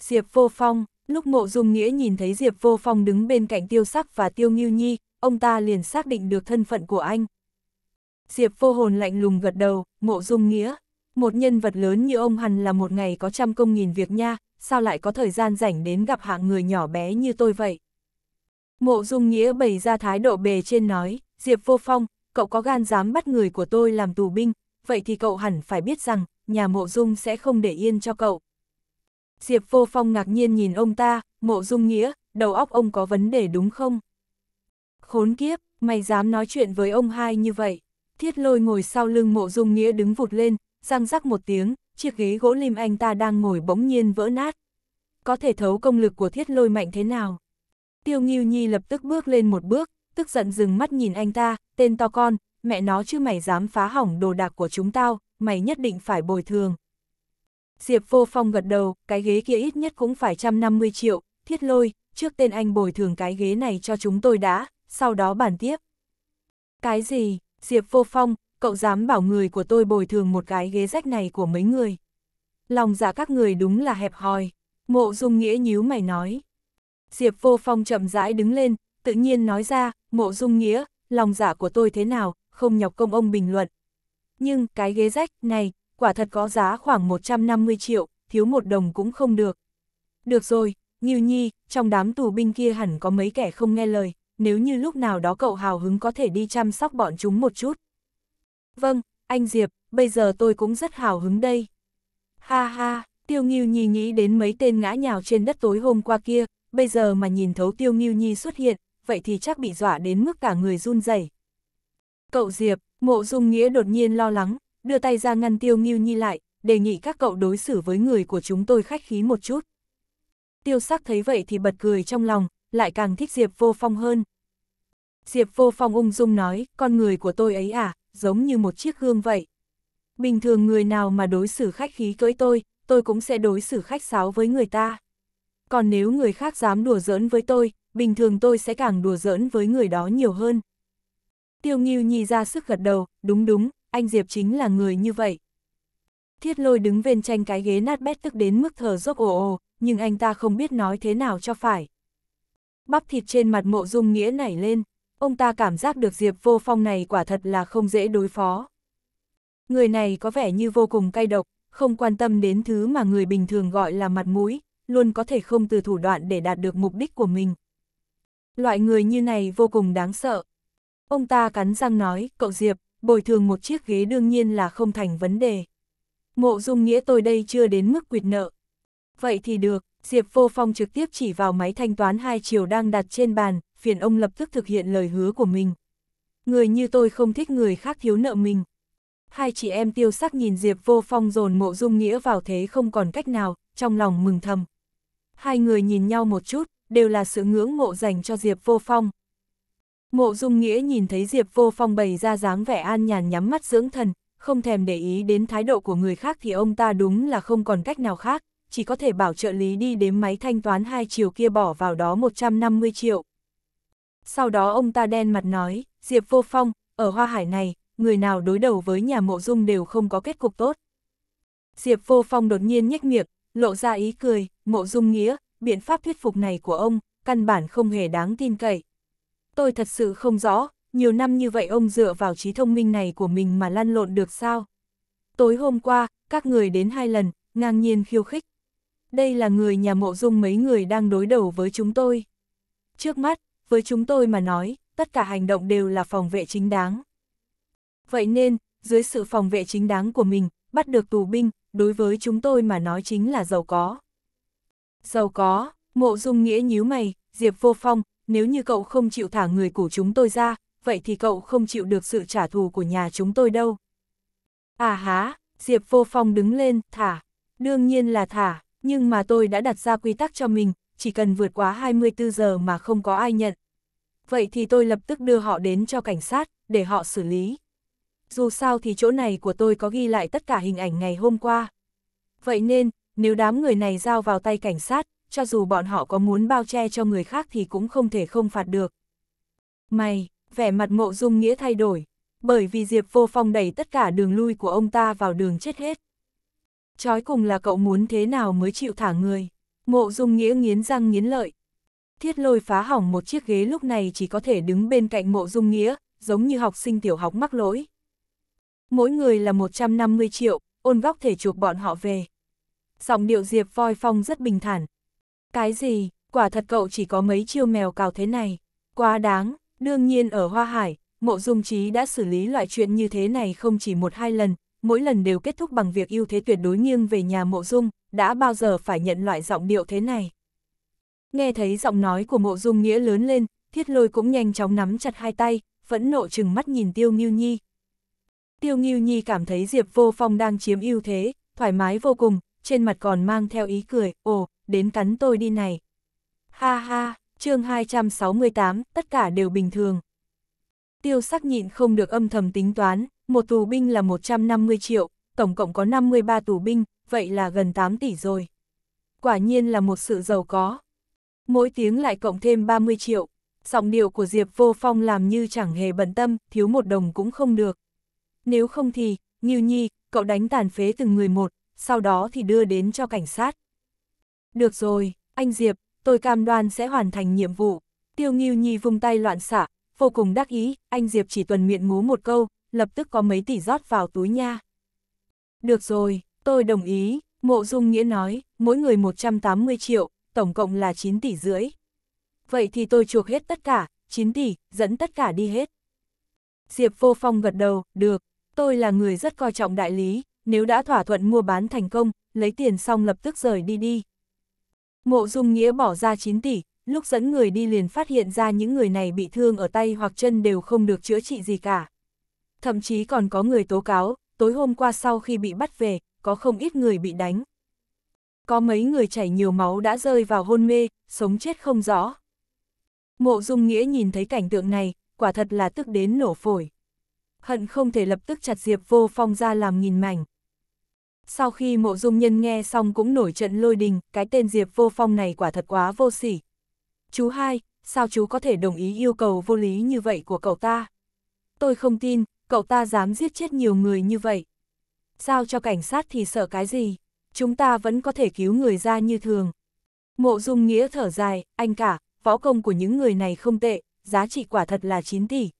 Diệp Vô Phong, lúc Mộ Dung Nghĩa nhìn thấy Diệp Vô Phong đứng bên cạnh Tiêu Sắc và Tiêu Ngưu Nhi, ông ta liền xác định được thân phận của anh. Diệp Vô Hồn lạnh lùng gật đầu, Mộ Dung Nghĩa, một nhân vật lớn như ông hẳn là một ngày có trăm công nghìn việc nha, sao lại có thời gian rảnh đến gặp hạng người nhỏ bé như tôi vậy? Mộ Dung Nghĩa bày ra thái độ bề trên nói, Diệp Vô Phong, cậu có gan dám bắt người của tôi làm tù binh, vậy thì cậu hẳn phải biết rằng, nhà Mộ Dung sẽ không để yên cho cậu. Diệp Vô Phong ngạc nhiên nhìn ông ta, Mộ Dung Nghĩa, đầu óc ông có vấn đề đúng không? Khốn kiếp, mày dám nói chuyện với ông hai như vậy. Thiết lôi ngồi sau lưng Mộ Dung Nghĩa đứng vụt lên, răng rắc một tiếng, chiếc ghế gỗ lim anh ta đang ngồi bỗng nhiên vỡ nát. Có thể thấu công lực của thiết lôi mạnh thế nào? Tiêu Nghiêu Nhi lập tức bước lên một bước, tức giận dừng mắt nhìn anh ta, tên to con, mẹ nó chứ mày dám phá hỏng đồ đạc của chúng tao, mày nhất định phải bồi thường. Diệp Vô Phong gật đầu, cái ghế kia ít nhất cũng phải 150 triệu, thiết lôi, trước tên anh bồi thường cái ghế này cho chúng tôi đã, sau đó bàn tiếp. Cái gì, Diệp Vô Phong, cậu dám bảo người của tôi bồi thường một cái ghế rách này của mấy người. Lòng dạ các người đúng là hẹp hòi, mộ dung nghĩa nhíu mày nói. Diệp Vô Phong chậm rãi đứng lên, tự nhiên nói ra, mộ dung nghĩa, lòng giả dạ của tôi thế nào, không nhọc công ông bình luận. Nhưng cái ghế rách này, quả thật có giá khoảng 150 triệu, thiếu một đồng cũng không được. Được rồi, Nghiêu Nhi, trong đám tù binh kia hẳn có mấy kẻ không nghe lời, nếu như lúc nào đó cậu hào hứng có thể đi chăm sóc bọn chúng một chút. Vâng, anh Diệp, bây giờ tôi cũng rất hào hứng đây. Ha ha, Tiêu Nghiêu Nhi nghĩ đến mấy tên ngã nhào trên đất tối hôm qua kia, bây giờ mà nhìn thấu Tiêu Nghiêu Nhi xuất hiện, vậy thì chắc bị dọa đến mức cả người run rẩy. Cậu Diệp, Mộ Dung Nghĩa đột nhiên lo lắng, đưa tay ra ngăn Tiêu Nghiêu Nhi lại, đề nghị các cậu đối xử với người của chúng tôi khách khí một chút. Tiêu sắc thấy vậy thì bật cười trong lòng, lại càng thích Diệp Vô Phong hơn. Diệp Vô Phong ung dung nói, con người của tôi ấy à, giống như một chiếc gương vậy. Bình thường người nào mà đối xử khách khí cưỡi tôi, tôi cũng sẽ đối xử khách sáo với người ta còn nếu người khác dám đùa giỡn với tôi, bình thường tôi sẽ càng đùa giỡn với người đó nhiều hơn. Tiêu Nghiêu Nhi ra sức gật đầu, đúng đúng, anh Diệp chính là người như vậy. Thiết lôi đứng bên tranh cái ghế nát bét tức đến mức thở dốc ồ ồ, nhưng anh ta không biết nói thế nào cho phải. Bắp thịt trên mặt mộ dung nghĩa nảy lên, ông ta cảm giác được Diệp vô phong này quả thật là không dễ đối phó. Người này có vẻ như vô cùng cay độc, không quan tâm đến thứ mà người bình thường gọi là mặt mũi, luôn có thể không từ thủ đoạn để đạt được mục đích của mình. Loại người như này vô cùng đáng sợ. Ông ta cắn răng nói, cậu Diệp, bồi thường một chiếc ghế đương nhiên là không thành vấn đề. Mộ dung nghĩa tôi đây chưa đến mức quyệt nợ. Vậy thì được, Diệp vô phong trực tiếp chỉ vào máy thanh toán hai chiều đang đặt trên bàn, phiền ông lập tức thực hiện lời hứa của mình. Người như tôi không thích người khác thiếu nợ mình. Hai chị em tiêu sắc nhìn Diệp vô phong dồn mộ dung nghĩa vào thế không còn cách nào, trong lòng mừng thầm hai người nhìn nhau một chút, đều là sự ngưỡng mộ dành cho Diệp Vô Phong. Mộ Dung Nghĩa nhìn thấy Diệp Vô Phong bày ra dáng vẻ an nhàn nhắm mắt dưỡng thần, không thèm để ý đến thái độ của người khác thì ông ta đúng là không còn cách nào khác, chỉ có thể bảo trợ lý đi đếm máy thanh toán hai chiều kia bỏ vào đó 150 triệu. Sau đó ông ta đen mặt nói, Diệp Vô Phong, ở Hoa Hải này, người nào đối đầu với nhà mộ dung đều không có kết cục tốt. Diệp Vô Phong đột nhiên nhếch miệng, lộ ra ý cười, mộ dung nghĩa, biện pháp thuyết phục này của ông, căn bản không hề đáng tin cậy. Tôi thật sự không rõ, nhiều năm như vậy ông dựa vào trí thông minh này của mình mà lăn lộn được sao? Tối hôm qua, các người đến hai lần, ngang nhiên khiêu khích. Đây là người nhà mộ dung mấy người đang đối đầu với chúng tôi. Trước mắt, với chúng tôi mà nói, tất cả hành động đều là phòng vệ chính đáng. Vậy nên, dưới sự phòng vệ chính đáng của mình, bắt được tù binh, đối với chúng tôi mà nói chính là giàu có. Giàu có, mộ dung nghĩa nhíu mày, Diệp vô phong, nếu như cậu không chịu thả người của chúng tôi ra, vậy thì cậu không chịu được sự trả thù của nhà chúng tôi đâu. À há, Diệp vô phong đứng lên, thả. Đương nhiên là thả, nhưng mà tôi đã đặt ra quy tắc cho mình, chỉ cần vượt quá 24 giờ mà không có ai nhận. Vậy thì tôi lập tức đưa họ đến cho cảnh sát, để họ xử lý dù sao thì chỗ này của tôi có ghi lại tất cả hình ảnh ngày hôm qua. Vậy nên, nếu đám người này giao vào tay cảnh sát, cho dù bọn họ có muốn bao che cho người khác thì cũng không thể không phạt được. Mày, vẻ mặt mộ dung nghĩa thay đổi, bởi vì Diệp Vô Phong đẩy tất cả đường lui của ông ta vào đường chết hết. Chói cùng là cậu muốn thế nào mới chịu thả người. Mộ dung nghĩa nghiến răng nghiến lợi. Thiết lôi phá hỏng một chiếc ghế lúc này chỉ có thể đứng bên cạnh mộ dung nghĩa, giống như học sinh tiểu học mắc lỗi mỗi người là 150 triệu, ôn góc thể chuộc bọn họ về. Giọng điệu Diệp Voi Phong rất bình thản. Cái gì, quả thật cậu chỉ có mấy chiêu mèo cào thế này, quá đáng, đương nhiên ở Hoa Hải, mộ dung trí đã xử lý loại chuyện như thế này không chỉ một hai lần, mỗi lần đều kết thúc bằng việc ưu thế tuyệt đối nghiêng về nhà mộ dung, đã bao giờ phải nhận loại giọng điệu thế này. Nghe thấy giọng nói của mộ dung nghĩa lớn lên, thiết lôi cũng nhanh chóng nắm chặt hai tay, phẫn nộ chừng mắt nhìn tiêu nghiêu nhi, Tiêu Nghiêu Nhi cảm thấy Diệp Vô Phong đang chiếm ưu thế, thoải mái vô cùng, trên mặt còn mang theo ý cười, ồ, đến cắn tôi đi này. Ha ha, chương 268, tất cả đều bình thường. Tiêu sắc nhịn không được âm thầm tính toán, một tù binh là 150 triệu, tổng cộng có 53 tù binh, vậy là gần 8 tỷ rồi. Quả nhiên là một sự giàu có. Mỗi tiếng lại cộng thêm 30 triệu, giọng điệu của Diệp Vô Phong làm như chẳng hề bận tâm, thiếu một đồng cũng không được. Nếu không thì, Nghiêu Nhi, cậu đánh tàn phế từng người một, sau đó thì đưa đến cho cảnh sát. Được rồi, anh Diệp, tôi cam đoan sẽ hoàn thành nhiệm vụ. Tiêu Nghiêu Nhi vung tay loạn xạ, vô cùng đắc ý, anh Diệp chỉ tuần miệng ngú một câu, lập tức có mấy tỷ rót vào túi nha. Được rồi, tôi đồng ý, Mộ Dung Nghĩa nói, mỗi người 180 triệu, tổng cộng là 9 tỷ rưỡi. Vậy thì tôi chuộc hết tất cả, 9 tỷ, dẫn tất cả đi hết. Diệp Vô Phong gật đầu, được, Tôi là người rất coi trọng đại lý, nếu đã thỏa thuận mua bán thành công, lấy tiền xong lập tức rời đi đi. Mộ Dung Nghĩa bỏ ra 9 tỷ, lúc dẫn người đi liền phát hiện ra những người này bị thương ở tay hoặc chân đều không được chữa trị gì cả. Thậm chí còn có người tố cáo, tối hôm qua sau khi bị bắt về, có không ít người bị đánh. Có mấy người chảy nhiều máu đã rơi vào hôn mê, sống chết không rõ. Mộ Dung Nghĩa nhìn thấy cảnh tượng này, quả thật là tức đến nổ phổi hận không thể lập tức chặt Diệp Vô Phong ra làm nghìn mảnh. Sau khi mộ dung nhân nghe xong cũng nổi trận lôi đình, cái tên Diệp Vô Phong này quả thật quá vô sỉ. Chú hai, sao chú có thể đồng ý yêu cầu vô lý như vậy của cậu ta? Tôi không tin, cậu ta dám giết chết nhiều người như vậy. Giao cho cảnh sát thì sợ cái gì? Chúng ta vẫn có thể cứu người ra như thường. Mộ dung nghĩa thở dài, anh cả, võ công của những người này không tệ, giá trị quả thật là 9 tỷ.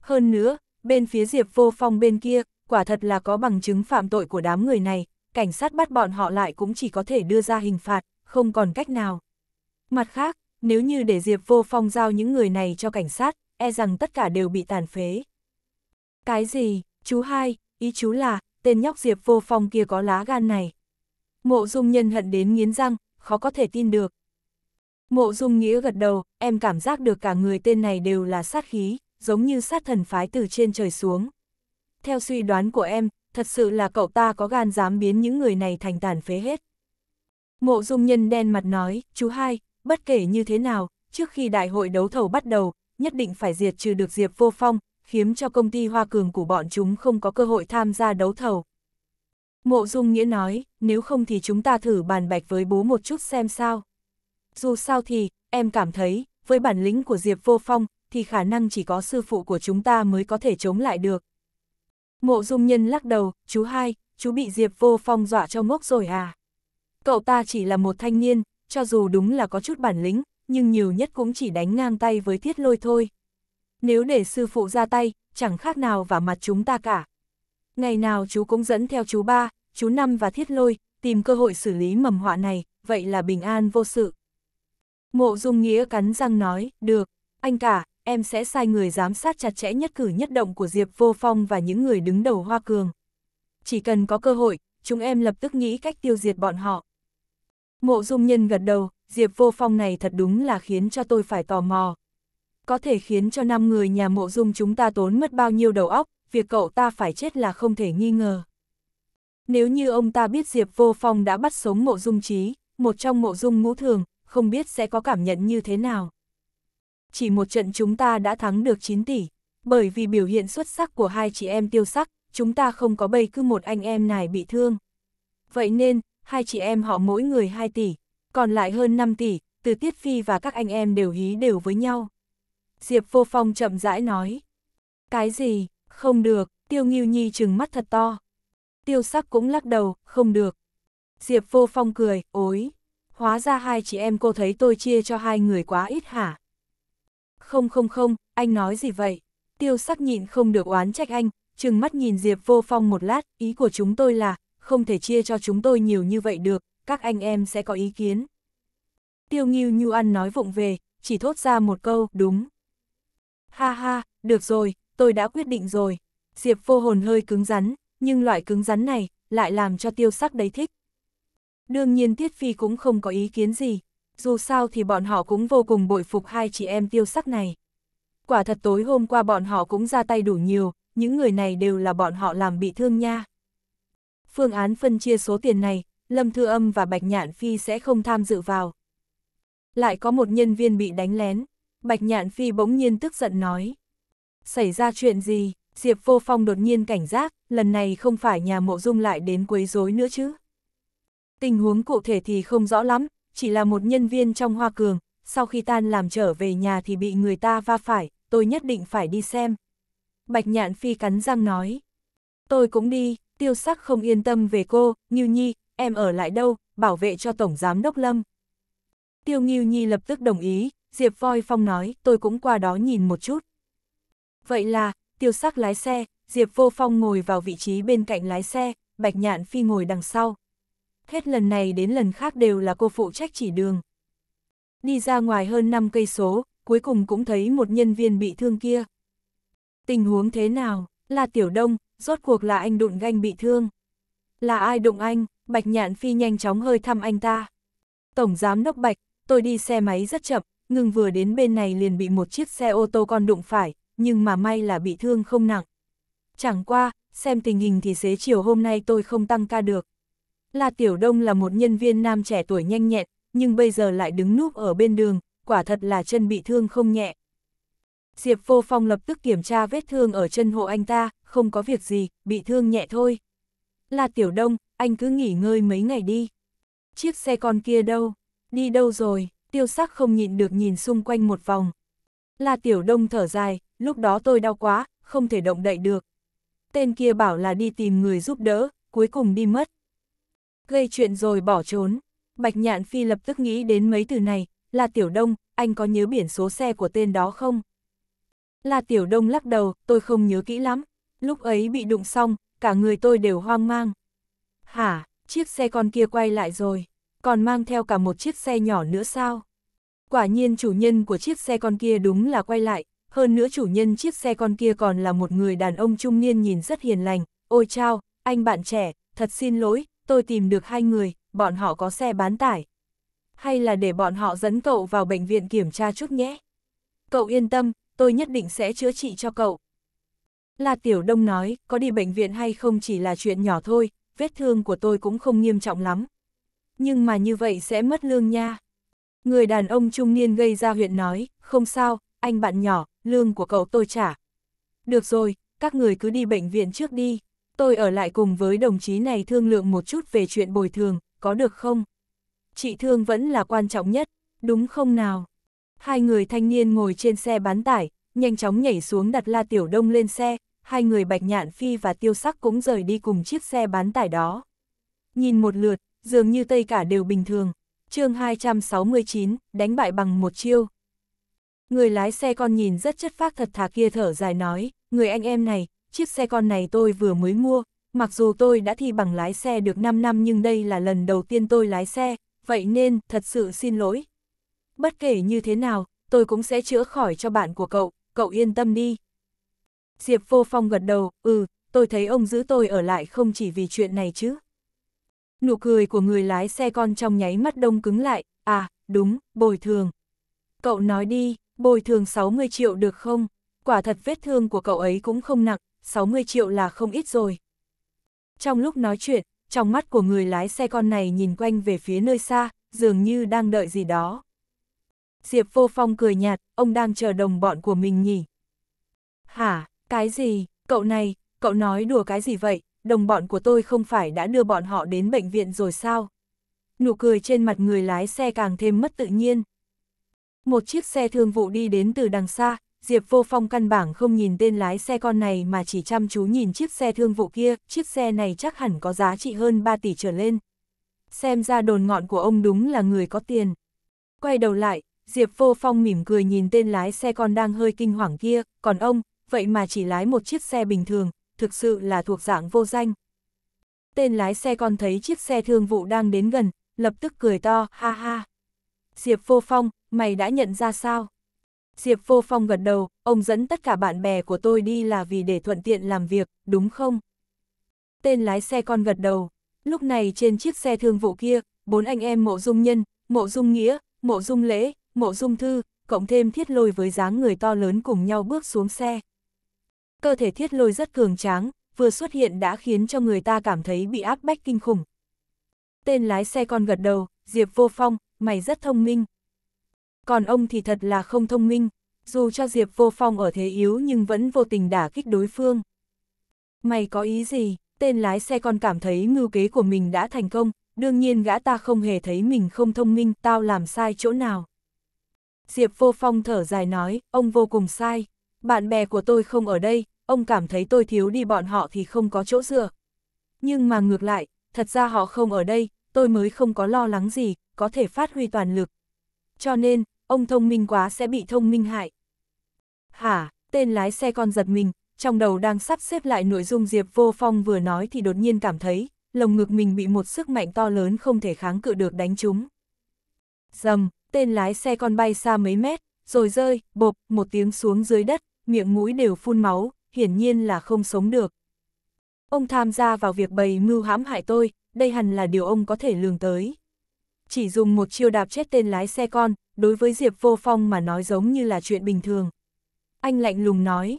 Hơn nữa, Bên phía Diệp Vô Phong bên kia, quả thật là có bằng chứng phạm tội của đám người này, cảnh sát bắt bọn họ lại cũng chỉ có thể đưa ra hình phạt, không còn cách nào. Mặt khác, nếu như để Diệp Vô Phong giao những người này cho cảnh sát, e rằng tất cả đều bị tàn phế. Cái gì, chú hai, ý chú là, tên nhóc Diệp Vô Phong kia có lá gan này. Mộ dung nhân hận đến nghiến răng, khó có thể tin được. Mộ dung nghĩa gật đầu, em cảm giác được cả người tên này đều là sát khí giống như sát thần phái từ trên trời xuống. Theo suy đoán của em, thật sự là cậu ta có gan dám biến những người này thành tàn phế hết. Mộ dung nhân đen mặt nói, chú hai, bất kể như thế nào, trước khi đại hội đấu thầu bắt đầu, nhất định phải diệt trừ được Diệp Vô Phong, khiến cho công ty Hoa Cường của bọn chúng không có cơ hội tham gia đấu thầu. Mộ Dung Nghĩa nói, nếu không thì chúng ta thử bàn bạch với bố một chút xem sao. Dù sao thì, em cảm thấy, với bản lĩnh của Diệp Vô Phong, thì khả năng chỉ có sư phụ của chúng ta mới có thể chống lại được. Mộ dung nhân lắc đầu, chú hai, chú bị Diệp vô phong dọa cho ngốc rồi à. Cậu ta chỉ là một thanh niên, cho dù đúng là có chút bản lĩnh, nhưng nhiều nhất cũng chỉ đánh ngang tay với thiết lôi thôi. Nếu để sư phụ ra tay, chẳng khác nào và mặt chúng ta cả. Ngày nào chú cũng dẫn theo chú ba, chú năm và thiết lôi, tìm cơ hội xử lý mầm họa này, vậy là bình an vô sự. Mộ Dung Nghĩa cắn răng nói, được, anh cả, em sẽ sai người giám sát chặt chẽ nhất cử nhất động của Diệp Vô Phong và những người đứng đầu Hoa Cường. Chỉ cần có cơ hội, chúng em lập tức nghĩ cách tiêu diệt bọn họ. Mộ dung nhân gật đầu, Diệp Vô Phong này thật đúng là khiến cho tôi phải tò mò. Có thể khiến cho năm người nhà mộ dung chúng ta tốn mất bao nhiêu đầu óc, việc cậu ta phải chết là không thể nghi ngờ. Nếu như ông ta biết Diệp Vô Phong đã bắt sống mộ dung trí, một trong mộ dung ngũ thường, không biết sẽ có cảm nhận như thế nào chỉ một trận chúng ta đã thắng được 9 tỷ. Bởi vì biểu hiện xuất sắc của hai chị em tiêu sắc, chúng ta không có bầy cứ một anh em này bị thương. Vậy nên, hai chị em họ mỗi người 2 tỷ, còn lại hơn 5 tỷ, từ Tiết Phi và các anh em đều hí đều với nhau. Diệp Vô Phong chậm rãi nói. Cái gì, không được, Tiêu Nghiêu Nhi trừng mắt thật to. Tiêu sắc cũng lắc đầu, không được. Diệp Vô Phong cười, ối. Hóa ra hai chị em cô thấy tôi chia cho hai người quá ít hả? Không không không, anh nói gì vậy? Tiêu sắc nhịn không được oán trách anh, chừng mắt nhìn Diệp vô phong một lát, ý của chúng tôi là, không thể chia cho chúng tôi nhiều như vậy được, các anh em sẽ có ý kiến. Tiêu nghiêu nhu ăn nói vụng về, chỉ thốt ra một câu, đúng. Ha ha, được rồi, tôi đã quyết định rồi. Diệp vô hồn hơi cứng rắn, nhưng loại cứng rắn này lại làm cho tiêu sắc đấy thích. Đương nhiên Tiết Phi cũng không có ý kiến gì dù sao thì bọn họ cũng vô cùng bội phục hai chị em tiêu sắc này. Quả thật tối hôm qua bọn họ cũng ra tay đủ nhiều, những người này đều là bọn họ làm bị thương nha. Phương án phân chia số tiền này, Lâm Thư Âm và Bạch Nhạn Phi sẽ không tham dự vào. Lại có một nhân viên bị đánh lén, Bạch Nhạn Phi bỗng nhiên tức giận nói. Xảy ra chuyện gì, Diệp Vô Phong đột nhiên cảnh giác, lần này không phải nhà mộ dung lại đến quấy rối nữa chứ. Tình huống cụ thể thì không rõ lắm, chỉ là một nhân viên trong Hoa Cường, sau khi tan làm trở về nhà thì bị người ta va phải, tôi nhất định phải đi xem. Bạch Nhạn Phi cắn răng nói. Tôi cũng đi, tiêu sắc không yên tâm về cô, Nghiêu Nhi, em ở lại đâu, bảo vệ cho Tổng Giám Đốc Lâm. Tiêu Nghiêu Nhi lập tức đồng ý, Diệp Voi Phong nói, tôi cũng qua đó nhìn một chút. Vậy là, tiêu sắc lái xe, Diệp Vô Phong ngồi vào vị trí bên cạnh lái xe, Bạch Nhạn Phi ngồi đằng sau, hết lần này đến lần khác đều là cô phụ trách chỉ đường. Đi ra ngoài hơn 5 cây số, cuối cùng cũng thấy một nhân viên bị thương kia. Tình huống thế nào, là Tiểu Đông, rốt cuộc là anh đụng ganh bị thương. Là ai đụng anh, Bạch Nhạn Phi nhanh chóng hơi thăm anh ta. Tổng giám đốc Bạch, tôi đi xe máy rất chậm, ngừng vừa đến bên này liền bị một chiếc xe ô tô con đụng phải, nhưng mà may là bị thương không nặng. Chẳng qua, xem tình hình thì xế chiều hôm nay tôi không tăng ca được. La Tiểu Đông là một nhân viên nam trẻ tuổi nhanh nhẹn, nhưng bây giờ lại đứng núp ở bên đường, quả thật là chân bị thương không nhẹ. Diệp Vô Phong lập tức kiểm tra vết thương ở chân hộ anh ta, không có việc gì, bị thương nhẹ thôi. La Tiểu Đông, anh cứ nghỉ ngơi mấy ngày đi. Chiếc xe con kia đâu? Đi đâu rồi? Tiêu sắc không nhịn được nhìn xung quanh một vòng. La Tiểu Đông thở dài, lúc đó tôi đau quá, không thể động đậy được. Tên kia bảo là đi tìm người giúp đỡ, cuối cùng đi mất gây chuyện rồi bỏ trốn. Bạch Nhạn Phi lập tức nghĩ đến mấy từ này, là Tiểu Đông, anh có nhớ biển số xe của tên đó không? Là Tiểu Đông lắc đầu, tôi không nhớ kỹ lắm. Lúc ấy bị đụng xong, cả người tôi đều hoang mang. Hả, chiếc xe con kia quay lại rồi, còn mang theo cả một chiếc xe nhỏ nữa sao? Quả nhiên chủ nhân của chiếc xe con kia đúng là quay lại, hơn nữa chủ nhân chiếc xe con kia còn là một người đàn ông trung niên nhìn rất hiền lành. Ôi chao, anh bạn trẻ, thật xin lỗi, tôi tìm được hai người, bọn họ có xe bán tải. Hay là để bọn họ dẫn cậu vào bệnh viện kiểm tra chút nhé. Cậu yên tâm, tôi nhất định sẽ chữa trị cho cậu. La Tiểu Đông nói, có đi bệnh viện hay không chỉ là chuyện nhỏ thôi, vết thương của tôi cũng không nghiêm trọng lắm. Nhưng mà như vậy sẽ mất lương nha. Người đàn ông trung niên gây ra huyện nói, không sao, anh bạn nhỏ, lương của cậu tôi trả. Được rồi, các người cứ đi bệnh viện trước đi. Tôi ở lại cùng với đồng chí này thương lượng một chút về chuyện bồi thường, có được không? Chị thương vẫn là quan trọng nhất, đúng không nào? Hai người thanh niên ngồi trên xe bán tải, nhanh chóng nhảy xuống đặt La Tiểu Đông lên xe, hai người Bạch Nhạn Phi và Tiêu Sắc cũng rời đi cùng chiếc xe bán tải đó. Nhìn một lượt, dường như tây cả đều bình thường. chương 269, đánh bại bằng một chiêu. Người lái xe con nhìn rất chất phác thật thà kia thở dài nói, người anh em này, chiếc xe con này tôi vừa mới mua, mặc dù tôi đã thi bằng lái xe được 5 năm nhưng đây là lần đầu tiên tôi lái xe, vậy nên thật sự xin lỗi. Bất kể như thế nào, tôi cũng sẽ chữa khỏi cho bạn của cậu, cậu yên tâm đi. Diệp vô phong gật đầu, ừ, tôi thấy ông giữ tôi ở lại không chỉ vì chuyện này chứ. Nụ cười của người lái xe con trong nháy mắt đông cứng lại, à, đúng, bồi thường. Cậu nói đi, bồi thường 60 triệu được không? Quả thật vết thương của cậu ấy cũng không nặng, 60 triệu là không ít rồi. Trong lúc nói chuyện, trong mắt của người lái xe con này nhìn quanh về phía nơi xa, dường như đang đợi gì đó. Diệp Vô Phong cười nhạt, ông đang chờ đồng bọn của mình nhỉ? Hả, cái gì, cậu này, cậu nói đùa cái gì vậy, đồng bọn của tôi không phải đã đưa bọn họ đến bệnh viện rồi sao? Nụ cười trên mặt người lái xe càng thêm mất tự nhiên. Một chiếc xe thương vụ đi đến từ đằng xa, Diệp Vô Phong căn bản không nhìn tên lái xe con này mà chỉ chăm chú nhìn chiếc xe thương vụ kia, chiếc xe này chắc hẳn có giá trị hơn 3 tỷ trở lên. Xem ra đồn ngọn của ông đúng là người có tiền. Quay đầu lại, Diệp Vô Phong mỉm cười nhìn tên lái xe con đang hơi kinh hoàng kia, còn ông, vậy mà chỉ lái một chiếc xe bình thường, thực sự là thuộc dạng vô danh. Tên lái xe con thấy chiếc xe thương vụ đang đến gần, lập tức cười to, ha ha. Diệp Vô Phong, mày đã nhận ra sao? Diệp Vô Phong gật đầu, ông dẫn tất cả bạn bè của tôi đi là vì để thuận tiện làm việc, đúng không? Tên lái xe con gật đầu. Lúc này trên chiếc xe thương vụ kia, bốn anh em mộ dung nhân, mộ dung nghĩa, mộ dung lễ, mộ dung thư, cộng thêm thiết lôi với dáng người to lớn cùng nhau bước xuống xe. Cơ thể thiết lôi rất cường tráng, vừa xuất hiện đã khiến cho người ta cảm thấy bị áp bách kinh khủng. Tên lái xe con gật đầu, Diệp Vô Phong, mày rất thông minh, còn ông thì thật là không thông minh, dù cho Diệp Vô Phong ở thế yếu nhưng vẫn vô tình đả kích đối phương. Mày có ý gì? Tên lái xe còn cảm thấy ngưu kế của mình đã thành công, đương nhiên gã ta không hề thấy mình không thông minh, tao làm sai chỗ nào. Diệp Vô Phong thở dài nói, ông vô cùng sai, bạn bè của tôi không ở đây, ông cảm thấy tôi thiếu đi bọn họ thì không có chỗ dựa. Nhưng mà ngược lại, thật ra họ không ở đây, tôi mới không có lo lắng gì, có thể phát huy toàn lực cho nên, ông thông minh quá sẽ bị thông minh hại. Hả, tên lái xe con giật mình, trong đầu đang sắp xếp lại nội dung Diệp Vô Phong vừa nói thì đột nhiên cảm thấy, lồng ngực mình bị một sức mạnh to lớn không thể kháng cự được đánh trúng. Dầm, tên lái xe con bay xa mấy mét, rồi rơi, bộp, một tiếng xuống dưới đất, miệng mũi đều phun máu, hiển nhiên là không sống được. Ông tham gia vào việc bày mưu hãm hại tôi, đây hẳn là điều ông có thể lường tới chỉ dùng một chiêu đạp chết tên lái xe con, đối với Diệp Vô Phong mà nói giống như là chuyện bình thường. Anh lạnh lùng nói,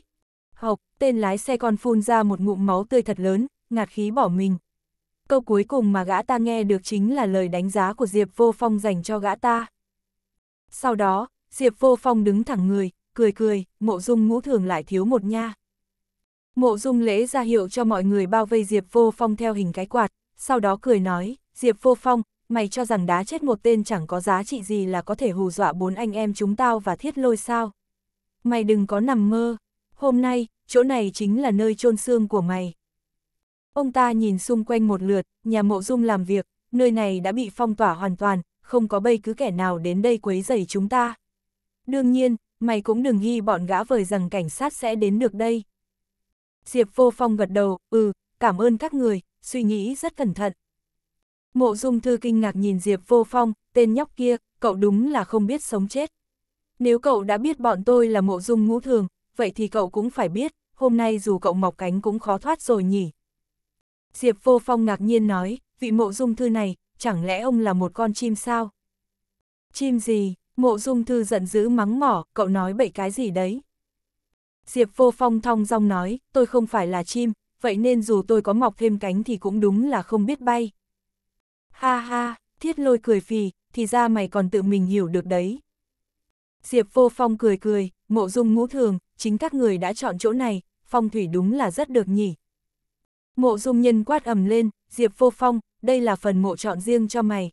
học, tên lái xe con phun ra một ngụm máu tươi thật lớn, ngạt khí bỏ mình. Câu cuối cùng mà gã ta nghe được chính là lời đánh giá của Diệp Vô Phong dành cho gã ta. Sau đó, Diệp Vô Phong đứng thẳng người, cười cười, mộ dung ngũ thường lại thiếu một nha. Mộ dung lễ ra hiệu cho mọi người bao vây Diệp Vô Phong theo hình cái quạt, sau đó cười nói, Diệp Vô Phong, mày cho rằng đá chết một tên chẳng có giá trị gì là có thể hù dọa bốn anh em chúng tao và thiết lôi sao. Mày đừng có nằm mơ, hôm nay, chỗ này chính là nơi chôn xương của mày. Ông ta nhìn xung quanh một lượt, nhà mộ dung làm việc, nơi này đã bị phong tỏa hoàn toàn, không có bây cứ kẻ nào đến đây quấy rầy chúng ta. Đương nhiên, mày cũng đừng ghi bọn gã vời rằng cảnh sát sẽ đến được đây. Diệp vô phong gật đầu, ừ, cảm ơn các người, suy nghĩ rất cẩn thận. Mộ dung thư kinh ngạc nhìn Diệp vô phong, tên nhóc kia, cậu đúng là không biết sống chết. Nếu cậu đã biết bọn tôi là mộ dung ngũ thường, vậy thì cậu cũng phải biết, hôm nay dù cậu mọc cánh cũng khó thoát rồi nhỉ. Diệp vô phong ngạc nhiên nói, vị mộ dung thư này, chẳng lẽ ông là một con chim sao? Chim gì? Mộ dung thư giận dữ mắng mỏ, cậu nói bậy cái gì đấy? Diệp vô phong thong dong nói, tôi không phải là chim, vậy nên dù tôi có mọc thêm cánh thì cũng đúng là không biết bay. Ha ha, thiết lôi cười phì, thì ra mày còn tự mình hiểu được đấy. Diệp vô phong cười cười, mộ dung ngũ thường, chính các người đã chọn chỗ này, phong thủy đúng là rất được nhỉ. Mộ dung nhân quát ầm lên, Diệp vô phong, đây là phần mộ chọn riêng cho mày.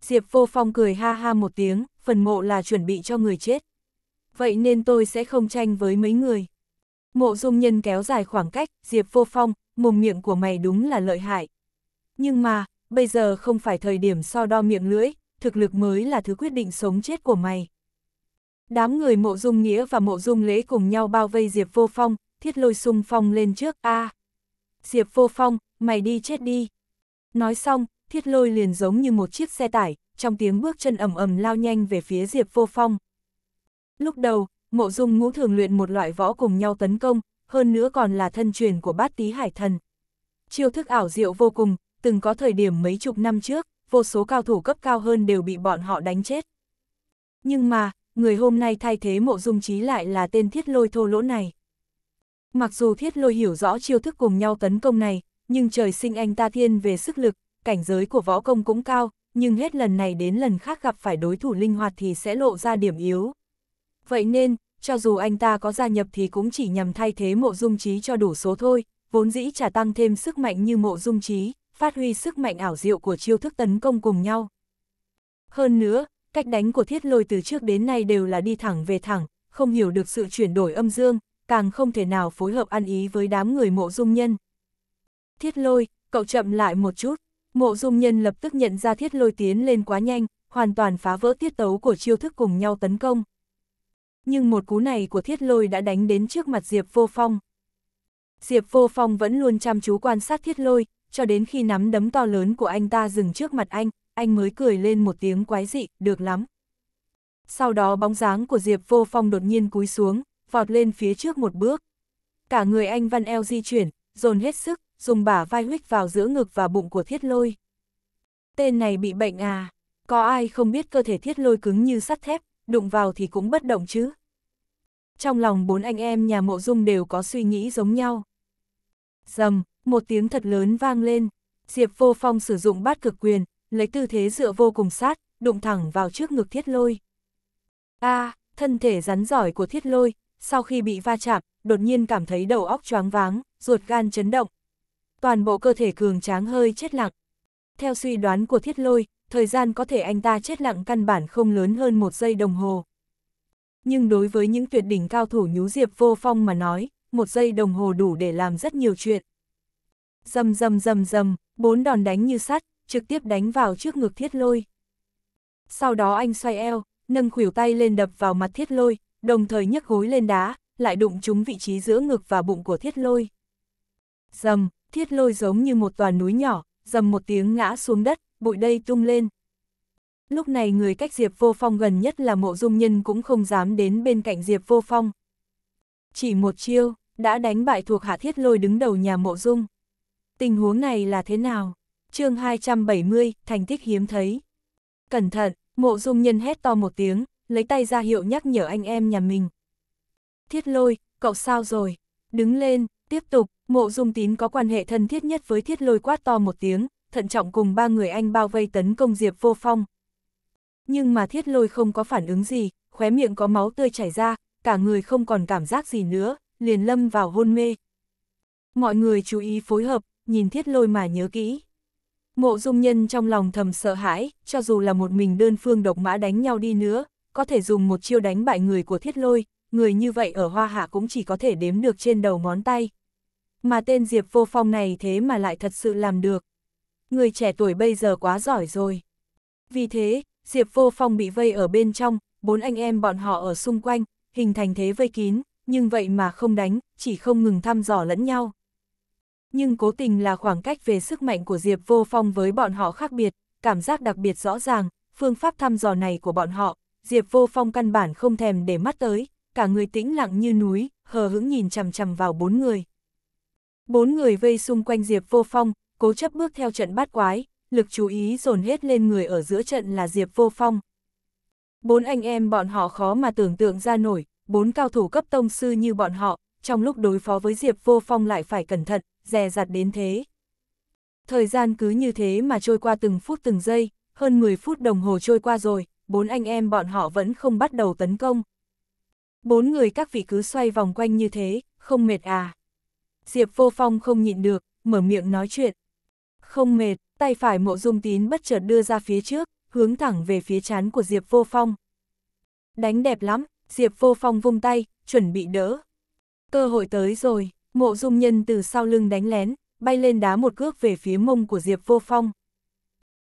Diệp vô phong cười ha ha một tiếng, phần mộ là chuẩn bị cho người chết. Vậy nên tôi sẽ không tranh với mấy người. Mộ dung nhân kéo dài khoảng cách, Diệp vô phong, mồm miệng của mày đúng là lợi hại. Nhưng mà, bây giờ không phải thời điểm so đo miệng lưỡi, thực lực mới là thứ quyết định sống chết của mày. Đám người mộ dung nghĩa và mộ dung lễ cùng nhau bao vây Diệp vô phong, thiết lôi sung phong lên trước, a Diệp vô phong, mày đi chết đi. Nói xong, thiết lôi liền giống như một chiếc xe tải, trong tiếng bước chân ầm ầm lao nhanh về phía Diệp vô phong. Lúc đầu, mộ dung ngũ thường luyện một loại võ cùng nhau tấn công, hơn nữa còn là thân truyền của bát tí hải thần. Chiêu thức ảo diệu vô cùng, từng có thời điểm mấy chục năm trước, vô số cao thủ cấp cao hơn đều bị bọn họ đánh chết. Nhưng mà, người hôm nay thay thế mộ dung trí lại là tên thiết lôi thô lỗ này. Mặc dù thiết lôi hiểu rõ chiêu thức cùng nhau tấn công này, nhưng trời sinh anh ta thiên về sức lực, cảnh giới của võ công cũng cao, nhưng hết lần này đến lần khác gặp phải đối thủ linh hoạt thì sẽ lộ ra điểm yếu. Vậy nên, cho dù anh ta có gia nhập thì cũng chỉ nhằm thay thế mộ dung trí cho đủ số thôi, vốn dĩ chả tăng thêm sức mạnh như mộ dung trí, phát huy sức mạnh ảo diệu của chiêu thức tấn công cùng nhau. Hơn nữa, cách đánh của thiết lôi từ trước đến nay đều là đi thẳng về thẳng, không hiểu được sự chuyển đổi âm dương, càng không thể nào phối hợp ăn ý với đám người mộ dung nhân. Thiết lôi, cậu chậm lại một chút, mộ dung nhân lập tức nhận ra thiết lôi tiến lên quá nhanh, hoàn toàn phá vỡ tiết tấu của chiêu thức cùng nhau tấn công. Nhưng một cú này của thiết lôi đã đánh đến trước mặt Diệp Vô Phong. Diệp Vô Phong vẫn luôn chăm chú quan sát thiết lôi, cho đến khi nắm đấm to lớn của anh ta dừng trước mặt anh, anh mới cười lên một tiếng quái dị, được lắm. Sau đó bóng dáng của Diệp Vô Phong đột nhiên cúi xuống, vọt lên phía trước một bước. Cả người anh Văn Eo di chuyển, dồn hết sức, dùng bả vai huyết vào giữa ngực và bụng của thiết lôi. Tên này bị bệnh à, có ai không biết cơ thể thiết lôi cứng như sắt thép, đụng vào thì cũng bất động chứ. Trong lòng bốn anh em nhà mộ dung đều có suy nghĩ giống nhau. Dầm, một tiếng thật lớn vang lên, Diệp Vô Phong sử dụng bát cực quyền, lấy tư thế dựa vô cùng sát, đụng thẳng vào trước ngực thiết lôi. A, thân thể rắn giỏi của thiết lôi, sau khi bị va chạm, đột nhiên cảm thấy đầu óc choáng váng, ruột gan chấn động. Toàn bộ cơ thể cường tráng hơi chết lặng. Theo suy đoán của thiết lôi, thời gian có thể anh ta chết lặng căn bản không lớn hơn một giây đồng hồ. Nhưng đối với những tuyệt đỉnh cao thủ nhú diệp vô phong mà nói, một giây đồng hồ đủ để làm rất nhiều chuyện. Dầm dầm dầm dầm, bốn đòn đánh như sắt, trực tiếp đánh vào trước ngực thiết lôi. Sau đó anh xoay eo, nâng khuỷu tay lên đập vào mặt thiết lôi, đồng thời nhấc gối lên đá, lại đụng trúng vị trí giữa ngực và bụng của thiết lôi. Dầm, thiết lôi giống như một tòa núi nhỏ, dầm một tiếng ngã xuống đất, bụi đây tung lên. Lúc này người cách Diệp Vô Phong gần nhất là mộ dung nhân cũng không dám đến bên cạnh Diệp Vô Phong. Chỉ một chiêu, đã đánh bại thuộc hạ thiết lôi đứng đầu nhà mộ dung. Tình huống này là thế nào? chương 270, thành tích hiếm thấy. Cẩn thận, mộ dung nhân hét to một tiếng, lấy tay ra hiệu nhắc nhở anh em nhà mình. Thiết lôi, cậu sao rồi? Đứng lên, tiếp tục, mộ dung tín có quan hệ thân thiết nhất với thiết lôi quát to một tiếng, thận trọng cùng ba người anh bao vây tấn công Diệp vô phong. Nhưng mà thiết lôi không có phản ứng gì, khóe miệng có máu tươi chảy ra, cả người không còn cảm giác gì nữa, liền lâm vào hôn mê. Mọi người chú ý phối hợp, nhìn thiết lôi mà nhớ kỹ. Mộ dung nhân trong lòng thầm sợ hãi, cho dù là một mình đơn phương độc mã đánh nhau đi nữa, có thể dùng một chiêu đánh bại người của thiết lôi, người như vậy ở hoa hạ cũng chỉ có thể đếm được trên đầu ngón tay. Mà tên Diệp vô phong này thế mà lại thật sự làm được. Người trẻ tuổi bây giờ quá giỏi rồi. Vì thế, Diệp vô phong bị vây ở bên trong, bốn anh em bọn họ ở xung quanh, hình thành thế vây kín, nhưng vậy mà không đánh, chỉ không ngừng thăm dò lẫn nhau. Nhưng cố tình là khoảng cách về sức mạnh của Diệp Vô Phong với bọn họ khác biệt, cảm giác đặc biệt rõ ràng, phương pháp thăm dò này của bọn họ, Diệp Vô Phong căn bản không thèm để mắt tới, cả người tĩnh lặng như núi, hờ hững nhìn chằm chằm vào bốn người. Bốn người vây xung quanh Diệp Vô Phong, cố chấp bước theo trận bát quái, lực chú ý dồn hết lên người ở giữa trận là Diệp Vô Phong. Bốn anh em bọn họ khó mà tưởng tượng ra nổi, bốn cao thủ cấp tông sư như bọn họ, trong lúc đối phó với Diệp Vô Phong lại phải cẩn thận, dè dặt đến thế. Thời gian cứ như thế mà trôi qua từng phút từng giây, hơn 10 phút đồng hồ trôi qua rồi, bốn anh em bọn họ vẫn không bắt đầu tấn công. Bốn người các vị cứ xoay vòng quanh như thế, không mệt à. Diệp Vô Phong không nhịn được, mở miệng nói chuyện. Không mệt, tay phải mộ dung tín bất chợt đưa ra phía trước, hướng thẳng về phía chán của Diệp Vô Phong. Đánh đẹp lắm, Diệp Vô Phong vung tay, chuẩn bị đỡ. Cơ hội tới rồi, mộ dung nhân từ sau lưng đánh lén, bay lên đá một cước về phía mông của Diệp Vô Phong.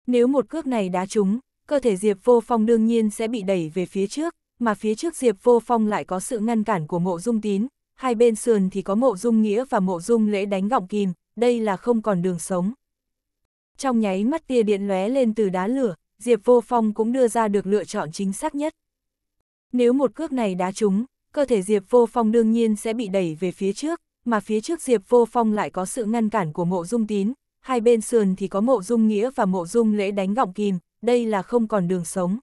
Nếu một cước này đá trúng, cơ thể Diệp Vô Phong đương nhiên sẽ bị đẩy về phía trước, mà phía trước Diệp Vô Phong lại có sự ngăn cản của mộ dung tín, hai bên sườn thì có mộ dung nghĩa và mộ dung lễ đánh gọng kìm, đây là không còn đường sống. Trong nháy mắt tia điện lóe lên từ đá lửa, Diệp Vô Phong cũng đưa ra được lựa chọn chính xác nhất. Nếu một cước này đá trúng, cơ thể Diệp Vô Phong đương nhiên sẽ bị đẩy về phía trước, mà phía trước Diệp Vô Phong lại có sự ngăn cản của mộ dung tín, hai bên sườn thì có mộ dung nghĩa và mộ dung lễ đánh gọng kìm, đây là không còn đường sống.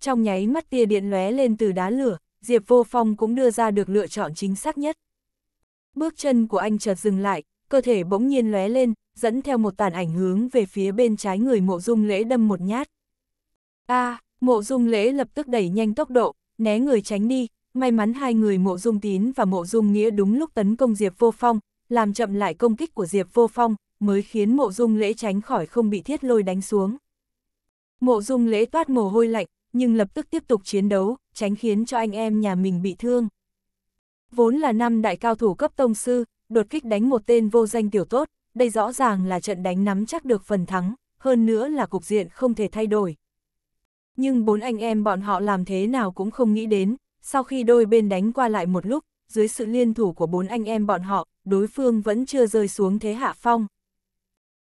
Trong nháy mắt tia điện lóe lên từ đá lửa, Diệp Vô Phong cũng đưa ra được lựa chọn chính xác nhất. Bước chân của anh chợt dừng lại, cơ thể bỗng nhiên lóe lên, dẫn theo một tàn ảnh hướng về phía bên trái người mộ dung lễ đâm một nhát. A, à, mộ dung lễ lập tức đẩy nhanh tốc độ, né người tránh đi, May mắn hai người mộ dung tín và mộ dung nghĩa đúng lúc tấn công Diệp Vô Phong, làm chậm lại công kích của Diệp Vô Phong, mới khiến mộ dung lễ tránh khỏi không bị thiết lôi đánh xuống. Mộ dung lễ toát mồ hôi lạnh, nhưng lập tức tiếp tục chiến đấu, tránh khiến cho anh em nhà mình bị thương. Vốn là năm đại cao thủ cấp tông sư, đột kích đánh một tên vô danh tiểu tốt, đây rõ ràng là trận đánh nắm chắc được phần thắng, hơn nữa là cục diện không thể thay đổi. Nhưng bốn anh em bọn họ làm thế nào cũng không nghĩ đến, sau khi đôi bên đánh qua lại một lúc, dưới sự liên thủ của bốn anh em bọn họ, đối phương vẫn chưa rơi xuống thế hạ phong.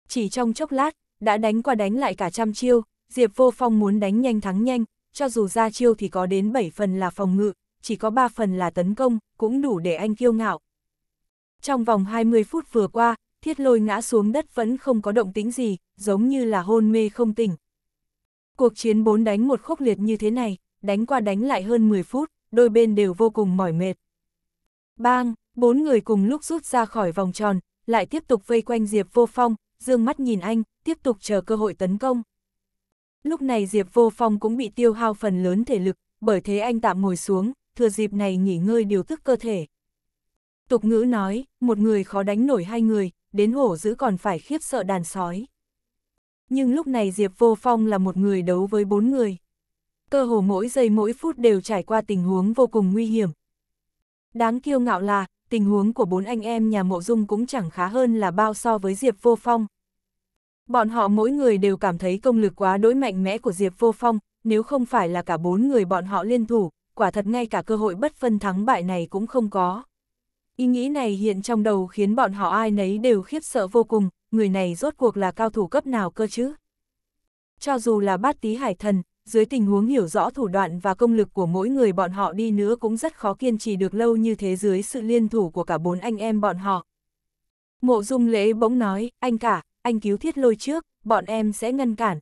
Chỉ trong chốc lát, đã đánh qua đánh lại cả trăm chiêu, Diệp Vô Phong muốn đánh nhanh thắng nhanh, cho dù ra chiêu thì có đến 7 phần là phòng ngự, chỉ có 3 phần là tấn công, cũng đủ để anh kiêu ngạo. Trong vòng 20 phút vừa qua, thiết lôi ngã xuống đất vẫn không có động tĩnh gì, giống như là hôn mê không tỉnh. Cuộc chiến bốn đánh một khốc liệt như thế này, đánh qua đánh lại hơn 10 phút, đôi bên đều vô cùng mỏi mệt. Bang, bốn người cùng lúc rút ra khỏi vòng tròn, lại tiếp tục vây quanh Diệp Vô Phong, dương mắt nhìn anh, tiếp tục chờ cơ hội tấn công. Lúc này Diệp Vô Phong cũng bị tiêu hao phần lớn thể lực, bởi thế anh tạm ngồi xuống, thừa dịp này nghỉ ngơi điều tức cơ thể. Tục ngữ nói, một người khó đánh nổi hai người, đến hổ dữ còn phải khiếp sợ đàn sói. Nhưng lúc này Diệp Vô Phong là một người đấu với bốn người cơ hồ mỗi giây mỗi phút đều trải qua tình huống vô cùng nguy hiểm. Đáng kiêu ngạo là, tình huống của bốn anh em nhà mộ dung cũng chẳng khá hơn là bao so với Diệp Vô Phong. Bọn họ mỗi người đều cảm thấy công lực quá đối mạnh mẽ của Diệp Vô Phong, nếu không phải là cả bốn người bọn họ liên thủ, quả thật ngay cả cơ hội bất phân thắng bại này cũng không có. Ý nghĩ này hiện trong đầu khiến bọn họ ai nấy đều khiếp sợ vô cùng, người này rốt cuộc là cao thủ cấp nào cơ chứ? Cho dù là bát tí hải thần, dưới tình huống hiểu rõ thủ đoạn và công lực của mỗi người bọn họ đi nữa cũng rất khó kiên trì được lâu như thế dưới sự liên thủ của cả bốn anh em bọn họ. Mộ dung lễ bỗng nói, anh cả, anh cứu thiết lôi trước, bọn em sẽ ngăn cản.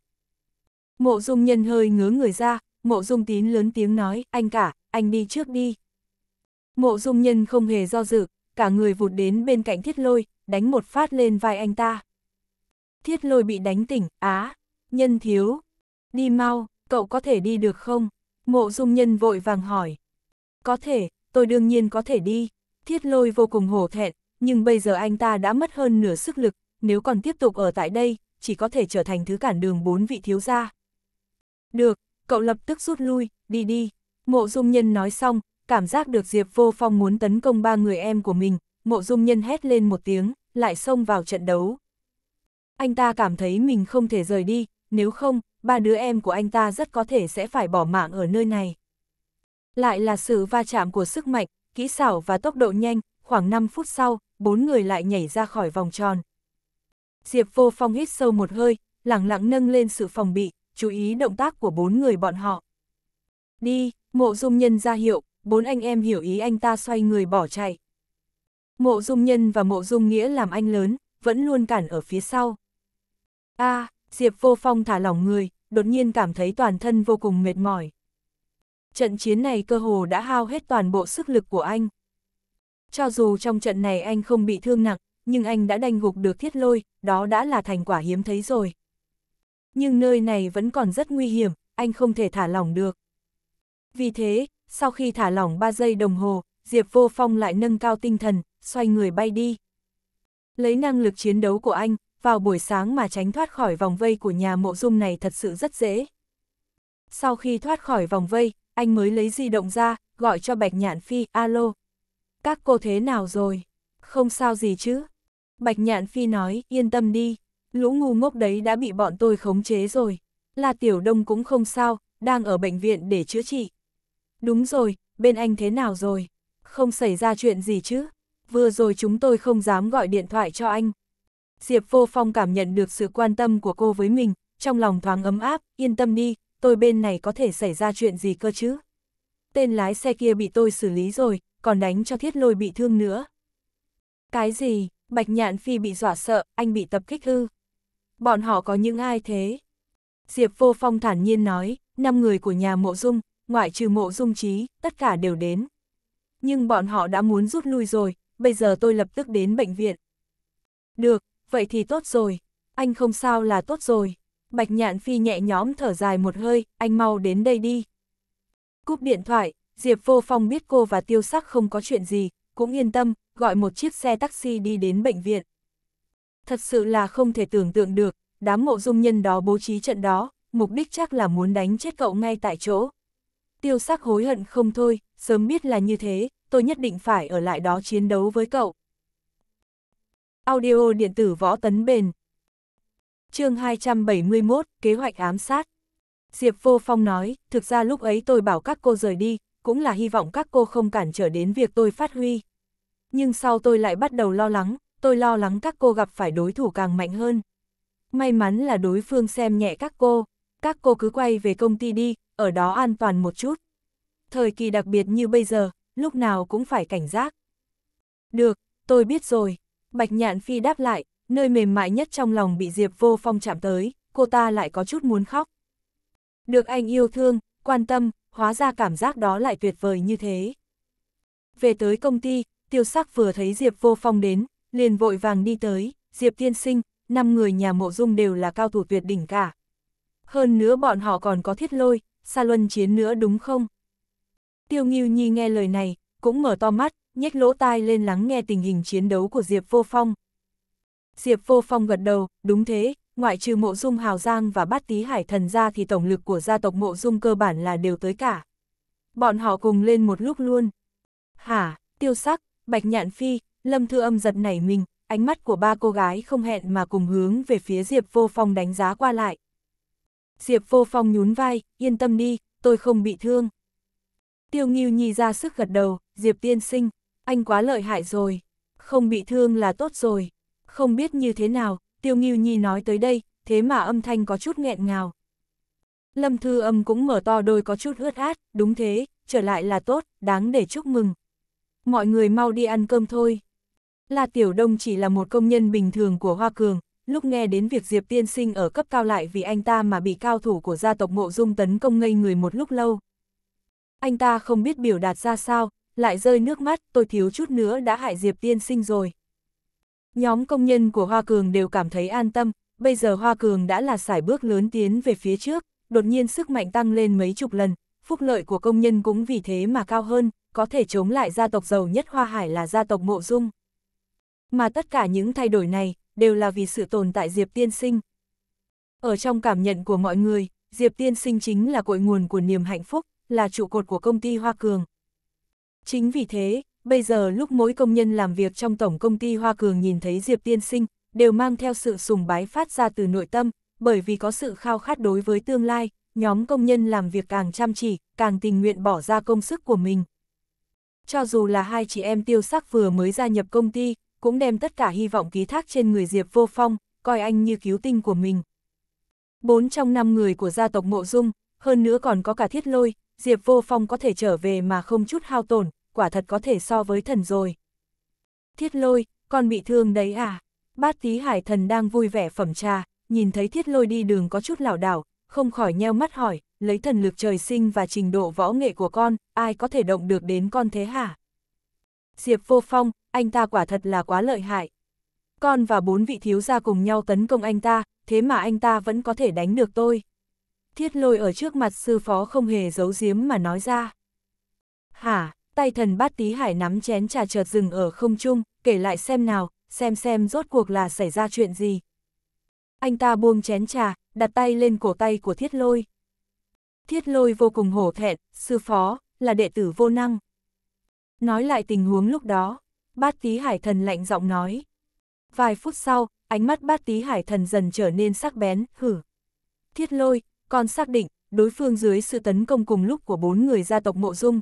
Mộ dung nhân hơi ngứa người ra, mộ dung tín lớn tiếng nói, anh cả, anh đi trước đi. Mộ dung nhân không hề do dự, cả người vụt đến bên cạnh thiết lôi, đánh một phát lên vai anh ta. Thiết lôi bị đánh tỉnh, á, nhân thiếu, đi mau, cậu có thể đi được không? Mộ dung nhân vội vàng hỏi. Có thể, tôi đương nhiên có thể đi. Thiết lôi vô cùng hổ thẹn, nhưng bây giờ anh ta đã mất hơn nửa sức lực, nếu còn tiếp tục ở tại đây, chỉ có thể trở thành thứ cản đường bốn vị thiếu gia. Được, cậu lập tức rút lui, đi đi. Mộ dung nhân nói xong, cảm giác được Diệp Vô Phong muốn tấn công ba người em của mình, mộ dung nhân hét lên một tiếng, lại xông vào trận đấu. Anh ta cảm thấy mình không thể rời đi, nếu không, ba đứa em của anh ta rất có thể sẽ phải bỏ mạng ở nơi này. Lại là sự va chạm của sức mạnh, kỹ xảo và tốc độ nhanh, khoảng 5 phút sau, bốn người lại nhảy ra khỏi vòng tròn. Diệp vô phong hít sâu một hơi, lặng lặng nâng lên sự phòng bị, chú ý động tác của bốn người bọn họ. Đi, mộ dung nhân ra hiệu, bốn anh em hiểu ý anh ta xoay người bỏ chạy. Mộ dung nhân và mộ dung nghĩa làm anh lớn, vẫn luôn cản ở phía sau. a à, Diệp vô phong thả lỏng người, đột nhiên cảm thấy toàn thân vô cùng mệt mỏi. Trận chiến này cơ hồ đã hao hết toàn bộ sức lực của anh. Cho dù trong trận này anh không bị thương nặng, nhưng anh đã đành gục được thiết lôi, đó đã là thành quả hiếm thấy rồi. Nhưng nơi này vẫn còn rất nguy hiểm, anh không thể thả lỏng được. Vì thế, sau khi thả lỏng 3 giây đồng hồ, Diệp Vô Phong lại nâng cao tinh thần, xoay người bay đi. Lấy năng lực chiến đấu của anh, vào buổi sáng mà tránh thoát khỏi vòng vây của nhà mộ dung này thật sự rất dễ. Sau khi thoát khỏi vòng vây, anh mới lấy di động ra, gọi cho Bạch Nhạn Phi, alo. Các cô thế nào rồi? Không sao gì chứ? Bạch Nhạn Phi nói, yên tâm đi, lũ ngu ngốc đấy đã bị bọn tôi khống chế rồi. Là Tiểu Đông cũng không sao, đang ở bệnh viện để chữa trị. Đúng rồi, bên anh thế nào rồi? Không xảy ra chuyện gì chứ? Vừa rồi chúng tôi không dám gọi điện thoại cho anh, Diệp Vô Phong cảm nhận được sự quan tâm của cô với mình, trong lòng thoáng ấm áp, yên tâm đi, tôi bên này có thể xảy ra chuyện gì cơ chứ. Tên lái xe kia bị tôi xử lý rồi, còn đánh cho thiết lôi bị thương nữa. Cái gì, Bạch Nhạn Phi bị dọa sợ, anh bị tập kích hư, Bọn họ có những ai thế? Diệp Vô Phong thản nhiên nói, năm người của nhà mộ dung, ngoại trừ mộ dung trí, tất cả đều đến. Nhưng bọn họ đã muốn rút lui rồi, bây giờ tôi lập tức đến bệnh viện. Được, vậy thì tốt rồi, anh không sao là tốt rồi. Bạch Nhạn Phi nhẹ nhõm thở dài một hơi, anh mau đến đây đi. Cúp điện thoại, Diệp Vô Phong biết cô và Tiêu Sắc không có chuyện gì, cũng yên tâm, gọi một chiếc xe taxi đi đến bệnh viện. Thật sự là không thể tưởng tượng được, đám mộ dung nhân đó bố trí trận đó, mục đích chắc là muốn đánh chết cậu ngay tại chỗ. Tiêu Sắc hối hận không thôi, sớm biết là như thế, tôi nhất định phải ở lại đó chiến đấu với cậu. Audio điện tử võ tấn bền. chương 271, kế hoạch ám sát. Diệp Vô Phong nói, thực ra lúc ấy tôi bảo các cô rời đi, cũng là hy vọng các cô không cản trở đến việc tôi phát huy. Nhưng sau tôi lại bắt đầu lo lắng, tôi lo lắng các cô gặp phải đối thủ càng mạnh hơn. May mắn là đối phương xem nhẹ các cô, các cô cứ quay về công ty đi, ở đó an toàn một chút. Thời kỳ đặc biệt như bây giờ, lúc nào cũng phải cảnh giác. Được, tôi biết rồi, Bạch Nhạn Phi đáp lại, nơi mềm mại nhất trong lòng bị Diệp Vô Phong chạm tới, cô ta lại có chút muốn khóc. Được anh yêu thương, quan tâm, hóa ra cảm giác đó lại tuyệt vời như thế. Về tới công ty, tiêu sắc vừa thấy Diệp Vô Phong đến, liền vội vàng đi tới, Diệp Tiên Sinh, năm người nhà mộ dung đều là cao thủ tuyệt đỉnh cả. Hơn nữa bọn họ còn có thiết lôi, xa luân chiến nữa đúng không? Tiêu Nghiêu Nhi nghe lời này, cũng mở to mắt, nhếch lỗ tai lên lắng nghe tình hình chiến đấu của Diệp Vô Phong. Diệp Vô Phong gật đầu, đúng thế, ngoại trừ mộ dung hào giang và bát tí hải thần ra thì tổng lực của gia tộc mộ dung cơ bản là đều tới cả. Bọn họ cùng lên một lúc luôn. Hả, tiêu sắc, bạch nhạn phi, lâm thư âm giật nảy mình, ánh mắt của ba cô gái không hẹn mà cùng hướng về phía Diệp Vô Phong đánh giá qua lại. Diệp Vô Phong nhún vai, yên tâm đi, tôi không bị thương. Tiêu Nghiêu Nhi ra sức gật đầu, Diệp Tiên Sinh, anh quá lợi hại rồi, không bị thương là tốt rồi. Không biết như thế nào, Tiêu Nghiêu Nhi nói tới đây, thế mà âm thanh có chút nghẹn ngào. Lâm Thư Âm cũng mở to đôi có chút ướt át, đúng thế, trở lại là tốt, đáng để chúc mừng. Mọi người mau đi ăn cơm thôi. La Tiểu Đông chỉ là một công nhân bình thường của Hoa Cường, lúc nghe đến việc Diệp Tiên Sinh ở cấp cao lại vì anh ta mà bị cao thủ của gia tộc Mộ Dung tấn công ngây người một lúc lâu. Anh ta không biết biểu đạt ra sao, lại rơi nước mắt, tôi thiếu chút nữa đã hại Diệp tiên sinh rồi. Nhóm công nhân của Hoa Cường đều cảm thấy an tâm, bây giờ Hoa Cường đã là sải bước lớn tiến về phía trước, đột nhiên sức mạnh tăng lên mấy chục lần, phúc lợi của công nhân cũng vì thế mà cao hơn, có thể chống lại gia tộc giàu nhất Hoa Hải là gia tộc Mộ Dung. Mà tất cả những thay đổi này đều là vì sự tồn tại Diệp Tiên Sinh. Ở trong cảm nhận của mọi người, Diệp Tiên Sinh chính là cội nguồn của niềm hạnh phúc, là trụ cột của công ty Hoa Cường. Chính vì thế, bây giờ lúc mỗi công nhân làm việc trong tổng công ty Hoa Cường nhìn thấy Diệp Tiên Sinh, đều mang theo sự sùng bái phát ra từ nội tâm, bởi vì có sự khao khát đối với tương lai, nhóm công nhân làm việc càng chăm chỉ, càng tình nguyện bỏ ra công sức của mình. Cho dù là hai chị em tiêu sắc vừa mới gia nhập công ty, cũng đem tất cả hy vọng ký thác trên người Diệp Vô Phong, coi anh như cứu tinh của mình. Bốn trong năm người của gia tộc Mộ Dung, hơn nữa còn có cả thiết lôi, Diệp Vô Phong có thể trở về mà không chút hao tổn, quả thật có thể so với thần rồi. Thiết lôi, con bị thương đấy à? Bát tí hải thần đang vui vẻ phẩm trà, nhìn thấy thiết lôi đi đường có chút lảo đảo, không khỏi nheo mắt hỏi, lấy thần lực trời sinh và trình độ võ nghệ của con, ai có thể động được đến con thế hả? Diệp vô phong, anh ta quả thật là quá lợi hại. Con và bốn vị thiếu gia cùng nhau tấn công anh ta, thế mà anh ta vẫn có thể đánh được tôi. Thiết lôi ở trước mặt sư phó không hề giấu giếm mà nói ra. Hả, tay thần bát tí hải nắm chén trà chợt dừng ở không trung, kể lại xem nào, xem xem rốt cuộc là xảy ra chuyện gì. Anh ta buông chén trà, đặt tay lên cổ tay của thiết lôi. Thiết lôi vô cùng hổ thẹn, sư phó, là đệ tử vô năng. Nói lại tình huống lúc đó, bát tí hải thần lạnh giọng nói. Vài phút sau, ánh mắt bát tí hải thần dần trở nên sắc bén, hử. Thiết lôi, còn xác định, đối phương dưới sự tấn công cùng lúc của bốn người gia tộc mộ dung,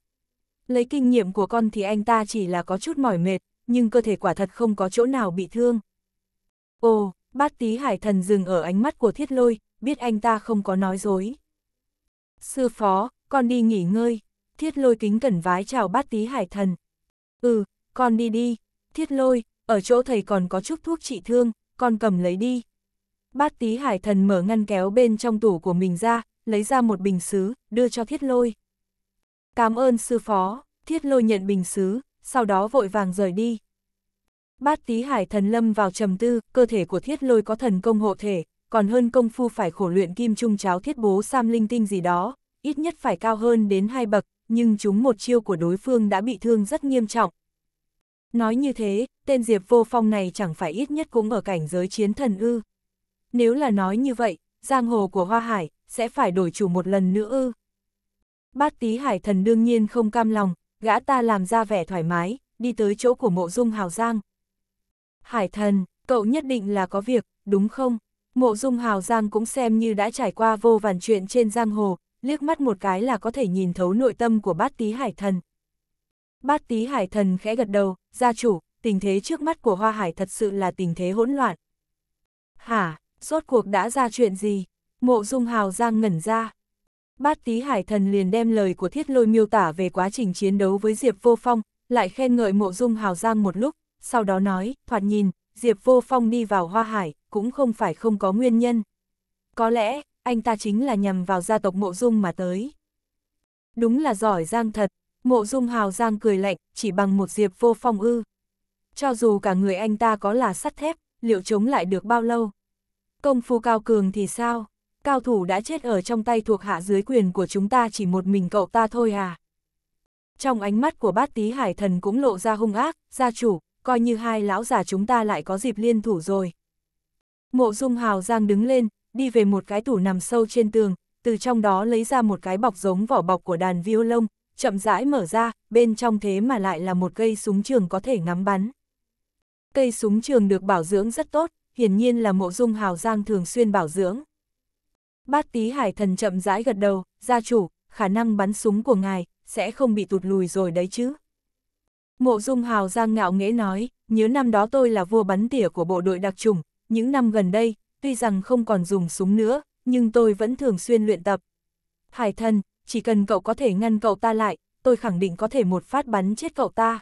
Lấy kinh nghiệm của con thì anh ta chỉ là có chút mỏi mệt, nhưng cơ thể quả thật không có chỗ nào bị thương. Ồ, bát tí hải thần dừng ở ánh mắt của thiết lôi, biết anh ta không có nói dối. Sư phó, con đi nghỉ ngơi. Thiết lôi kính cẩn vái chào bát tí hải thần. Ừ, con đi đi. Thiết lôi, ở chỗ thầy còn có chút thuốc trị thương, con cầm lấy đi. Bát tí hải thần mở ngăn kéo bên trong tủ của mình ra, lấy ra một bình xứ, đưa cho thiết lôi. Cảm ơn sư phó, thiết lôi nhận bình xứ, sau đó vội vàng rời đi. Bát tí hải thần lâm vào trầm tư, cơ thể của thiết lôi có thần công hộ thể, còn hơn công phu phải khổ luyện kim trung cháo thiết bố sam linh tinh gì đó, ít nhất phải cao hơn đến hai bậc, nhưng chúng một chiêu của đối phương đã bị thương rất nghiêm trọng. Nói như thế, tên Diệp Vô Phong này chẳng phải ít nhất cũng ở cảnh giới chiến thần ư. Nếu là nói như vậy, giang hồ của Hoa Hải sẽ phải đổi chủ một lần nữa ư. Bát tí hải thần đương nhiên không cam lòng, gã ta làm ra vẻ thoải mái, đi tới chỗ của mộ dung hào giang. Hải thần, cậu nhất định là có việc, đúng không? Mộ dung hào giang cũng xem như đã trải qua vô vàn chuyện trên giang hồ, liếc mắt một cái là có thể nhìn thấu nội tâm của bát tí hải thần. Bát tí hải thần khẽ gật đầu, gia chủ, tình thế trước mắt của hoa hải thật sự là tình thế hỗn loạn. Hả, rốt cuộc đã ra chuyện gì? Mộ dung hào giang ngẩn ra bát tí hải thần liền đem lời của thiết lôi miêu tả về quá trình chiến đấu với Diệp Vô Phong, lại khen ngợi mộ dung hào giang một lúc, sau đó nói, thoạt nhìn, Diệp Vô Phong đi vào hoa hải, cũng không phải không có nguyên nhân. Có lẽ, anh ta chính là nhằm vào gia tộc mộ dung mà tới. Đúng là giỏi giang thật, mộ dung hào giang cười lạnh, chỉ bằng một Diệp Vô Phong ư. Cho dù cả người anh ta có là sắt thép, liệu chống lại được bao lâu? Công phu cao cường thì sao? cao thủ đã chết ở trong tay thuộc hạ dưới quyền của chúng ta chỉ một mình cậu ta thôi à. Trong ánh mắt của bát tí hải thần cũng lộ ra hung ác, gia chủ, coi như hai lão già chúng ta lại có dịp liên thủ rồi. Mộ dung hào giang đứng lên, đi về một cái tủ nằm sâu trên tường, từ trong đó lấy ra một cái bọc giống vỏ bọc của đàn violon, chậm rãi mở ra, bên trong thế mà lại là một cây súng trường có thể ngắm bắn. Cây súng trường được bảo dưỡng rất tốt, hiển nhiên là mộ dung hào giang thường xuyên bảo dưỡng. Bát tí hải thần chậm rãi gật đầu, gia chủ, khả năng bắn súng của ngài, sẽ không bị tụt lùi rồi đấy chứ. Mộ dung hào giang ngạo nghễ nói, nhớ năm đó tôi là vua bắn tỉa của bộ đội đặc trùng, những năm gần đây, tuy rằng không còn dùng súng nữa, nhưng tôi vẫn thường xuyên luyện tập. Hải thần, chỉ cần cậu có thể ngăn cậu ta lại, tôi khẳng định có thể một phát bắn chết cậu ta.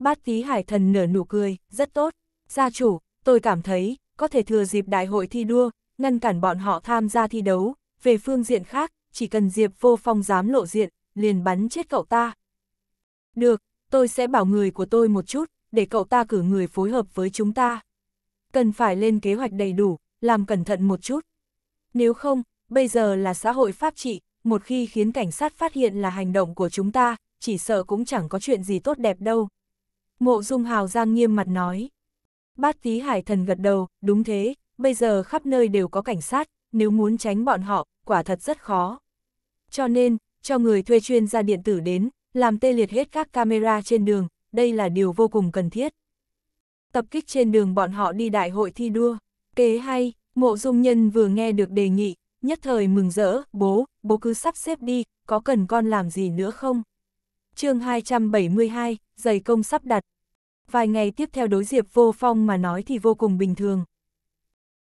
Bát tí hải thần nở nụ cười, rất tốt. Gia chủ, tôi cảm thấy, có thể thừa dịp đại hội thi đua, ngăn cản bọn họ tham gia thi đấu, về phương diện khác, chỉ cần Diệp Vô Phong dám lộ diện, liền bắn chết cậu ta. Được, tôi sẽ bảo người của tôi một chút, để cậu ta cử người phối hợp với chúng ta. Cần phải lên kế hoạch đầy đủ, làm cẩn thận một chút. Nếu không, bây giờ là xã hội pháp trị, một khi khiến cảnh sát phát hiện là hành động của chúng ta, chỉ sợ cũng chẳng có chuyện gì tốt đẹp đâu. Mộ Dung Hào Giang nghiêm mặt nói. Bát Tý Hải Thần gật đầu, đúng thế, bây giờ khắp nơi đều có cảnh sát, nếu muốn tránh bọn họ, quả thật rất khó. Cho nên, cho người thuê chuyên gia điện tử đến, làm tê liệt hết các camera trên đường, đây là điều vô cùng cần thiết. Tập kích trên đường bọn họ đi đại hội thi đua, kế hay, mộ dung nhân vừa nghe được đề nghị, nhất thời mừng rỡ, bố, bố cứ sắp xếp đi, có cần con làm gì nữa không? chương 272, giày công sắp đặt. Vài ngày tiếp theo đối diệp vô phong mà nói thì vô cùng bình thường.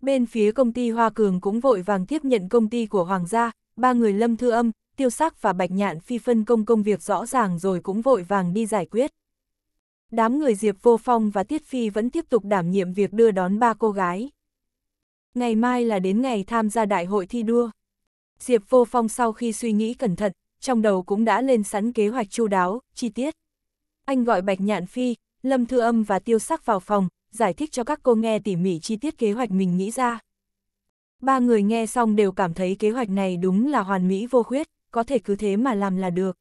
Bên phía công ty Hoa Cường cũng vội vàng tiếp nhận công ty của Hoàng gia, ba người Lâm Thư Âm, Tiêu Sắc và Bạch Nhạn Phi phân công công việc rõ ràng rồi cũng vội vàng đi giải quyết. Đám người Diệp Vô Phong và Tiết Phi vẫn tiếp tục đảm nhiệm việc đưa đón ba cô gái. Ngày mai là đến ngày tham gia đại hội thi đua. Diệp Vô Phong sau khi suy nghĩ cẩn thận, trong đầu cũng đã lên sẵn kế hoạch chu đáo, chi tiết. Anh gọi Bạch Nhạn Phi, Lâm Thư Âm và Tiêu Sắc vào phòng, giải thích cho các cô nghe tỉ mỉ chi tiết kế hoạch mình nghĩ ra. Ba người nghe xong đều cảm thấy kế hoạch này đúng là hoàn mỹ vô khuyết, có thể cứ thế mà làm là được.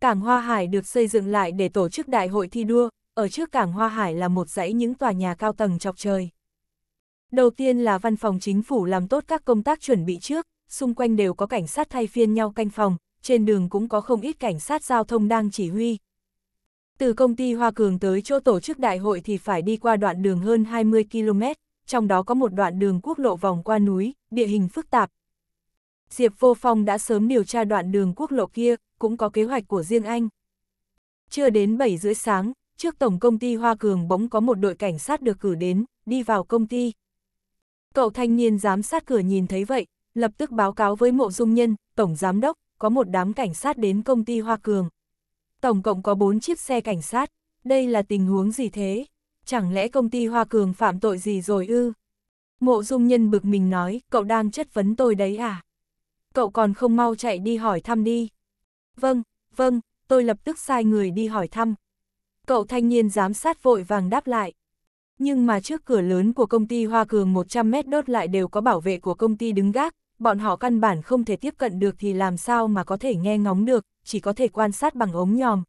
Cảng Hoa Hải được xây dựng lại để tổ chức đại hội thi đua, ở trước cảng Hoa Hải là một dãy những tòa nhà cao tầng chọc trời. Đầu tiên là văn phòng chính phủ làm tốt các công tác chuẩn bị trước, xung quanh đều có cảnh sát thay phiên nhau canh phòng, trên đường cũng có không ít cảnh sát giao thông đang chỉ huy, từ công ty Hoa Cường tới chỗ tổ chức đại hội thì phải đi qua đoạn đường hơn 20 km, trong đó có một đoạn đường quốc lộ vòng qua núi, địa hình phức tạp. Diệp Vô Phong đã sớm điều tra đoạn đường quốc lộ kia, cũng có kế hoạch của riêng anh. Chưa đến 7 rưỡi sáng, trước tổng công ty Hoa Cường bỗng có một đội cảnh sát được cử đến, đi vào công ty. Cậu thanh niên giám sát cửa nhìn thấy vậy, lập tức báo cáo với mộ dung nhân, tổng giám đốc, có một đám cảnh sát đến công ty Hoa Cường. Tổng cộng có 4 chiếc xe cảnh sát, đây là tình huống gì thế? Chẳng lẽ công ty Hoa Cường phạm tội gì rồi ư? Mộ dung nhân bực mình nói, cậu đang chất vấn tôi đấy à? Cậu còn không mau chạy đi hỏi thăm đi. Vâng, vâng, tôi lập tức sai người đi hỏi thăm. Cậu thanh niên giám sát vội vàng đáp lại. Nhưng mà trước cửa lớn của công ty Hoa Cường 100 mét đốt lại đều có bảo vệ của công ty đứng gác, bọn họ căn bản không thể tiếp cận được thì làm sao mà có thể nghe ngóng được, chỉ có thể quan sát bằng ống nhòm.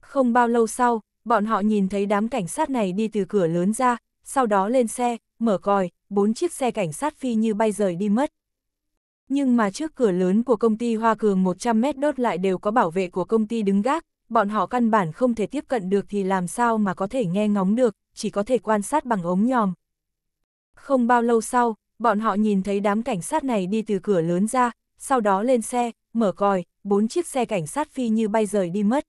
Không bao lâu sau, bọn họ nhìn thấy đám cảnh sát này đi từ cửa lớn ra, sau đó lên xe, mở còi, bốn chiếc xe cảnh sát phi như bay rời đi mất. Nhưng mà trước cửa lớn của công ty Hoa Cường 100 mét đốt lại đều có bảo vệ của công ty đứng gác, bọn họ căn bản không thể tiếp cận được thì làm sao mà có thể nghe ngóng được, chỉ có thể quan sát bằng ống nhòm. Không bao lâu sau, bọn họ nhìn thấy đám cảnh sát này đi từ cửa lớn ra, sau đó lên xe, mở còi, bốn chiếc xe cảnh sát phi như bay rời đi mất.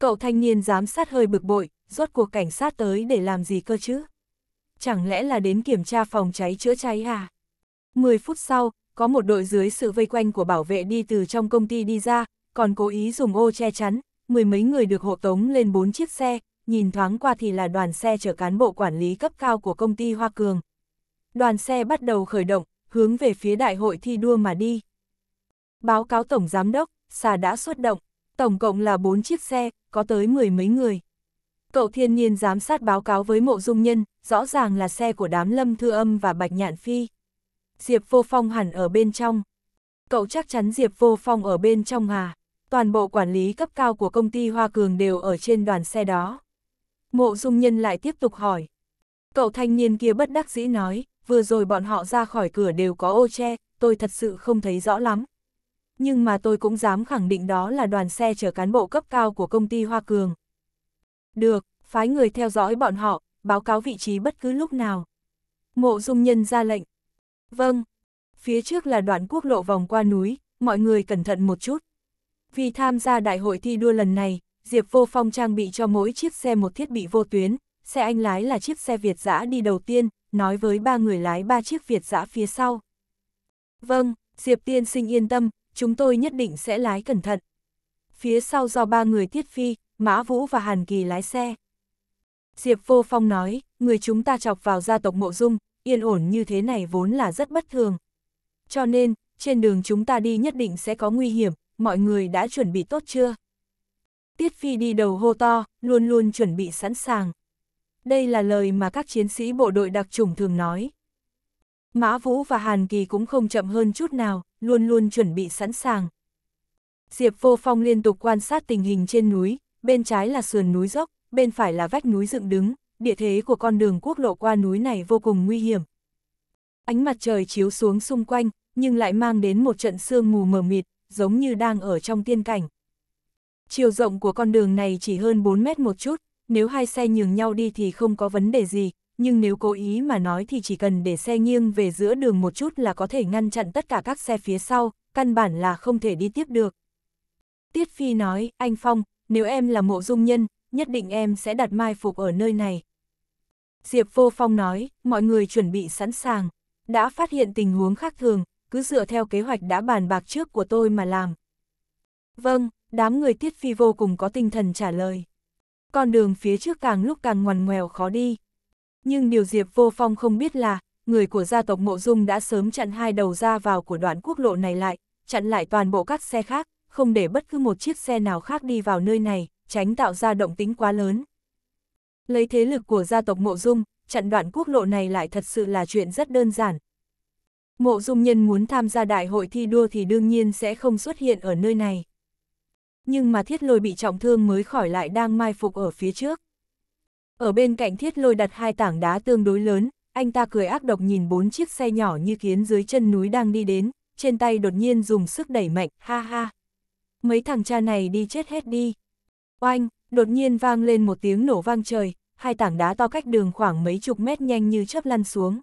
Cậu thanh niên giám sát hơi bực bội, rốt cuộc cảnh sát tới để làm gì cơ chứ? Chẳng lẽ là đến kiểm tra phòng cháy chữa cháy à? mười phút sau, có một đội dưới sự vây quanh của bảo vệ đi từ trong công ty đi ra, còn cố ý dùng ô che chắn, mười mấy người được hộ tống lên bốn chiếc xe, nhìn thoáng qua thì là đoàn xe chở cán bộ quản lý cấp cao của công ty Hoa Cường, đoàn xe bắt đầu khởi động, hướng về phía đại hội thi đua mà đi. Báo cáo Tổng Giám đốc, xà đã xuất động, tổng cộng là 4 chiếc xe, có tới mười mấy người. Cậu thiên nhiên giám sát báo cáo với mộ dung nhân, rõ ràng là xe của đám lâm thư âm và bạch nhạn phi. Diệp vô phong hẳn ở bên trong. Cậu chắc chắn Diệp vô phong ở bên trong à? Toàn bộ quản lý cấp cao của công ty Hoa Cường đều ở trên đoàn xe đó. Mộ dung nhân lại tiếp tục hỏi. Cậu thanh niên kia bất đắc dĩ nói, vừa rồi bọn họ ra khỏi cửa đều có ô che, tôi thật sự không thấy rõ lắm. Nhưng mà tôi cũng dám khẳng định đó là đoàn xe chở cán bộ cấp cao của công ty Hoa Cường. Được, phái người theo dõi bọn họ, báo cáo vị trí bất cứ lúc nào. Mộ dung nhân ra lệnh. Vâng. Phía trước là đoạn quốc lộ vòng qua núi, mọi người cẩn thận một chút. Vì tham gia đại hội thi đua lần này, Diệp Vô Phong trang bị cho mỗi chiếc xe một thiết bị vô tuyến, xe anh lái là chiếc xe Việt giã đi đầu tiên, nói với ba người lái ba chiếc Việt giã phía sau. Vâng, Diệp tiên sinh yên tâm, chúng tôi nhất định sẽ lái cẩn thận. Phía sau do ba người Tiết Phi, Mã Vũ và Hàn Kỳ lái xe. Diệp Vô Phong nói, người chúng ta chọc vào gia tộc Mộ Dung, yên ổn như thế này vốn là rất bất thường. Cho nên, trên đường chúng ta đi nhất định sẽ có nguy hiểm, mọi người đã chuẩn bị tốt chưa? Tiết Phi đi đầu hô to, luôn luôn chuẩn bị sẵn sàng. Đây là lời mà các chiến sĩ bộ đội đặc chủng thường nói. Mã Vũ và Hàn Kỳ cũng không chậm hơn chút nào, luôn luôn chuẩn bị sẵn sàng. Diệp Vô Phong liên tục quan sát tình hình trên núi, bên trái là sườn núi dốc, bên phải là vách núi dựng đứng, địa thế của con đường quốc lộ qua núi này vô cùng nguy hiểm. Ánh mặt trời chiếu xuống xung quanh, nhưng lại mang đến một trận sương mù mờ mịt, giống như đang ở trong tiên cảnh. Chiều rộng của con đường này chỉ hơn 4 mét một chút, nếu hai xe nhường nhau đi thì không có vấn đề gì, nhưng nếu cố ý mà nói thì chỉ cần để xe nghiêng về giữa đường một chút là có thể ngăn chặn tất cả các xe phía sau, căn bản là không thể đi tiếp được. Tiết Phi nói, anh Phong, nếu em là mộ dung nhân, nhất định em sẽ đặt mai phục ở nơi này. Diệp Vô Phong nói, mọi người chuẩn bị sẵn sàng, đã phát hiện tình huống khác thường, cứ dựa theo kế hoạch đã bàn bạc trước của tôi mà làm. Vâng, đám người Tiết Phi vô cùng có tinh thần trả lời con đường phía trước càng lúc càng ngoằn ngoèo khó đi. Nhưng điều Diệp Vô Phong không biết là, người của gia tộc Mộ Dung đã sớm chặn hai đầu ra vào của đoạn quốc lộ này lại, chặn lại toàn bộ các xe khác, không để bất cứ một chiếc xe nào khác đi vào nơi này, tránh tạo ra động tính quá lớn. Lấy thế lực của gia tộc Mộ Dung, chặn đoạn quốc lộ này lại thật sự là chuyện rất đơn giản. Mộ Dung Nhân muốn tham gia đại hội thi đua thì đương nhiên sẽ không xuất hiện ở nơi này nhưng mà thiết lôi bị trọng thương mới khỏi lại đang mai phục ở phía trước. Ở bên cạnh thiết lôi đặt hai tảng đá tương đối lớn, anh ta cười ác độc nhìn bốn chiếc xe nhỏ như kiến dưới chân núi đang đi đến, trên tay đột nhiên dùng sức đẩy mạnh, ha ha. Mấy thằng cha này đi chết hết đi. Oanh, đột nhiên vang lên một tiếng nổ vang trời, hai tảng đá to cách đường khoảng mấy chục mét nhanh như chớp lăn xuống.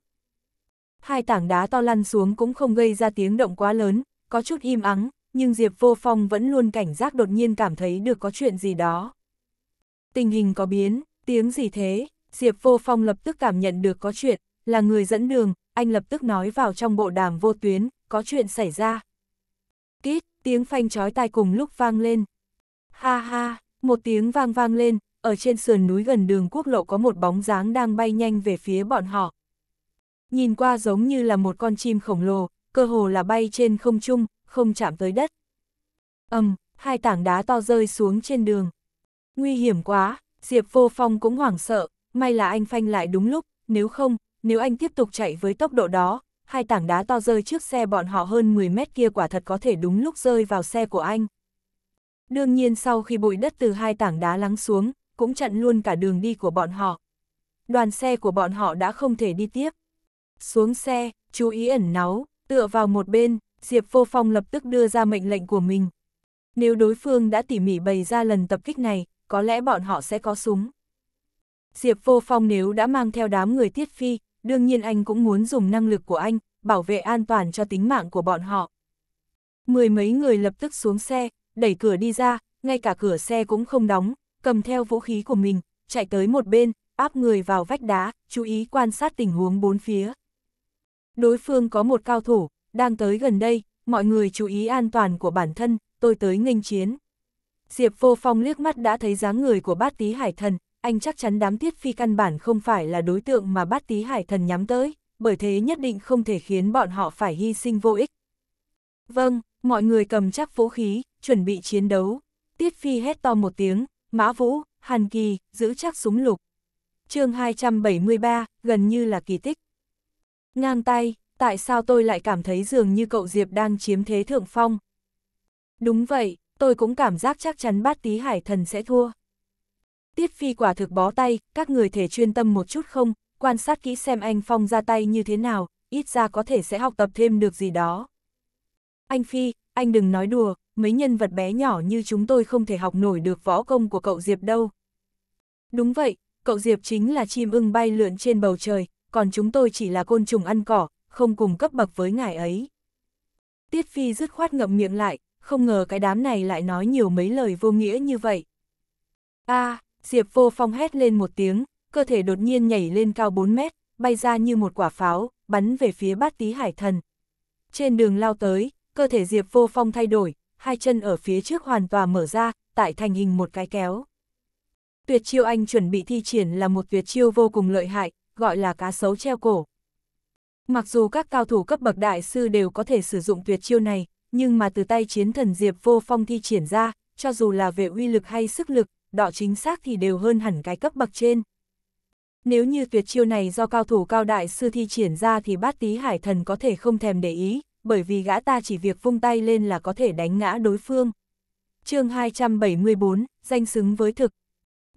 Hai tảng đá to lăn xuống cũng không gây ra tiếng động quá lớn, có chút im ắng, nhưng Diệp Vô Phong vẫn luôn cảnh giác đột nhiên cảm thấy được có chuyện gì đó. Tình hình có biến, tiếng gì thế, Diệp Vô Phong lập tức cảm nhận được có chuyện, là người dẫn đường, anh lập tức nói vào trong bộ đàm vô tuyến, có chuyện xảy ra. Kít, tiếng phanh chói tai cùng lúc vang lên. Ha ha, một tiếng vang vang lên, ở trên sườn núi gần đường quốc lộ có một bóng dáng đang bay nhanh về phía bọn họ. Nhìn qua giống như là một con chim khổng lồ, cơ hồ là bay trên không trung, không chạm tới đất. ầm, um, hai tảng đá to rơi xuống trên đường. Nguy hiểm quá, Diệp Vô Phong cũng hoảng sợ, may là anh phanh lại đúng lúc, nếu không, nếu anh tiếp tục chạy với tốc độ đó, hai tảng đá to rơi trước xe bọn họ hơn 10 mét kia quả thật có thể đúng lúc rơi vào xe của anh. Đương nhiên sau khi bụi đất từ hai tảng đá lắng xuống, cũng chặn luôn cả đường đi của bọn họ. Đoàn xe của bọn họ đã không thể đi tiếp. Xuống xe, chú ý ẩn náu, tựa vào một bên. Diệp Vô Phong lập tức đưa ra mệnh lệnh của mình. Nếu đối phương đã tỉ mỉ bày ra lần tập kích này, có lẽ bọn họ sẽ có súng. Diệp Vô Phong nếu đã mang theo đám người tiết phi, đương nhiên anh cũng muốn dùng năng lực của anh, bảo vệ an toàn cho tính mạng của bọn họ. Mười mấy người lập tức xuống xe, đẩy cửa đi ra, ngay cả cửa xe cũng không đóng, cầm theo vũ khí của mình, chạy tới một bên, áp người vào vách đá, chú ý quan sát tình huống bốn phía. Đối phương có một cao thủ, đang tới gần đây, mọi người chú ý an toàn của bản thân, tôi tới nghênh chiến. Diệp Vô Phong liếc mắt đã thấy dáng người của bát tí hải thần, anh chắc chắn đám tiết phi căn bản không phải là đối tượng mà bát tí hải thần nhắm tới, bởi thế nhất định không thể khiến bọn họ phải hy sinh vô ích. Vâng, mọi người cầm chắc vũ khí, chuẩn bị chiến đấu. Tiết phi hét to một tiếng, mã vũ, hàn kỳ, giữ chắc súng lục. chương 273, gần như là kỳ tích. Ngang tay, tại sao tôi lại cảm thấy dường như cậu Diệp đang chiếm thế thượng phong? Đúng vậy, tôi cũng cảm giác chắc chắn bát tí hải thần sẽ thua. Tiết Phi quả thực bó tay, các người thể chuyên tâm một chút không, quan sát kỹ xem anh Phong ra tay như thế nào, ít ra có thể sẽ học tập thêm được gì đó. Anh Phi, anh đừng nói đùa, mấy nhân vật bé nhỏ như chúng tôi không thể học nổi được võ công của cậu Diệp đâu. Đúng vậy, cậu Diệp chính là chim ưng bay lượn trên bầu trời, còn chúng tôi chỉ là côn trùng ăn cỏ, không cùng cấp bậc với ngài ấy. Tiết Phi dứt khoát ngậm miệng lại, không ngờ cái đám này lại nói nhiều mấy lời vô nghĩa như vậy. a à, Diệp vô phong hét lên một tiếng, cơ thể đột nhiên nhảy lên cao 4 mét, bay ra như một quả pháo, bắn về phía bát tí hải thần. Trên đường lao tới, cơ thể Diệp vô phong thay đổi, hai chân ở phía trước hoàn toàn mở ra, tại thành hình một cái kéo. Tuyệt chiêu anh chuẩn bị thi triển là một tuyệt chiêu vô cùng lợi hại, gọi là cá sấu treo cổ. Mặc dù các cao thủ cấp bậc đại sư đều có thể sử dụng tuyệt chiêu này, nhưng mà từ tay chiến thần Diệp Vô Phong thi triển ra, cho dù là về uy lực hay sức lực, đọ chính xác thì đều hơn hẳn cái cấp bậc trên. Nếu như tuyệt chiêu này do cao thủ cao đại sư thi triển ra thì bát tí hải thần có thể không thèm để ý, bởi vì gã ta chỉ việc vung tay lên là có thể đánh ngã đối phương. chương 274, danh xứng với thực,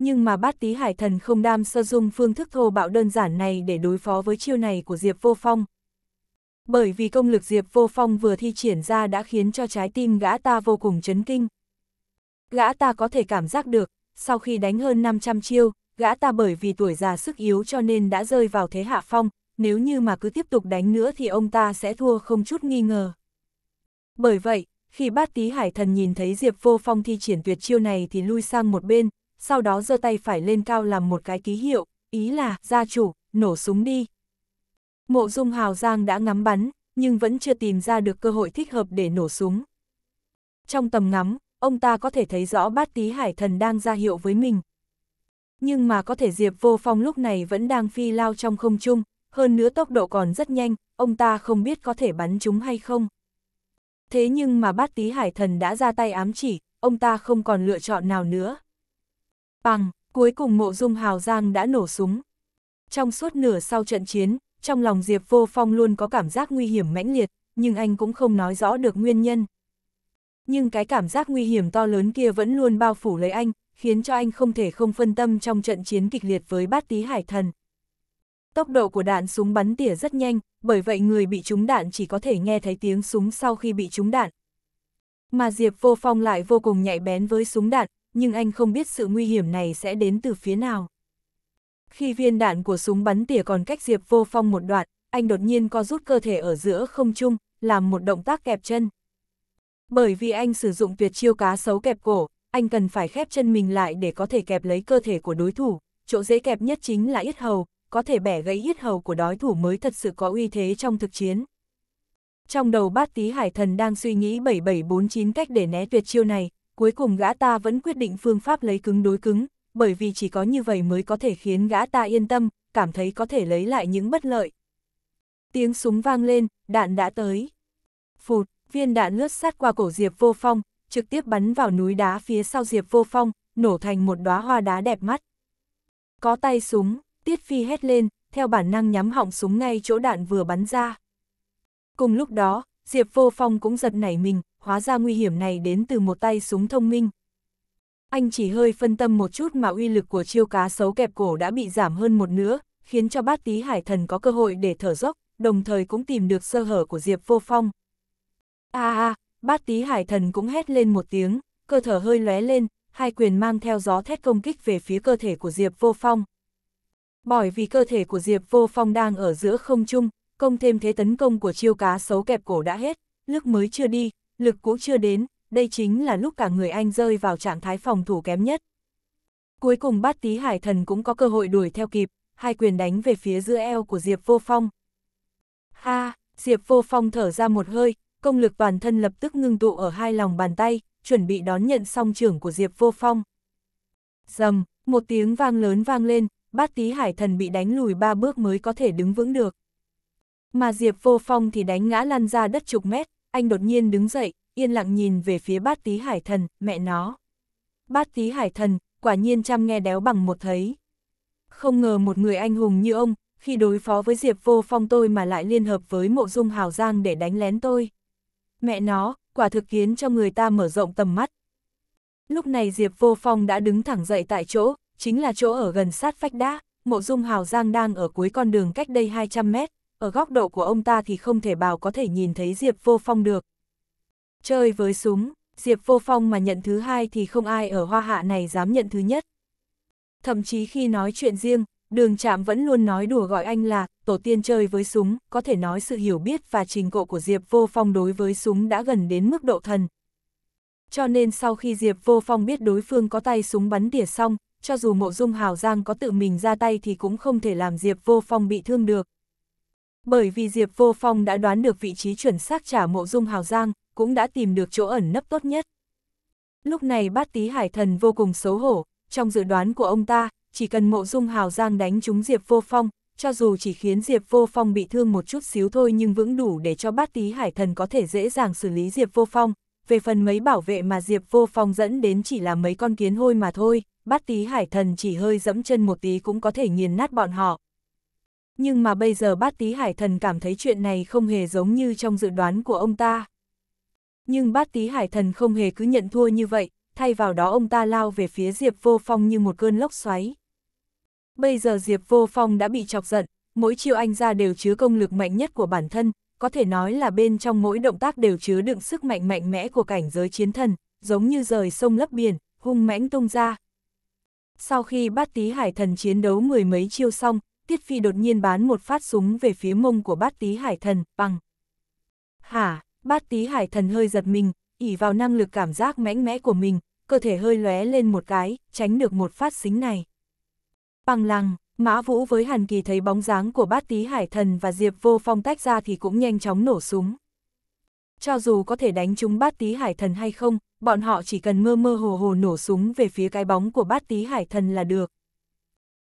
nhưng mà bát tí hải thần không đam sơ dung phương thức thô bạo đơn giản này để đối phó với chiêu này của Diệp Vô Phong. Bởi vì công lực Diệp Vô Phong vừa thi triển ra đã khiến cho trái tim gã ta vô cùng chấn kinh. Gã ta có thể cảm giác được, sau khi đánh hơn 500 chiêu, gã ta bởi vì tuổi già sức yếu cho nên đã rơi vào thế hạ phong, nếu như mà cứ tiếp tục đánh nữa thì ông ta sẽ thua không chút nghi ngờ. Bởi vậy, khi bát tí hải thần nhìn thấy Diệp Vô Phong thi triển tuyệt chiêu này thì lui sang một bên, sau đó giơ tay phải lên cao làm một cái ký hiệu, ý là, gia chủ, nổ súng đi. Mộ dung hào giang đã ngắm bắn, nhưng vẫn chưa tìm ra được cơ hội thích hợp để nổ súng. Trong tầm ngắm, ông ta có thể thấy rõ bát tí hải thần đang ra hiệu với mình. Nhưng mà có thể Diệp Vô Phong lúc này vẫn đang phi lao trong không trung, hơn nữa tốc độ còn rất nhanh, ông ta không biết có thể bắn chúng hay không. Thế nhưng mà bát tí hải thần đã ra tay ám chỉ, ông ta không còn lựa chọn nào nữa. Bằng, cuối cùng mộ dung hào giang đã nổ súng. Trong suốt nửa sau trận chiến, trong lòng Diệp Vô Phong luôn có cảm giác nguy hiểm mãnh liệt, nhưng anh cũng không nói rõ được nguyên nhân. Nhưng cái cảm giác nguy hiểm to lớn kia vẫn luôn bao phủ lấy anh, khiến cho anh không thể không phân tâm trong trận chiến kịch liệt với bát tí hải thần. Tốc độ của đạn súng bắn tỉa rất nhanh, bởi vậy người bị trúng đạn chỉ có thể nghe thấy tiếng súng sau khi bị trúng đạn. Mà Diệp Vô Phong lại vô cùng nhạy bén với súng đạn, nhưng anh không biết sự nguy hiểm này sẽ đến từ phía nào. Khi viên đạn của súng bắn tỉa còn cách Diệp Vô Phong một đoạn, anh đột nhiên co rút cơ thể ở giữa không trung, làm một động tác kẹp chân. Bởi vì anh sử dụng tuyệt chiêu cá sấu kẹp cổ, anh cần phải khép chân mình lại để có thể kẹp lấy cơ thể của đối thủ, chỗ dễ kẹp nhất chính là yết hầu, có thể bẻ gãy yết hầu của đối thủ mới thật sự có uy thế trong thực chiến. Trong đầu bát tí hải thần đang suy nghĩ 7749 cách để né tuyệt chiêu này, cuối cùng gã ta vẫn quyết định phương pháp lấy cứng đối cứng, bởi vì chỉ có như vậy mới có thể khiến gã ta yên tâm, cảm thấy có thể lấy lại những bất lợi. Tiếng súng vang lên, đạn đã tới. Phụt, viên đạn lướt sát qua cổ Diệp Vô Phong, trực tiếp bắn vào núi đá phía sau Diệp Vô Phong, nổ thành một đóa hoa đá đẹp mắt. Có tay súng, Tiết Phi hét lên, theo bản năng nhắm họng súng ngay chỗ đạn vừa bắn ra. Cùng lúc đó, Diệp Vô Phong cũng giật nảy mình, hóa ra nguy hiểm này đến từ một tay súng thông minh. Anh chỉ hơi phân tâm một chút mà uy lực của chiêu cá sấu kẹp cổ đã bị giảm hơn một nửa, khiến cho bát tí hải thần có cơ hội để thở dốc, đồng thời cũng tìm được sơ hở của Diệp Vô Phong. a à, a à, bát tí hải thần cũng hét lên một tiếng, cơ thở hơi lóe lên, hai quyền mang theo gió thét công kích về phía cơ thể của Diệp Vô Phong. Bởi vì cơ thể của Diệp Vô Phong đang ở giữa không trung, công thêm thế tấn công của chiêu cá sấu kẹp cổ đã hết, lúc mới chưa đi, Lực cũ chưa đến, đây chính là lúc cả người anh rơi vào trạng thái phòng thủ kém nhất. Cuối cùng bát tí hải thần cũng có cơ hội đuổi theo kịp, hai quyền đánh về phía giữa eo của Diệp Vô Phong. Ha, Diệp Vô Phong thở ra một hơi, công lực toàn thân lập tức ngưng tụ ở hai lòng bàn tay, chuẩn bị đón nhận song trưởng của Diệp Vô Phong. Dầm, một tiếng vang lớn vang lên, bát tí hải thần bị đánh lùi ba bước mới có thể đứng vững được. Mà Diệp Vô Phong thì đánh ngã lăn ra đất chục mét, anh đột nhiên đứng dậy, yên lặng nhìn về phía bát tí hải thần, mẹ nó. Bát tí hải thần, quả nhiên chăm nghe đéo bằng một thấy. Không ngờ một người anh hùng như ông, khi đối phó với Diệp Vô Phong tôi mà lại liên hợp với mộ dung hào giang để đánh lén tôi. Mẹ nó, quả thực khiến cho người ta mở rộng tầm mắt. Lúc này Diệp Vô Phong đã đứng thẳng dậy tại chỗ, chính là chỗ ở gần sát vách đá, mộ dung hào giang đang ở cuối con đường cách đây 200 mét ở góc độ của ông ta thì không thể bảo có thể nhìn thấy Diệp Vô Phong được. Chơi với súng, Diệp Vô Phong mà nhận thứ hai thì không ai ở hoa hạ này dám nhận thứ nhất. Thậm chí khi nói chuyện riêng, đường chạm vẫn luôn nói đùa gọi anh là tổ tiên chơi với súng, có thể nói sự hiểu biết và trình độ của Diệp Vô Phong đối với súng đã gần đến mức độ thần. Cho nên sau khi Diệp Vô Phong biết đối phương có tay súng bắn tỉa xong, cho dù mộ dung hào giang có tự mình ra tay thì cũng không thể làm Diệp Vô Phong bị thương được. Bởi vì Diệp Vô Phong đã đoán được vị trí chuẩn xác trả mộ dung hào giang, cũng đã tìm được chỗ ẩn nấp tốt nhất. Lúc này bát tí hải thần vô cùng xấu hổ, trong dự đoán của ông ta, chỉ cần mộ dung hào giang đánh trúng Diệp Vô Phong, cho dù chỉ khiến Diệp Vô Phong bị thương một chút xíu thôi nhưng vững đủ để cho bát tí hải thần có thể dễ dàng xử lý Diệp Vô Phong. Về phần mấy bảo vệ mà Diệp Vô Phong dẫn đến chỉ là mấy con kiến hôi mà thôi, bát tí hải thần chỉ hơi dẫm chân một tí cũng có thể nghiền nát bọn họ nhưng mà bây giờ bát tí hải thần cảm thấy chuyện này không hề giống như trong dự đoán của ông ta. Nhưng bát tí hải thần không hề cứ nhận thua như vậy, thay vào đó ông ta lao về phía Diệp Vô Phong như một cơn lốc xoáy. Bây giờ Diệp Vô Phong đã bị chọc giận, mỗi chiêu anh ra đều chứa công lực mạnh nhất của bản thân, có thể nói là bên trong mỗi động tác đều chứa đựng sức mạnh mạnh mẽ của cảnh giới chiến thần, giống như rời sông lấp biển, hung mãnh tung ra. Sau khi bát tí hải thần chiến đấu mười mấy chiêu xong, Tiết Phi đột nhiên bán một phát súng về phía mông của bát tí hải thần, bằng. Hả, bát tí hải thần hơi giật mình, ỉ vào năng lực cảm giác mãnh mẽ của mình, cơ thể hơi lóe lên một cái, tránh được một phát xính này. Bằng lăng, Mã Vũ với Hàn Kỳ thấy bóng dáng của bát tí hải thần và Diệp vô phong tách ra thì cũng nhanh chóng nổ súng. Cho dù có thể đánh trúng bát tí hải thần hay không, bọn họ chỉ cần mơ mơ hồ hồ nổ súng về phía cái bóng của bát tí hải thần là được.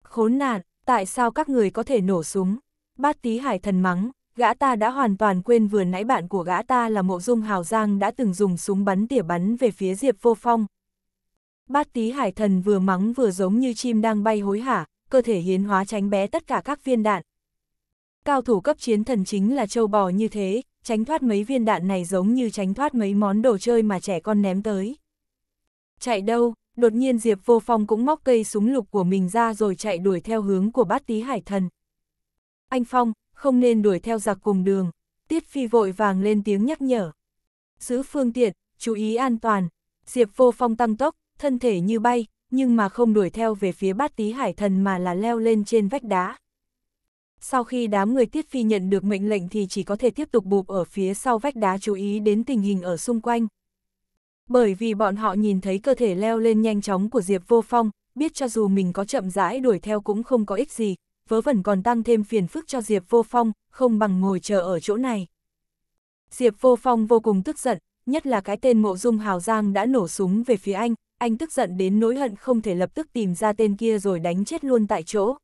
Khốn nạn, tại sao các người có thể nổ súng? Bát tí hải thần mắng, gã ta đã hoàn toàn quên vừa nãy bạn của gã ta là mộ dung hào giang đã từng dùng súng bắn tỉa bắn về phía Diệp vô phong. Bát tí hải thần vừa mắng vừa giống như chim đang bay hối hả, cơ thể hiến hóa tránh bé tất cả các viên đạn. Cao thủ cấp chiến thần chính là châu bò như thế, tránh thoát mấy viên đạn này giống như tránh thoát mấy món đồ chơi mà trẻ con ném tới. Chạy đâu, đột nhiên Diệp Vô Phong cũng móc cây súng lục của mình ra rồi chạy đuổi theo hướng của bát tí hải thần. Anh Phong, không nên đuổi theo giặc cùng đường, Tiết Phi vội vàng lên tiếng nhắc nhở. Giữ phương tiện, chú ý an toàn, Diệp Vô Phong tăng tốc, thân thể như bay, nhưng mà không đuổi theo về phía bát tí hải thần mà là leo lên trên vách đá. Sau khi đám người Tiết Phi nhận được mệnh lệnh thì chỉ có thể tiếp tục bụp ở phía sau vách đá chú ý đến tình hình ở xung quanh, bởi vì bọn họ nhìn thấy cơ thể leo lên nhanh chóng của Diệp Vô Phong, biết cho dù mình có chậm rãi đuổi theo cũng không có ích gì, vớ vẩn còn tăng thêm phiền phức cho Diệp Vô Phong, không bằng ngồi chờ ở chỗ này. Diệp Vô Phong vô cùng tức giận, nhất là cái tên mộ dung hào giang đã nổ súng về phía anh, anh tức giận đến nỗi hận không thể lập tức tìm ra tên kia rồi đánh chết luôn tại chỗ.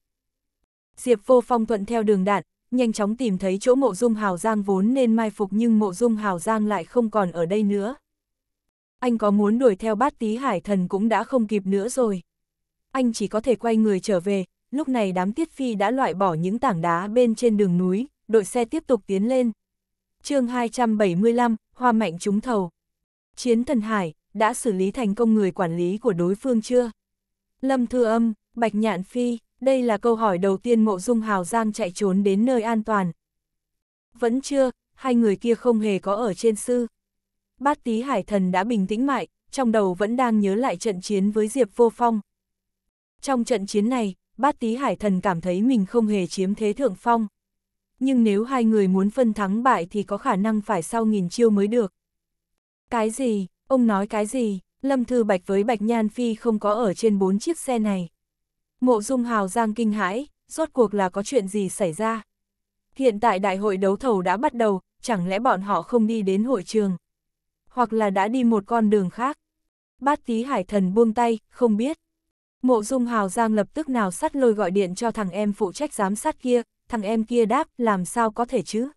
Diệp Vô Phong thuận theo đường đạn, nhanh chóng tìm thấy chỗ mộ dung hào giang vốn nên mai phục nhưng mộ dung hào giang lại không còn ở đây nữa anh có muốn đuổi theo bát tí hải thần cũng đã không kịp nữa rồi. Anh chỉ có thể quay người trở về, lúc này đám tiết phi đã loại bỏ những tảng đá bên trên đường núi, đội xe tiếp tục tiến lên. chương 275, Hoa Mạnh trúng thầu. Chiến thần hải, đã xử lý thành công người quản lý của đối phương chưa? Lâm Thư Âm, Bạch Nhạn Phi, đây là câu hỏi đầu tiên mộ dung hào giang chạy trốn đến nơi an toàn. Vẫn chưa, hai người kia không hề có ở trên sư, bát tí hải thần đã bình tĩnh mại, trong đầu vẫn đang nhớ lại trận chiến với Diệp Vô Phong. Trong trận chiến này, bát tí hải thần cảm thấy mình không hề chiếm thế thượng phong. Nhưng nếu hai người muốn phân thắng bại thì có khả năng phải sau nghìn chiêu mới được. Cái gì, ông nói cái gì, Lâm Thư Bạch với Bạch Nhan Phi không có ở trên bốn chiếc xe này. Mộ Dung Hào Giang kinh hãi, rốt cuộc là có chuyện gì xảy ra. Hiện tại đại hội đấu thầu đã bắt đầu, chẳng lẽ bọn họ không đi đến hội trường hoặc là đã đi một con đường khác. Bát tí hải thần buông tay, không biết. Mộ dung hào giang lập tức nào sắt lôi gọi điện cho thằng em phụ trách giám sát kia, thằng em kia đáp làm sao có thể chứ.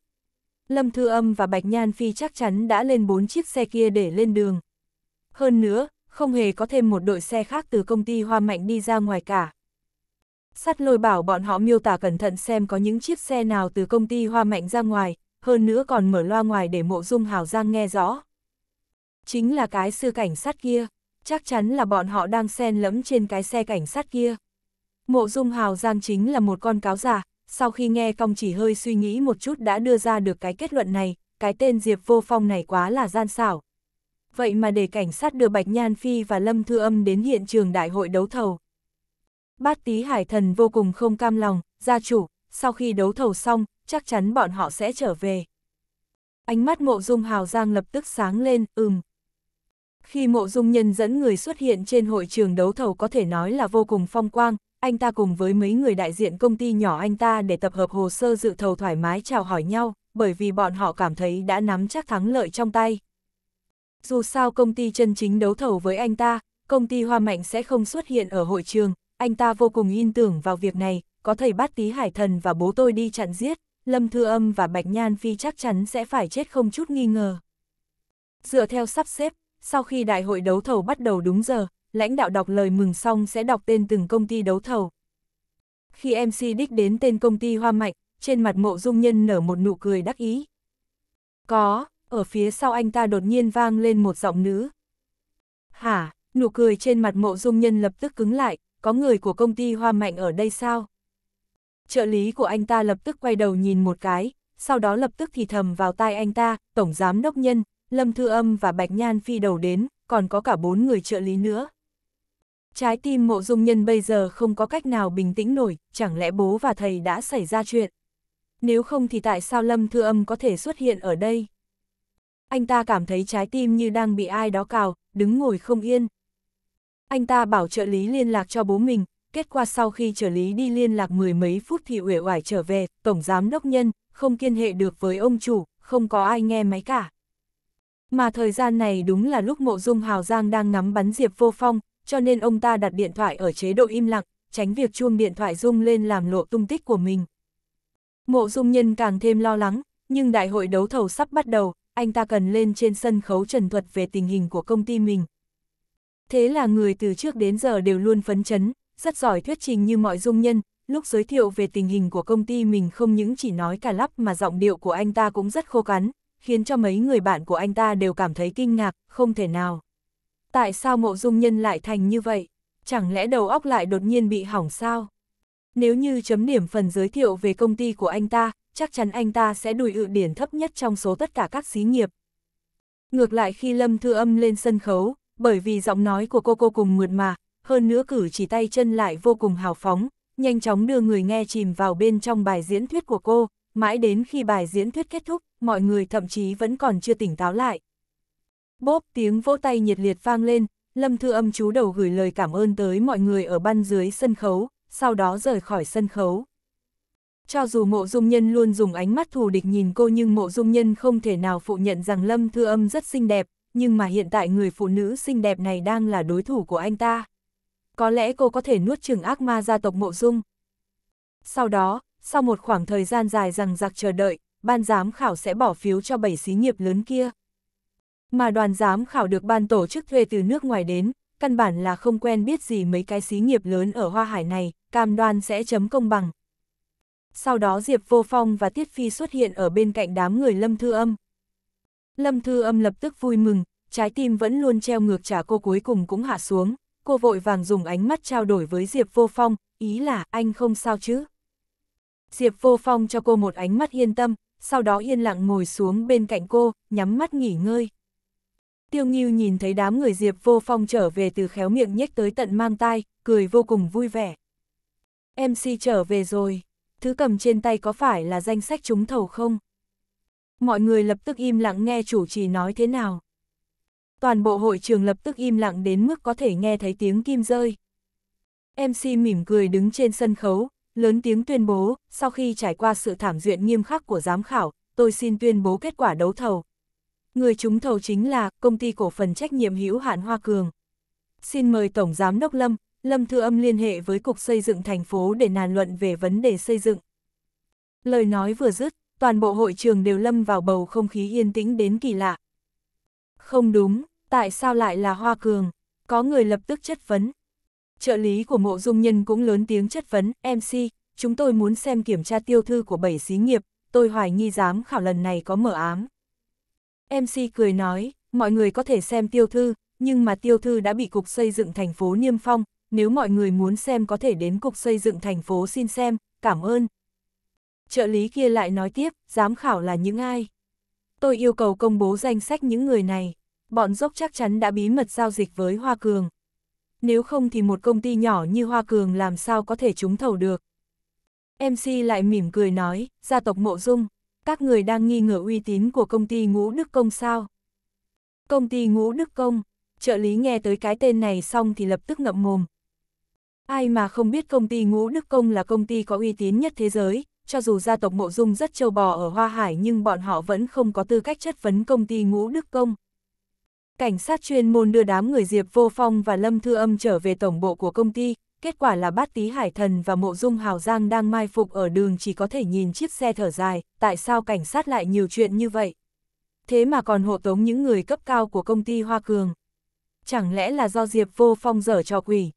Lâm Thư Âm và Bạch Nhan Phi chắc chắn đã lên bốn chiếc xe kia để lên đường. Hơn nữa, không hề có thêm một đội xe khác từ công ty Hoa Mạnh đi ra ngoài cả. Sắt lôi bảo bọn họ miêu tả cẩn thận xem có những chiếc xe nào từ công ty Hoa Mạnh ra ngoài, hơn nữa còn mở loa ngoài để mộ dung hào giang nghe rõ chính là cái sư cảnh sát kia, chắc chắn là bọn họ đang xen lẫm trên cái xe cảnh sát kia. Mộ Dung Hào Giang chính là một con cáo giả, sau khi nghe cong chỉ hơi suy nghĩ một chút đã đưa ra được cái kết luận này, cái tên Diệp Vô Phong này quá là gian xảo. Vậy mà để cảnh sát đưa Bạch Nhan Phi và Lâm Thư Âm đến hiện trường đại hội đấu thầu. Bát Tý Hải Thần vô cùng không cam lòng, gia chủ, sau khi đấu thầu xong, chắc chắn bọn họ sẽ trở về. Ánh mắt mộ dung hào giang lập tức sáng lên, ừm, khi mộ dung nhân dẫn người xuất hiện trên hội trường đấu thầu có thể nói là vô cùng phong quang, anh ta cùng với mấy người đại diện công ty nhỏ anh ta để tập hợp hồ sơ dự thầu thoải mái chào hỏi nhau, bởi vì bọn họ cảm thấy đã nắm chắc thắng lợi trong tay. Dù sao công ty chân chính đấu thầu với anh ta, công ty Hoa Mạnh sẽ không xuất hiện ở hội trường, anh ta vô cùng yên tưởng vào việc này, có thầy bắt tí hải thần và bố tôi đi chặn giết, Lâm Thư Âm và Bạch Nhan Phi chắc chắn sẽ phải chết không chút nghi ngờ. Dựa theo sắp xếp, sau khi đại hội đấu thầu bắt đầu đúng giờ, lãnh đạo đọc lời mừng xong sẽ đọc tên từng công ty đấu thầu. Khi MC đích đến tên công ty Hoa Mạnh, trên mặt mộ dung nhân nở một nụ cười đắc ý. Có, ở phía sau anh ta đột nhiên vang lên một giọng nữ. Hả, nụ cười trên mặt mộ dung nhân lập tức cứng lại, có người của công ty Hoa Mạnh ở đây sao? Trợ lý của anh ta lập tức quay đầu nhìn một cái, sau đó lập tức thì thầm vào tai anh ta, Tổng Giám Đốc Nhân, Lâm Thư Âm và Bạch Nhan Phi đầu đến, còn có cả bốn người trợ lý nữa. Trái tim mộ dung nhân bây giờ không có cách nào bình tĩnh nổi, chẳng lẽ bố và thầy đã xảy ra chuyện? Nếu không thì tại sao Lâm Thư Âm có thể xuất hiện ở đây? Anh ta cảm thấy trái tim như đang bị ai đó cào, đứng ngồi không yên. Anh ta bảo trợ lý liên lạc cho bố mình, kết quả sau khi trợ lý đi liên lạc mười mấy phút thì uể oải trở về, tổng giám đốc nhân, không kiên hệ được với ông chủ, không có ai nghe máy cả. Mà thời gian này đúng là lúc mộ dung hào giang đang ngắm bắn Diệp Vô Phong, cho nên ông ta đặt điện thoại ở chế độ im lặng, tránh việc chuông điện thoại rung lên làm lộ tung tích của mình. Mộ dung nhân càng thêm lo lắng, nhưng đại hội đấu thầu sắp bắt đầu, anh ta cần lên trên sân khấu trần thuật về tình hình của công ty mình. Thế là người từ trước đến giờ đều luôn phấn chấn, rất giỏi thuyết trình như mọi dung nhân, lúc giới thiệu về tình hình của công ty mình không những chỉ nói cả lắp mà giọng điệu của anh ta cũng rất khô cắn, khiến cho mấy người bạn của anh ta đều cảm thấy kinh ngạc, không thể nào. Tại sao mộ dung nhân lại thành như vậy? Chẳng lẽ đầu óc lại đột nhiên bị hỏng sao? Nếu như chấm điểm phần giới thiệu về công ty của anh ta, chắc chắn anh ta sẽ đùi ự điển thấp nhất trong số tất cả các xí nghiệp. Ngược lại khi Lâm Thư Âm lên sân khấu, bởi vì giọng nói của cô cô cùng mượt mà, hơn nữa cử chỉ tay chân lại vô cùng hào phóng, nhanh chóng đưa người nghe chìm vào bên trong bài diễn thuyết của cô, mãi đến khi bài diễn thuyết kết thúc, mọi người thậm chí vẫn còn chưa tỉnh táo lại. Bốp tiếng vỗ tay nhiệt liệt vang lên, Lâm Thư Âm chú đầu gửi lời cảm ơn tới mọi người ở ban dưới sân khấu, sau đó rời khỏi sân khấu. Cho dù mộ dung nhân luôn dùng ánh mắt thù địch nhìn cô nhưng mộ dung nhân không thể nào phụ nhận rằng Lâm Thư Âm rất xinh đẹp, nhưng mà hiện tại người phụ nữ xinh đẹp này đang là đối thủ của anh ta. Có lẽ cô có thể nuốt chừng ác ma gia tộc mộ dung. Sau đó, sau một khoảng thời gian dài rằng giặc chờ đợi, ban giám khảo sẽ bỏ phiếu cho bảy xí nghiệp lớn kia. Mà đoàn giám khảo được ban tổ chức thuê từ nước ngoài đến, căn bản là không quen biết gì mấy cái xí nghiệp lớn ở Hoa Hải này, cam đoan sẽ chấm công bằng. Sau đó Diệp Vô Phong và Tiết Phi xuất hiện ở bên cạnh đám người Lâm Thư Âm. Lâm Thư Âm lập tức vui mừng, trái tim vẫn luôn treo ngược trả cô cuối cùng cũng hạ xuống, cô vội vàng dùng ánh mắt trao đổi với Diệp Vô Phong, ý là anh không sao chứ. Diệp Vô Phong cho cô một ánh mắt yên tâm, sau đó yên lặng ngồi xuống bên cạnh cô, nhắm mắt nghỉ ngơi. Tiêu Nghiêu nhìn thấy đám người Diệp Vô Phong trở về từ khéo miệng nhếch tới tận mang tai, cười vô cùng vui vẻ. MC trở về rồi, thứ cầm trên tay có phải là danh sách trúng thầu không? Mọi người lập tức im lặng nghe chủ trì nói thế nào. Toàn bộ hội trường lập tức im lặng đến mức có thể nghe thấy tiếng kim rơi. MC mỉm cười đứng trên sân khấu, lớn tiếng tuyên bố, sau khi trải qua sự thảm duyện nghiêm khắc của giám khảo, tôi xin tuyên bố kết quả đấu thầu. Người trúng thầu chính là công ty cổ phần trách nhiệm hữu hạn Hoa Cường. Xin mời Tổng Giám Đốc Lâm, Lâm Thư Âm liên hệ với Cục Xây dựng thành phố để nàn luận về vấn đề xây dựng. Lời nói vừa dứt, toàn bộ hội trường đều lâm vào bầu không khí yên tĩnh đến kỳ lạ. Không đúng, tại sao lại là Hoa Cường? Có người lập tức chất vấn, Trợ lý của mộ dung nhân cũng lớn tiếng chất vấn, MC, chúng tôi muốn xem kiểm tra tiêu thư của bảy xí nghiệp, tôi hoài nghi giám khảo lần này có mở ám. MC cười nói, mọi người có thể xem tiêu thư, nhưng mà tiêu thư đã bị cục xây dựng thành phố Niêm Phong, nếu mọi người muốn xem có thể đến cục xây dựng thành phố xin xem, cảm ơn. Trợ lý kia lại nói tiếp, giám khảo là những ai? Tôi yêu cầu công bố danh sách những người này. Bọn dốc chắc chắn đã bí mật giao dịch với Hoa Cường nếu không thì một công ty nhỏ như Hoa Cường làm sao có thể trúng thầu được. MC lại mỉm cười nói, gia tộc Mộ Dung, các người đang nghi ngờ uy tín của công ty Ngũ Đức Công sao? Công ty Ngũ Đức Công, trợ lý nghe tới cái tên này xong thì lập tức ngậm mồm. Ai mà không biết công ty Ngũ Đức Công là công ty có uy tín nhất thế giới, cho dù gia tộc Mộ Dung rất châu bò ở Hoa Hải nhưng bọn họ vẫn không có tư cách chất vấn công ty Ngũ Đức Công. Cảnh sát chuyên môn đưa đám người Diệp Vô Phong và Lâm Thư Âm trở về tổng bộ của công ty, kết quả là bát tí hải thần và mộ dung hào giang đang mai phục ở đường chỉ có thể nhìn chiếc xe thở dài, tại sao cảnh sát lại nhiều chuyện như vậy? Thế mà còn hộ tống những người cấp cao của công ty Hoa Cường. Chẳng lẽ là do Diệp Vô Phong dở trò quỷ?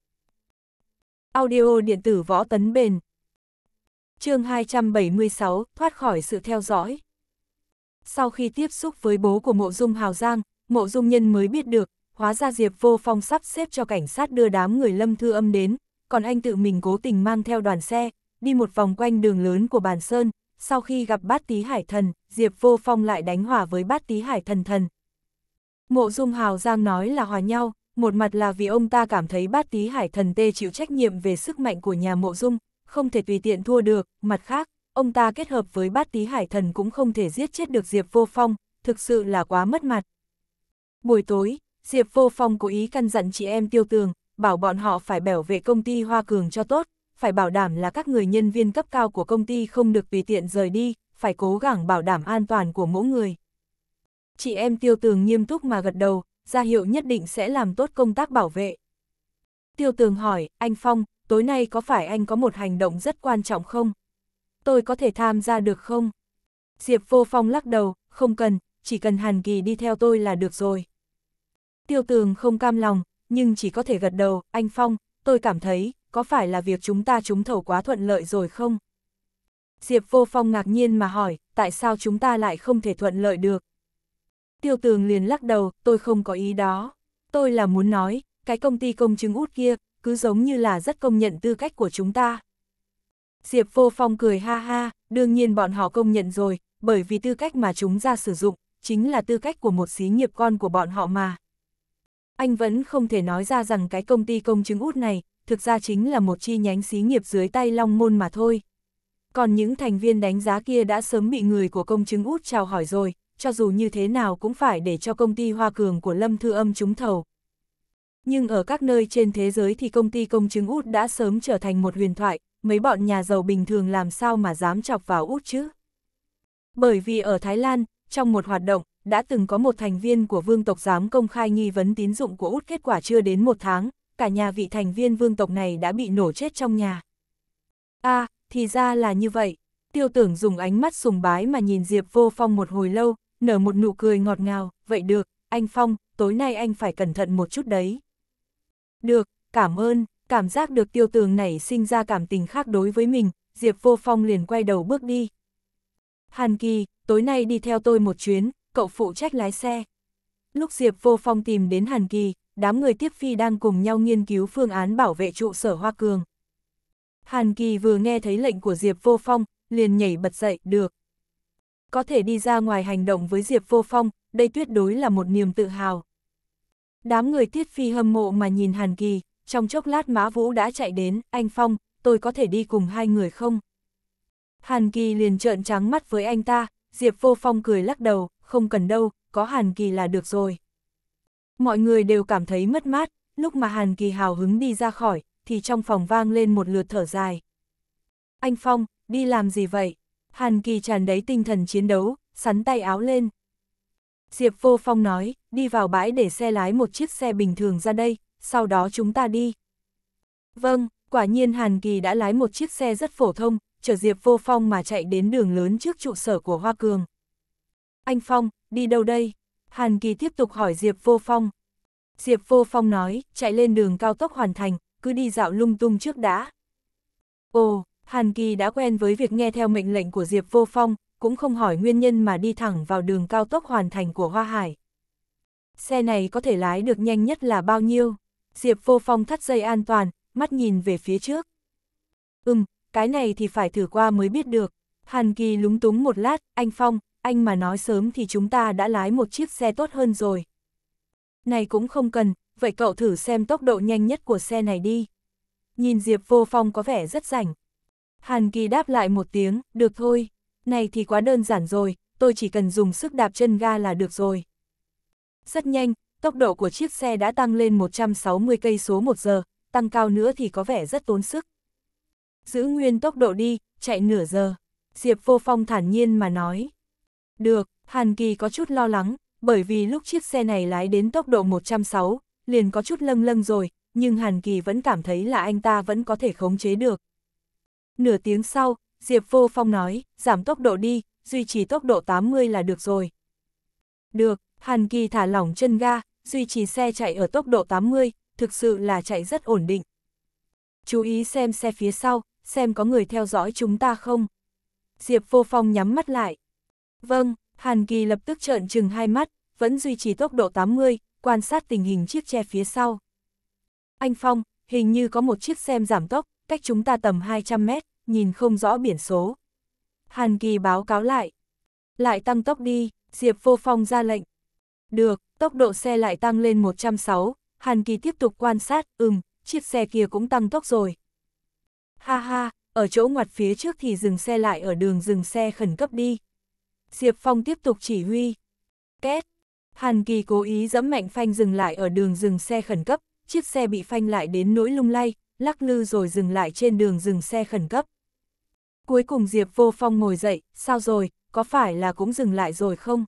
Audio điện tử võ tấn bền chương 276, thoát khỏi sự theo dõi. Sau khi tiếp xúc với bố của mộ dung hào giang, mộ dung nhân mới biết được, hóa ra Diệp Vô Phong sắp xếp cho cảnh sát đưa đám người Lâm Thư Âm đến, còn anh tự mình cố tình mang theo đoàn xe, đi một vòng quanh đường lớn của bàn sơn, sau khi gặp bát tí hải thần, Diệp Vô Phong lại đánh hòa với bát tí hải thần thần. Mộ dung hào giang nói là hòa nhau, một mặt là vì ông ta cảm thấy bát tí hải thần tê chịu trách nhiệm về sức mạnh của nhà mộ dung, không thể tùy tiện thua được, mặt khác, ông ta kết hợp với bát tí hải thần cũng không thể giết chết được Diệp Vô Phong, thực sự là quá mất mặt. Buổi tối, Diệp Vô Phong cố ý căn dặn chị em tiêu tường, bảo bọn họ phải bảo vệ công ty Hoa Cường cho tốt, phải bảo đảm là các người nhân viên cấp cao của công ty không được vì tiện rời đi, phải cố gắng bảo đảm an toàn của mỗi người. Chị em tiêu tường nghiêm túc mà gật đầu, ra hiệu nhất định sẽ làm tốt công tác bảo vệ. Tiêu tường hỏi, anh Phong, tối nay có phải anh có một hành động rất quan trọng không? Tôi có thể tham gia được không? Diệp vô phong lắc đầu, không cần, chỉ cần Hàn Kỳ đi theo tôi là được rồi. Tiêu tường không cam lòng, nhưng chỉ có thể gật đầu, anh Phong, tôi cảm thấy, có phải là việc chúng ta trúng thầu quá thuận lợi rồi không? Diệp Vô Phong ngạc nhiên mà hỏi, tại sao chúng ta lại không thể thuận lợi được? Tiêu tường liền lắc đầu, tôi không có ý đó. Tôi là muốn nói, cái công ty công chứng út kia, cứ giống như là rất công nhận tư cách của chúng ta. Diệp Vô Phong cười ha ha, đương nhiên bọn họ công nhận rồi, bởi vì tư cách mà chúng ra sử dụng, chính là tư cách của một xí nghiệp con của bọn họ mà. Anh vẫn không thể nói ra rằng cái công ty công chứng út này, thực ra chính là một chi nhánh xí nghiệp dưới tay Long Môn mà thôi. Còn những thành viên đánh giá kia đã sớm bị người của công chứng út chào hỏi rồi, cho dù như thế nào cũng phải để cho công ty Hoa Cường của Lâm Thư Âm trúng thầu. Nhưng ở các nơi trên thế giới thì công ty công chứng út đã sớm trở thành một huyền thoại, mấy bọn nhà giàu bình thường làm sao mà dám chọc vào út chứ. Bởi vì ở Thái Lan, trong một hoạt động, đã từng có một thành viên của vương tộc dám công khai nghi vấn tín dụng của út kết quả chưa đến một tháng, cả nhà vị thành viên vương tộc này đã bị nổ chết trong nhà. a à, thì ra là như vậy. Tiêu tưởng dùng ánh mắt sùng bái mà nhìn Diệp vô phong một hồi lâu, nở một nụ cười ngọt ngào, vậy được, anh Phong, tối nay anh phải cẩn thận một chút đấy. Được, cảm ơn, cảm giác được tiêu tường này sinh ra cảm tình khác đối với mình, Diệp vô phong liền quay đầu bước đi. Hàn Kỳ, tối nay đi theo tôi một chuyến, cậu phụ trách lái xe. Lúc Diệp Vô Phong tìm đến Hàn Kỳ, đám người tiếp phi đang cùng nhau nghiên cứu phương án bảo vệ trụ sở Hoa Cường. Hàn Kỳ vừa nghe thấy lệnh của Diệp Vô Phong, liền nhảy bật dậy, được. Có thể đi ra ngoài hành động với Diệp Vô Phong, đây tuyệt đối là một niềm tự hào. Đám người tiết phi hâm mộ mà nhìn Hàn Kỳ, trong chốc lát Mã Vũ đã chạy đến, anh Phong, tôi có thể đi cùng hai người không? Hàn Kỳ liền trợn trắng mắt với anh ta, Diệp Vô Phong cười lắc đầu, không cần đâu, có Hàn Kỳ là được rồi. Mọi người đều cảm thấy mất mát, lúc mà Hàn Kỳ hào hứng đi ra khỏi, thì trong phòng vang lên một lượt thở dài. Anh Phong, đi làm gì vậy? Hàn Kỳ tràn đấy tinh thần chiến đấu, sắn tay áo lên. Diệp Vô Phong nói, đi vào bãi để xe lái một chiếc xe bình thường ra đây, sau đó chúng ta đi. Vâng, quả nhiên Hàn Kỳ đã lái một chiếc xe rất phổ thông, chở Diệp Vô Phong mà chạy đến đường lớn trước trụ sở của Hoa Cường. Anh Phong, đi đâu đây? Hàn Kỳ tiếp tục hỏi Diệp Vô Phong. Diệp Vô Phong nói, chạy lên đường cao tốc hoàn thành, cứ đi dạo lung tung trước đã. Ồ, Hàn Kỳ đã quen với việc nghe theo mệnh lệnh của Diệp Vô Phong, cũng không hỏi nguyên nhân mà đi thẳng vào đường cao tốc hoàn thành của Hoa Hải. Xe này có thể lái được nhanh nhất là bao nhiêu? Diệp Vô Phong thắt dây an toàn, mắt nhìn về phía trước. Ừm, cái này thì phải thử qua mới biết được. Hàn Kỳ lúng túng một lát, anh Phong, anh mà nói sớm thì chúng ta đã lái một chiếc xe tốt hơn rồi. Này cũng không cần, vậy cậu thử xem tốc độ nhanh nhất của xe này đi. Nhìn Diệp Vô Phong có vẻ rất rảnh. Hàn Kỳ đáp lại một tiếng, được thôi, này thì quá đơn giản rồi, tôi chỉ cần dùng sức đạp chân ga là được rồi. Rất nhanh, tốc độ của chiếc xe đã tăng lên 160 cây số một giờ, tăng cao nữa thì có vẻ rất tốn sức giữ nguyên tốc độ đi, chạy nửa giờ. Diệp Vô Phong thản nhiên mà nói. Được, Hàn Kỳ có chút lo lắng, bởi vì lúc chiếc xe này lái đến tốc độ 160, liền có chút lâng lâng rồi, nhưng Hàn Kỳ vẫn cảm thấy là anh ta vẫn có thể khống chế được. Nửa tiếng sau, Diệp Vô Phong nói, giảm tốc độ đi, duy trì tốc độ 80 là được rồi. Được, Hàn Kỳ thả lỏng chân ga, duy trì xe chạy ở tốc độ 80, thực sự là chạy rất ổn định. Chú ý xem xe phía sau, xem có người theo dõi chúng ta không. Diệp Vô Phong nhắm mắt lại. Vâng, Hàn Kỳ lập tức trợn trừng hai mắt, vẫn duy trì tốc độ 80, quan sát tình hình chiếc xe phía sau. Anh Phong, hình như có một chiếc xe giảm tốc, cách chúng ta tầm 200 mét, nhìn không rõ biển số. Hàn Kỳ báo cáo lại. Lại tăng tốc đi, Diệp Vô Phong ra lệnh. Được, tốc độ xe lại tăng lên 160, Hàn Kỳ tiếp tục quan sát, ừm, chiếc xe kia cũng tăng tốc rồi, Ha ha, ở chỗ ngoặt phía trước thì dừng xe lại ở đường dừng xe khẩn cấp đi. Diệp Phong tiếp tục chỉ huy. Két. Hàn Kỳ cố ý dẫm mạnh phanh dừng lại ở đường dừng xe khẩn cấp, chiếc xe bị phanh lại đến nỗi lung lay, lắc lư rồi dừng lại trên đường dừng xe khẩn cấp. Cuối cùng Diệp Vô Phong ngồi dậy, sao rồi, có phải là cũng dừng lại rồi không?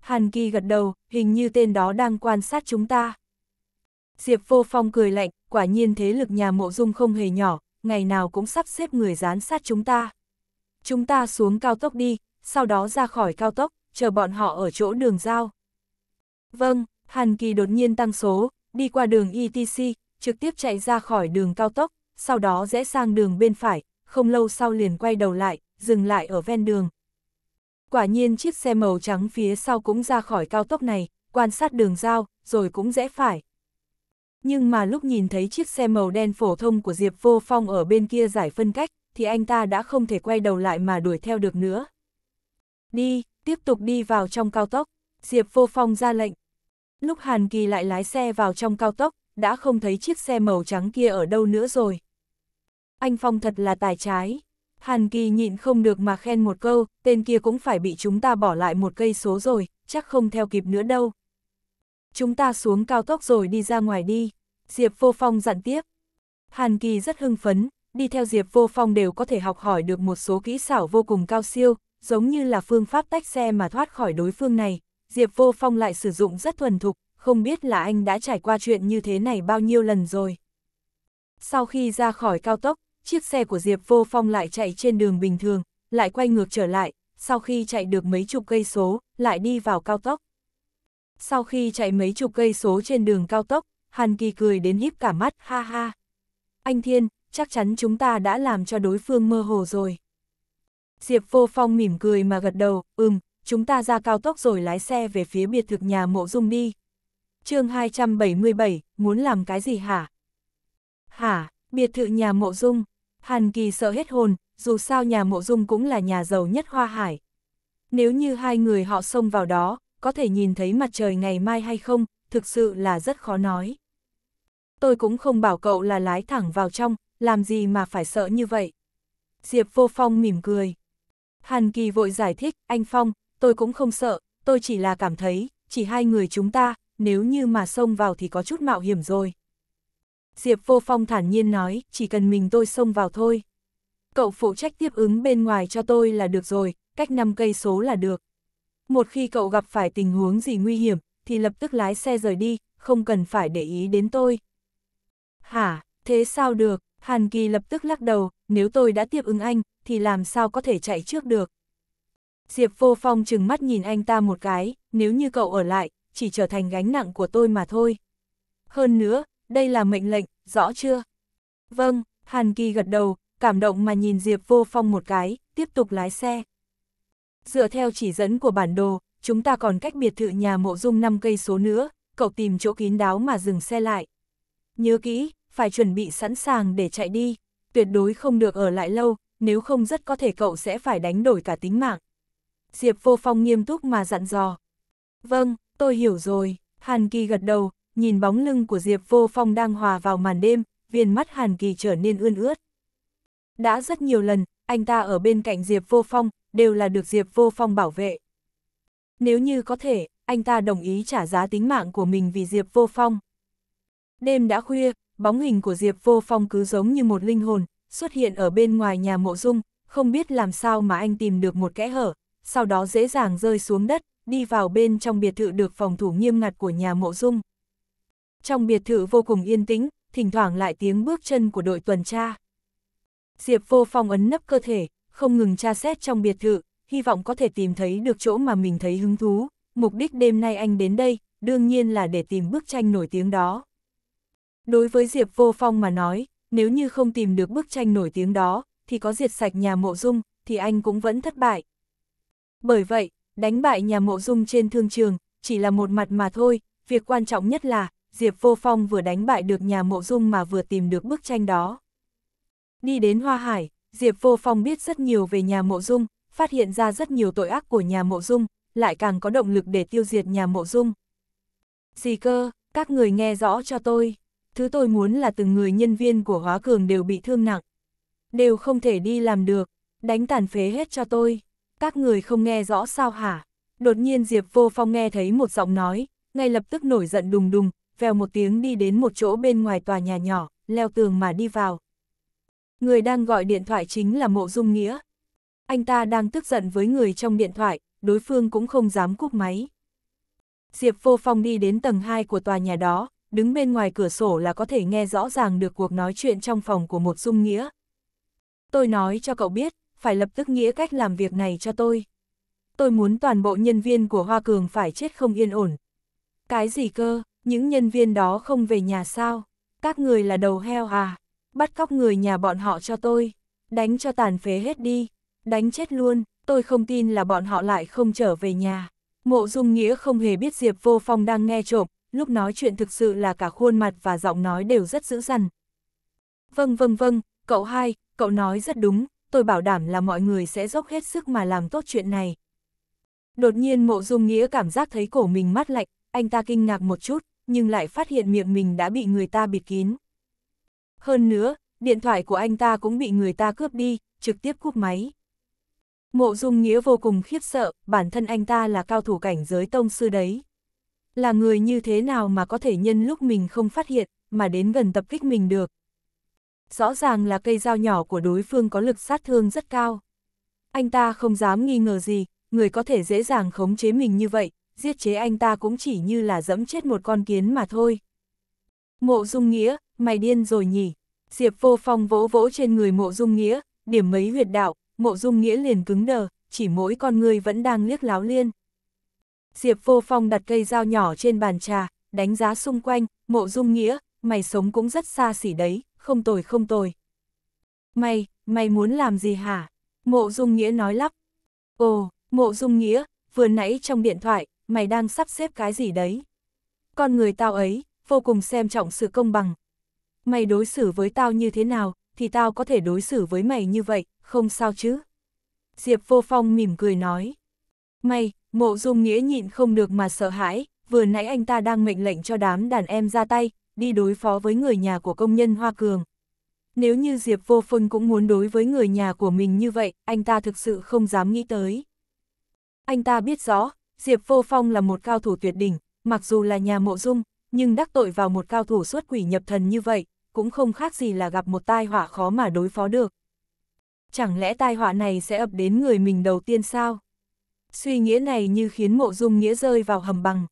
Hàn Kỳ gật đầu, hình như tên đó đang quan sát chúng ta. Diệp Vô Phong cười lạnh, quả nhiên thế lực nhà mộ dung không hề nhỏ, ngày nào cũng sắp xếp người gián sát chúng ta. Chúng ta xuống cao tốc đi, sau đó ra khỏi cao tốc, chờ bọn họ ở chỗ đường giao. Vâng, Hàn Kỳ đột nhiên tăng số, đi qua đường ETC, trực tiếp chạy ra khỏi đường cao tốc, sau đó rẽ sang đường bên phải, không lâu sau liền quay đầu lại, dừng lại ở ven đường. Quả nhiên chiếc xe màu trắng phía sau cũng ra khỏi cao tốc này, quan sát đường giao, rồi cũng rẽ phải. Nhưng mà lúc nhìn thấy chiếc xe màu đen phổ thông của Diệp Vô Phong ở bên kia giải phân cách, thì anh ta đã không thể quay đầu lại mà đuổi theo được nữa. Đi, tiếp tục đi vào trong cao tốc, Diệp Vô Phong ra lệnh. Lúc Hàn Kỳ lại lái xe vào trong cao tốc, đã không thấy chiếc xe màu trắng kia ở đâu nữa rồi. Anh Phong thật là tài trái. Hàn Kỳ nhịn không được mà khen một câu, tên kia cũng phải bị chúng ta bỏ lại một cây số rồi, chắc không theo kịp nữa đâu. Chúng ta xuống cao tốc rồi đi ra ngoài đi, Diệp Vô Phong dặn tiếp. Hàn Kỳ rất hưng phấn, đi theo Diệp Vô Phong đều có thể học hỏi được một số kỹ xảo vô cùng cao siêu, giống như là phương pháp tách xe mà thoát khỏi đối phương này, Diệp Vô Phong lại sử dụng rất thuần thục, không biết là anh đã trải qua chuyện như thế này bao nhiêu lần rồi. Sau khi ra khỏi cao tốc, chiếc xe của Diệp Vô Phong lại chạy trên đường bình thường, lại quay ngược trở lại, sau khi chạy được mấy chục cây số, lại đi vào cao tốc. Sau khi chạy mấy chục cây số trên đường cao tốc, Hàn Kỳ cười đến híp cả mắt, ha ha. Anh Thiên, chắc chắn chúng ta đã làm cho đối phương mơ hồ rồi. Diệp Vô Phong mỉm cười mà gật đầu, ừm, chúng ta ra cao tốc rồi lái xe về phía biệt thự nhà mộ dung đi. chương 277, muốn làm cái gì hả? Hả, biệt thự nhà mộ dung. Hàn Kỳ sợ hết hồn, dù sao nhà mộ dung cũng là nhà giàu nhất Hoa Hải. Nếu như hai người họ xông vào đó, có thể nhìn thấy mặt trời ngày mai hay không, thực sự là rất khó nói. Tôi cũng không bảo cậu là lái thẳng vào trong, làm gì mà phải sợ như vậy. Diệp Vô Phong mỉm cười. Hàn Kỳ vội giải thích, anh Phong, tôi cũng không sợ, tôi chỉ là cảm thấy, chỉ hai người chúng ta, nếu như mà xông vào thì có chút mạo hiểm rồi. Diệp Vô Phong thản nhiên nói, chỉ cần mình tôi xông vào thôi. Cậu phụ trách tiếp ứng bên ngoài cho tôi là được rồi, cách 5 cây số là được. Một khi cậu gặp phải tình huống gì nguy hiểm, thì lập tức lái xe rời đi, không cần phải để ý đến tôi. Hả, thế sao được, Hàn Kỳ lập tức lắc đầu, nếu tôi đã tiếp ứng anh, thì làm sao có thể chạy trước được. Diệp vô phong trừng mắt nhìn anh ta một cái, nếu như cậu ở lại, chỉ trở thành gánh nặng của tôi mà thôi. Hơn nữa, đây là mệnh lệnh, rõ chưa? Vâng, Hàn Kỳ gật đầu, cảm động mà nhìn Diệp vô phong một cái, tiếp tục lái xe. Dựa theo chỉ dẫn của bản đồ, chúng ta còn cách biệt thự nhà mộ dung 5 cây số nữa, cậu tìm chỗ kín đáo mà dừng xe lại. Nhớ kỹ, phải chuẩn bị sẵn sàng để chạy đi, tuyệt đối không được ở lại lâu, nếu không rất có thể cậu sẽ phải đánh đổi cả tính mạng. Diệp Vô Phong nghiêm túc mà dặn dò. Vâng, tôi hiểu rồi, Hàn Kỳ gật đầu, nhìn bóng lưng của Diệp Vô Phong đang hòa vào màn đêm, viền mắt Hàn Kỳ trở nên ươn ướt. Đã rất nhiều lần, anh ta ở bên cạnh Diệp Vô Phong, đều là được Diệp Vô Phong bảo vệ. Nếu như có thể, anh ta đồng ý trả giá tính mạng của mình vì Diệp Vô Phong. Đêm đã khuya, bóng hình của Diệp Vô Phong cứ giống như một linh hồn, xuất hiện ở bên ngoài nhà mộ dung, không biết làm sao mà anh tìm được một kẽ hở, sau đó dễ dàng rơi xuống đất, đi vào bên trong biệt thự được phòng thủ nghiêm ngặt của nhà mộ dung. Trong biệt thự vô cùng yên tĩnh, thỉnh thoảng lại tiếng bước chân của đội tuần tra. Diệp vô phong ấn nấp cơ thể, không ngừng tra xét trong biệt thự, hy vọng có thể tìm thấy được chỗ mà mình thấy hứng thú. Mục đích đêm nay anh đến đây, đương nhiên là để tìm bức tranh nổi tiếng đó. Đối với Diệp Vô Phong mà nói, nếu như không tìm được bức tranh nổi tiếng đó, thì có diệt sạch nhà mộ dung, thì anh cũng vẫn thất bại. Bởi vậy, đánh bại nhà mộ dung trên thương trường, chỉ là một mặt mà thôi, việc quan trọng nhất là, Diệp Vô Phong vừa đánh bại được nhà mộ dung mà vừa tìm được bức tranh đó. Đi đến Hoa Hải, Diệp Vô Phong biết rất nhiều về nhà mộ dung, phát hiện ra rất nhiều tội ác của nhà mộ dung, lại càng có động lực để tiêu diệt nhà mộ dung. Gì cơ, các người nghe rõ cho tôi. Thứ tôi muốn là từng người nhân viên của hóa cường đều bị thương nặng. Đều không thể đi làm được, đánh tàn phế hết cho tôi. Các người không nghe rõ sao hả? Đột nhiên Diệp Vô Phong nghe thấy một giọng nói, ngay lập tức nổi giận đùng đùng, vèo một tiếng đi đến một chỗ bên ngoài tòa nhà nhỏ, leo tường mà đi vào. Người đang gọi điện thoại chính là Mộ Dung Nghĩa. Anh ta đang tức giận với người trong điện thoại, đối phương cũng không dám cúp máy. Diệp Vô Phong đi đến tầng 2 của tòa nhà đó, đứng bên ngoài cửa sổ là có thể nghe rõ ràng được cuộc nói chuyện trong phòng của Mộ dung nghĩa. Tôi nói cho cậu biết, phải lập tức nghĩa cách làm việc này cho tôi. Tôi muốn toàn bộ nhân viên của Hoa Cường phải chết không yên ổn. Cái gì cơ, những nhân viên đó không về nhà sao? Các người là đầu heo à? bắt cóc người nhà bọn họ cho tôi, đánh cho tàn phế hết đi, đánh chết luôn, tôi không tin là bọn họ lại không trở về nhà. Mộ Dung Nghĩa không hề biết Diệp Vô Phong đang nghe trộm, lúc nói chuyện thực sự là cả khuôn mặt và giọng nói đều rất dữ dằn. Vâng vâng vâng, cậu hai, cậu nói rất đúng, tôi bảo đảm là mọi người sẽ dốc hết sức mà làm tốt chuyện này. Đột nhiên Mộ Dung Nghĩa cảm giác thấy cổ mình mát lạnh, anh ta kinh ngạc một chút, nhưng lại phát hiện miệng mình đã bị người ta bịt kín. Hơn nữa, điện thoại của anh ta cũng bị người ta cướp đi, trực tiếp cúp máy. Mộ Dung Nghĩa vô cùng khiếp sợ, bản thân anh ta là cao thủ cảnh giới tông sư đấy. Là người như thế nào mà có thể nhân lúc mình không phát hiện, mà đến gần tập kích mình được. Rõ ràng là cây dao nhỏ của đối phương có lực sát thương rất cao. Anh ta không dám nghi ngờ gì, người có thể dễ dàng khống chế mình như vậy, giết chế anh ta cũng chỉ như là dẫm chết một con kiến mà thôi. Mộ Dung Nghĩa, mày điên rồi nhỉ? Diệp Vô Phong vỗ vỗ trên người Mộ Dung Nghĩa, điểm mấy huyệt đạo, Mộ Dung Nghĩa liền cứng đờ, chỉ mỗi con người vẫn đang liếc láo liên. Diệp Vô Phong đặt cây dao nhỏ trên bàn trà, đánh giá xung quanh, Mộ Dung Nghĩa, mày sống cũng rất xa xỉ đấy, không tồi không tồi. Mày, mày muốn làm gì hả? Mộ Dung Nghĩa nói lắp. Ồ, Mộ Dung Nghĩa, vừa nãy trong điện thoại, mày đang sắp xếp cái gì đấy? Con người tao ấy, vô cùng xem trọng sự công bằng. Mày đối xử với tao như thế nào, thì tao có thể đối xử với mày như vậy, không sao chứ? Diệp Vô Phong mỉm cười nói. mày mộ dung nghĩa nhịn không được mà sợ hãi, vừa nãy anh ta đang mệnh lệnh cho đám đàn em ra tay, đi đối phó với người nhà của công nhân Hoa Cường. Nếu như Diệp Vô Phân cũng muốn đối với người nhà của mình như vậy, anh ta thực sự không dám nghĩ tới. Anh ta biết rõ, Diệp Vô Phong là một cao thủ tuyệt đỉnh, mặc dù là nhà mộ dung, nhưng đắc tội vào một cao thủ xuất quỷ nhập thần như vậy, cũng không khác gì là gặp một tai họa khó mà đối phó được. Chẳng lẽ tai họa này sẽ ập đến người mình đầu tiên sao? Suy nghĩa này như khiến mộ dung nghĩa rơi vào hầm bằng.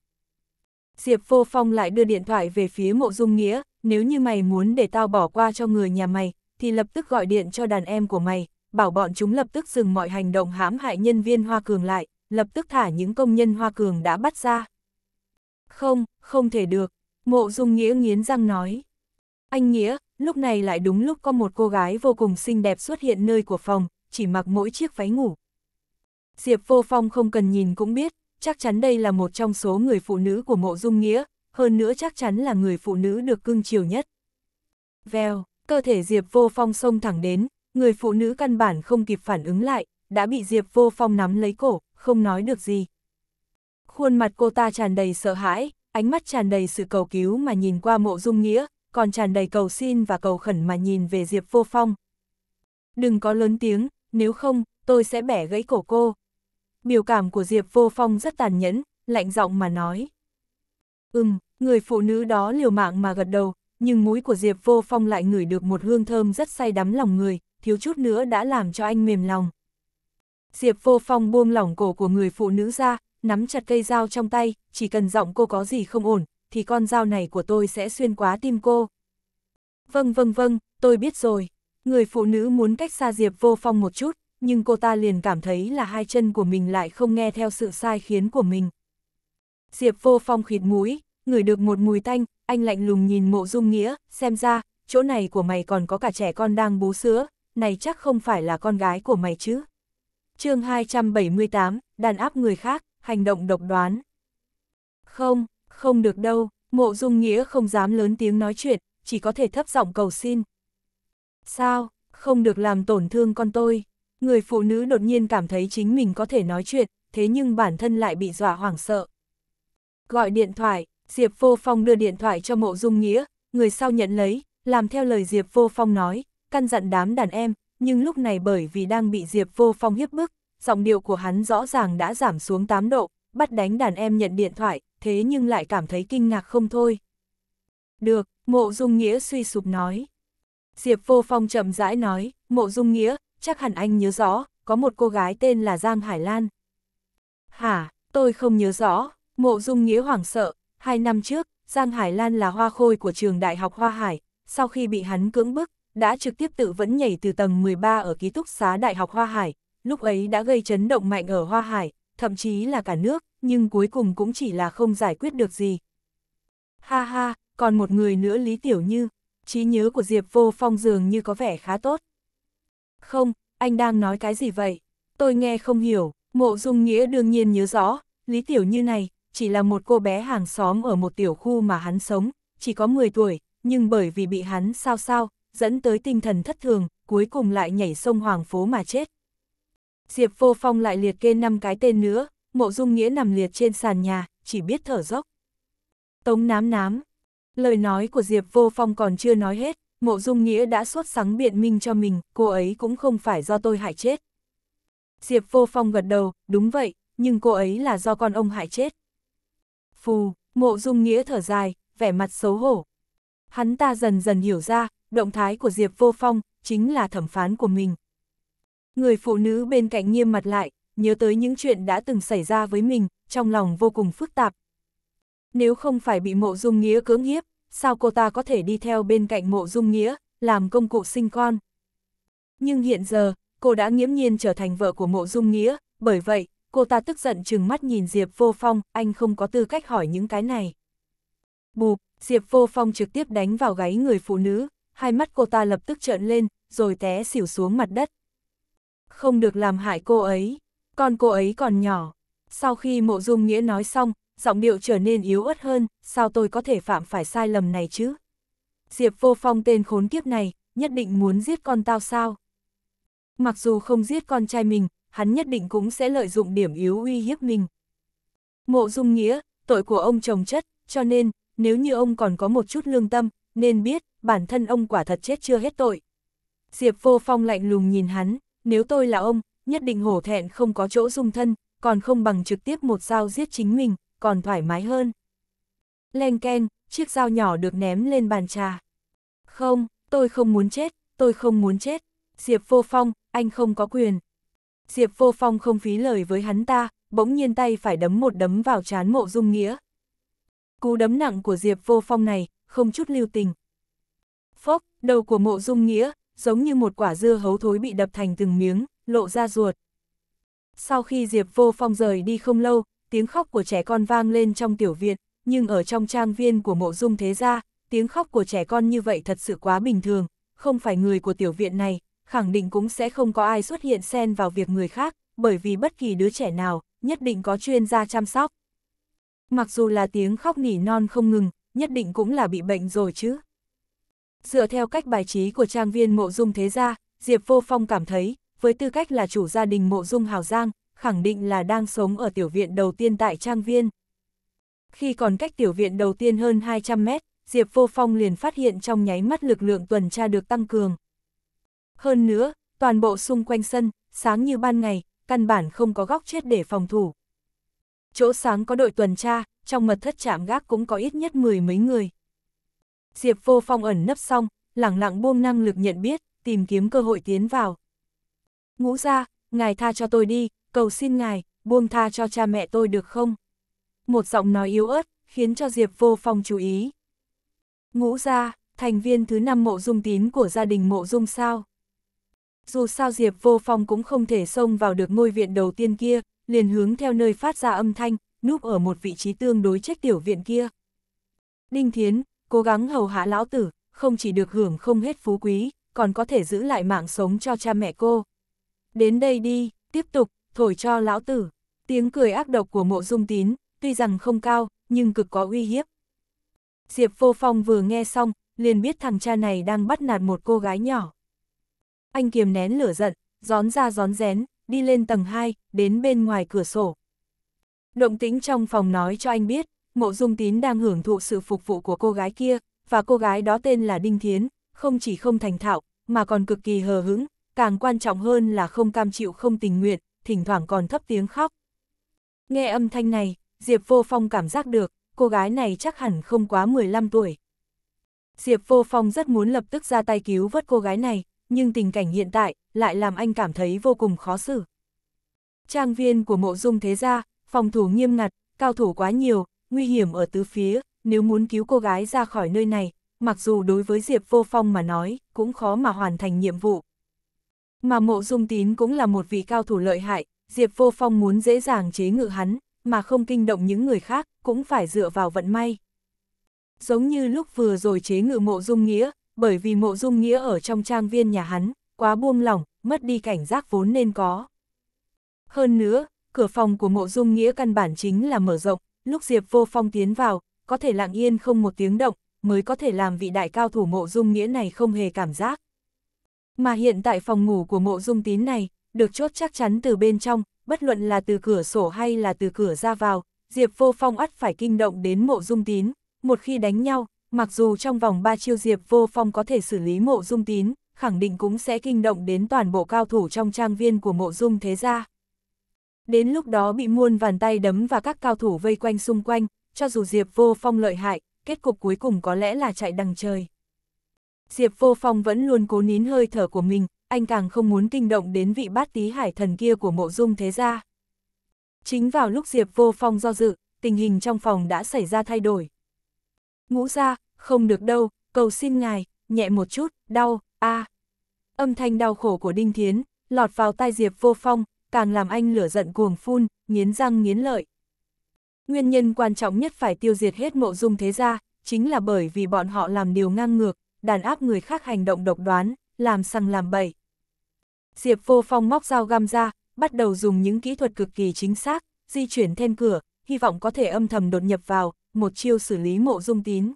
Diệp vô phong lại đưa điện thoại về phía mộ dung nghĩa, nếu như mày muốn để tao bỏ qua cho người nhà mày, thì lập tức gọi điện cho đàn em của mày, bảo bọn chúng lập tức dừng mọi hành động hãm hại nhân viên Hoa Cường lại, lập tức thả những công nhân Hoa Cường đã bắt ra. Không, không thể được, mộ dung nghĩa nghiến răng nói. Anh Nghĩa, lúc này lại đúng lúc có một cô gái vô cùng xinh đẹp xuất hiện nơi của phòng, chỉ mặc mỗi chiếc váy ngủ. Diệp vô phong không cần nhìn cũng biết, chắc chắn đây là một trong số người phụ nữ của mộ dung nghĩa, hơn nữa chắc chắn là người phụ nữ được cưng chiều nhất. Vèo, cơ thể Diệp vô phong xông thẳng đến, người phụ nữ căn bản không kịp phản ứng lại, đã bị Diệp vô phong nắm lấy cổ, không nói được gì. Khuôn mặt cô ta tràn đầy sợ hãi, ánh mắt tràn đầy sự cầu cứu mà nhìn qua mộ dung nghĩa, còn tràn đầy cầu xin và cầu khẩn mà nhìn về Diệp Vô Phong. Đừng có lớn tiếng, nếu không, tôi sẽ bẻ gãy cổ cô. Biểu cảm của Diệp Vô Phong rất tàn nhẫn, lạnh giọng mà nói. Ừm, người phụ nữ đó liều mạng mà gật đầu, nhưng mũi của Diệp Vô Phong lại ngửi được một hương thơm rất say đắm lòng người, thiếu chút nữa đã làm cho anh mềm lòng. Diệp Vô Phong buông lỏng cổ của người phụ nữ ra, nắm chặt cây dao trong tay, chỉ cần giọng cô có gì không ổn, thì con dao này của tôi sẽ xuyên quá tim cô. Vâng vâng vâng, tôi biết rồi. Người phụ nữ muốn cách xa Diệp vô phong một chút, nhưng cô ta liền cảm thấy là hai chân của mình lại không nghe theo sự sai khiến của mình. Diệp vô phong khịt mũi, ngửi được một mùi tanh, anh lạnh lùng nhìn mộ dung nghĩa, xem ra, chỗ này của mày còn có cả trẻ con đang bú sữa, này chắc không phải là con gái của mày chứ. chương 278, đàn áp người khác hành động độc đoán. Không, không được đâu, mộ dung nghĩa không dám lớn tiếng nói chuyện, chỉ có thể thấp giọng cầu xin. Sao, không được làm tổn thương con tôi. Người phụ nữ đột nhiên cảm thấy chính mình có thể nói chuyện, thế nhưng bản thân lại bị dọa hoảng sợ. Gọi điện thoại, Diệp Vô Phong đưa điện thoại cho mộ dung nghĩa, người sau nhận lấy, làm theo lời Diệp Vô Phong nói, căn dặn đám đàn em, nhưng lúc này bởi vì đang bị Diệp Vô Phong hiếp bức, giọng điệu của hắn rõ ràng đã giảm xuống 8 độ, bắt đánh đàn em nhận điện thoại, thế nhưng lại cảm thấy kinh ngạc không thôi. Được, mộ dung nghĩa suy sụp nói. Diệp vô phong chậm rãi nói, mộ dung nghĩa, chắc hẳn anh nhớ rõ, có một cô gái tên là Giang Hải Lan. Hả, tôi không nhớ rõ, mộ dung nghĩa hoảng sợ, hai năm trước, Giang Hải Lan là hoa khôi của trường Đại học Hoa Hải, sau khi bị hắn cưỡng bức, đã trực tiếp tự vẫn nhảy từ tầng 13 ở ký túc xá Đại học Hoa Hải, lúc ấy đã gây chấn động mạnh ở Hoa Hải, thậm chí là cả nước, nhưng cuối cùng cũng chỉ là không giải quyết được gì. Ha ha, còn một người nữa Lý Tiểu Như, trí nhớ của Diệp Vô Phong dường như có vẻ khá tốt. Không, anh đang nói cái gì vậy? Tôi nghe không hiểu, mộ dung nghĩa đương nhiên nhớ rõ, Lý Tiểu Như này, chỉ là một cô bé hàng xóm ở một tiểu khu mà hắn sống, chỉ có 10 tuổi, nhưng bởi vì bị hắn sao sao, dẫn tới tinh thần thất thường, cuối cùng lại nhảy sông Hoàng Phố mà chết. Diệp Vô Phong lại liệt kê năm cái tên nữa, mộ dung nghĩa nằm liệt trên sàn nhà, chỉ biết thở dốc. Tống nám nám. Lời nói của Diệp Vô Phong còn chưa nói hết, mộ dung nghĩa đã xuất sáng biện minh cho mình, cô ấy cũng không phải do tôi hại chết. Diệp Vô Phong gật đầu, đúng vậy, nhưng cô ấy là do con ông hại chết. Phù, mộ dung nghĩa thở dài, vẻ mặt xấu hổ. Hắn ta dần dần hiểu ra, động thái của Diệp Vô Phong chính là thẩm phán của mình, Người phụ nữ bên cạnh nghiêm mặt lại, nhớ tới những chuyện đã từng xảy ra với mình, trong lòng vô cùng phức tạp. Nếu không phải bị mộ dung nghĩa cưỡng hiếp, sao cô ta có thể đi theo bên cạnh mộ dung nghĩa, làm công cụ sinh con? Nhưng hiện giờ, cô đã nghiễm nhiên trở thành vợ của mộ dung nghĩa, bởi vậy, cô ta tức giận chừng mắt nhìn Diệp Vô Phong, anh không có tư cách hỏi những cái này. Bụp, Diệp Vô Phong trực tiếp đánh vào gáy người phụ nữ, hai mắt cô ta lập tức trợn lên, rồi té xỉu xuống mặt đất không được làm hại cô ấy, con cô ấy còn nhỏ. Sau khi mộ dung nghĩa nói xong, giọng điệu trở nên yếu ớt hơn, sao tôi có thể phạm phải sai lầm này chứ? Diệp vô phong tên khốn kiếp này, nhất định muốn giết con tao sao? Mặc dù không giết con trai mình, hắn nhất định cũng sẽ lợi dụng điểm yếu uy hiếp mình. Mộ dung nghĩa, tội của ông chồng chất, cho nên, nếu như ông còn có một chút lương tâm, nên biết, bản thân ông quả thật chết chưa hết tội. Diệp vô phong lạnh lùng nhìn hắn, nếu tôi là ông, nhất định hổ thẹn không có chỗ dung thân, còn không bằng trực tiếp một dao giết chính mình, còn thoải mái hơn. Leng keng, chiếc dao nhỏ được ném lên bàn trà. Không, tôi không muốn chết, tôi không muốn chết. Diệp vô phong, anh không có quyền. Diệp vô phong không phí lời với hắn ta, bỗng nhiên tay phải đấm một đấm vào trán mộ dung nghĩa. Cú đấm nặng của Diệp vô phong này, không chút lưu tình. Phốc, đầu của mộ dung nghĩa, giống như một quả dưa hấu thối bị đập thành từng miếng, lộ ra ruột. Sau khi Diệp Vô Phong rời đi không lâu, tiếng khóc của trẻ con vang lên trong tiểu viện, nhưng ở trong trang viên của mộ dung thế gia, tiếng khóc của trẻ con như vậy thật sự quá bình thường, không phải người của tiểu viện này, khẳng định cũng sẽ không có ai xuất hiện xen vào việc người khác, bởi vì bất kỳ đứa trẻ nào, nhất định có chuyên gia chăm sóc. Mặc dù là tiếng khóc nỉ non không ngừng, nhất định cũng là bị bệnh rồi chứ. Dựa theo cách bài trí của trang viên mộ dung thế gia, Diệp Vô Phong cảm thấy, với tư cách là chủ gia đình mộ dung hào giang, khẳng định là đang sống ở tiểu viện đầu tiên tại trang viên. Khi còn cách tiểu viện đầu tiên hơn 200 mét, Diệp Vô Phong liền phát hiện trong nháy mắt lực lượng tuần tra được tăng cường. Hơn nữa, toàn bộ xung quanh sân, sáng như ban ngày, căn bản không có góc chết để phòng thủ. Chỗ sáng có đội tuần tra, trong mật thất chạm gác cũng có ít nhất mười mấy người. Diệp vô phong ẩn nấp xong, lẳng lặng buông năng lực nhận biết, tìm kiếm cơ hội tiến vào. Ngũ ra, ngài tha cho tôi đi, cầu xin ngài, buông tha cho cha mẹ tôi được không? Một giọng nói yếu ớt, khiến cho Diệp vô phong chú ý. Ngũ ra, thành viên thứ năm mộ dung tín của gia đình mộ dung sao? Dù sao Diệp vô phong cũng không thể xông vào được ngôi viện đầu tiên kia, liền hướng theo nơi phát ra âm thanh, núp ở một vị trí tương đối trách tiểu viện kia. Đinh Thiến, cố gắng hầu hạ lão tử, không chỉ được hưởng không hết phú quý, còn có thể giữ lại mạng sống cho cha mẹ cô. Đến đây đi, tiếp tục, thổi cho lão tử. Tiếng cười ác độc của mộ dung tín, tuy rằng không cao, nhưng cực có uy hiếp. Diệp vô phong vừa nghe xong, liền biết thằng cha này đang bắt nạt một cô gái nhỏ. Anh kiềm nén lửa giận, gión ra gión rén, đi lên tầng 2, đến bên ngoài cửa sổ. Động tĩnh trong phòng nói cho anh biết, Mộ Dung Tín đang hưởng thụ sự phục vụ của cô gái kia, và cô gái đó tên là Đinh Thiến, không chỉ không thành thạo, mà còn cực kỳ hờ hững, càng quan trọng hơn là không cam chịu không tình nguyện, thỉnh thoảng còn thấp tiếng khóc. Nghe âm thanh này, Diệp Vô Phong cảm giác được, cô gái này chắc hẳn không quá 15 tuổi. Diệp Vô Phong rất muốn lập tức ra tay cứu vớt cô gái này, nhưng tình cảnh hiện tại lại làm anh cảm thấy vô cùng khó xử. Trang viên của mộ dung thế gia, phòng thủ nghiêm ngặt, cao thủ quá nhiều, nguy hiểm ở tứ phía, nếu muốn cứu cô gái ra khỏi nơi này, mặc dù đối với Diệp Vô Phong mà nói, cũng khó mà hoàn thành nhiệm vụ. Mà mộ dung tín cũng là một vị cao thủ lợi hại, Diệp Vô Phong muốn dễ dàng chế ngự hắn, mà không kinh động những người khác, cũng phải dựa vào vận may. Giống như lúc vừa rồi chế ngự mộ dung nghĩa, bởi vì mộ dung nghĩa ở trong trang viên nhà hắn, quá buông lỏng, mất đi cảnh giác vốn nên có. Hơn nữa, cửa phòng của mộ dung nghĩa căn bản chính là mở rộng, lúc Diệp Vô Phong tiến vào, có thể lặng yên không một tiếng động, mới có thể làm vị đại cao thủ mộ dung nghĩa này không hề cảm giác. Mà hiện tại phòng ngủ của mộ dung tín này, được chốt chắc chắn từ bên trong, bất luận là từ cửa sổ hay là từ cửa ra vào, Diệp Vô Phong ắt phải kinh động đến mộ dung tín, một khi đánh nhau, mặc dù trong vòng 3 chiêu Diệp Vô Phong có thể xử lý mộ dung tín, khẳng định cũng sẽ kinh động đến toàn bộ cao thủ trong trang viên của mộ dung thế gia. Đến lúc đó bị muôn vàn tay đấm và các cao thủ vây quanh xung quanh, cho dù Diệp Vô Phong lợi hại, kết cục cuối cùng có lẽ là chạy đằng trời. Diệp Vô Phong vẫn luôn cố nín hơi thở của mình, anh càng không muốn kinh động đến vị bát tí hải thần kia của mộ dung thế gia. Chính vào lúc Diệp Vô Phong do dự, tình hình trong phòng đã xảy ra thay đổi. Ngũ ra, không được đâu, cầu xin ngài, nhẹ một chút, đau, a. Âm thanh đau khổ của Đinh Thiến, lọt vào tai Diệp Vô Phong, càng làm anh lửa giận cuồng phun, nghiến răng nghiến lợi. Nguyên nhân quan trọng nhất phải tiêu diệt hết mộ dung thế gia, chính là bởi vì bọn họ làm điều ngang ngược, đàn áp người khác hành động độc đoán, làm sằng làm bậy. Diệp vô phong móc dao găm ra, bắt đầu dùng những kỹ thuật cực kỳ chính xác, di chuyển then cửa, hy vọng có thể âm thầm đột nhập vào, một chiêu xử lý mộ dung tín.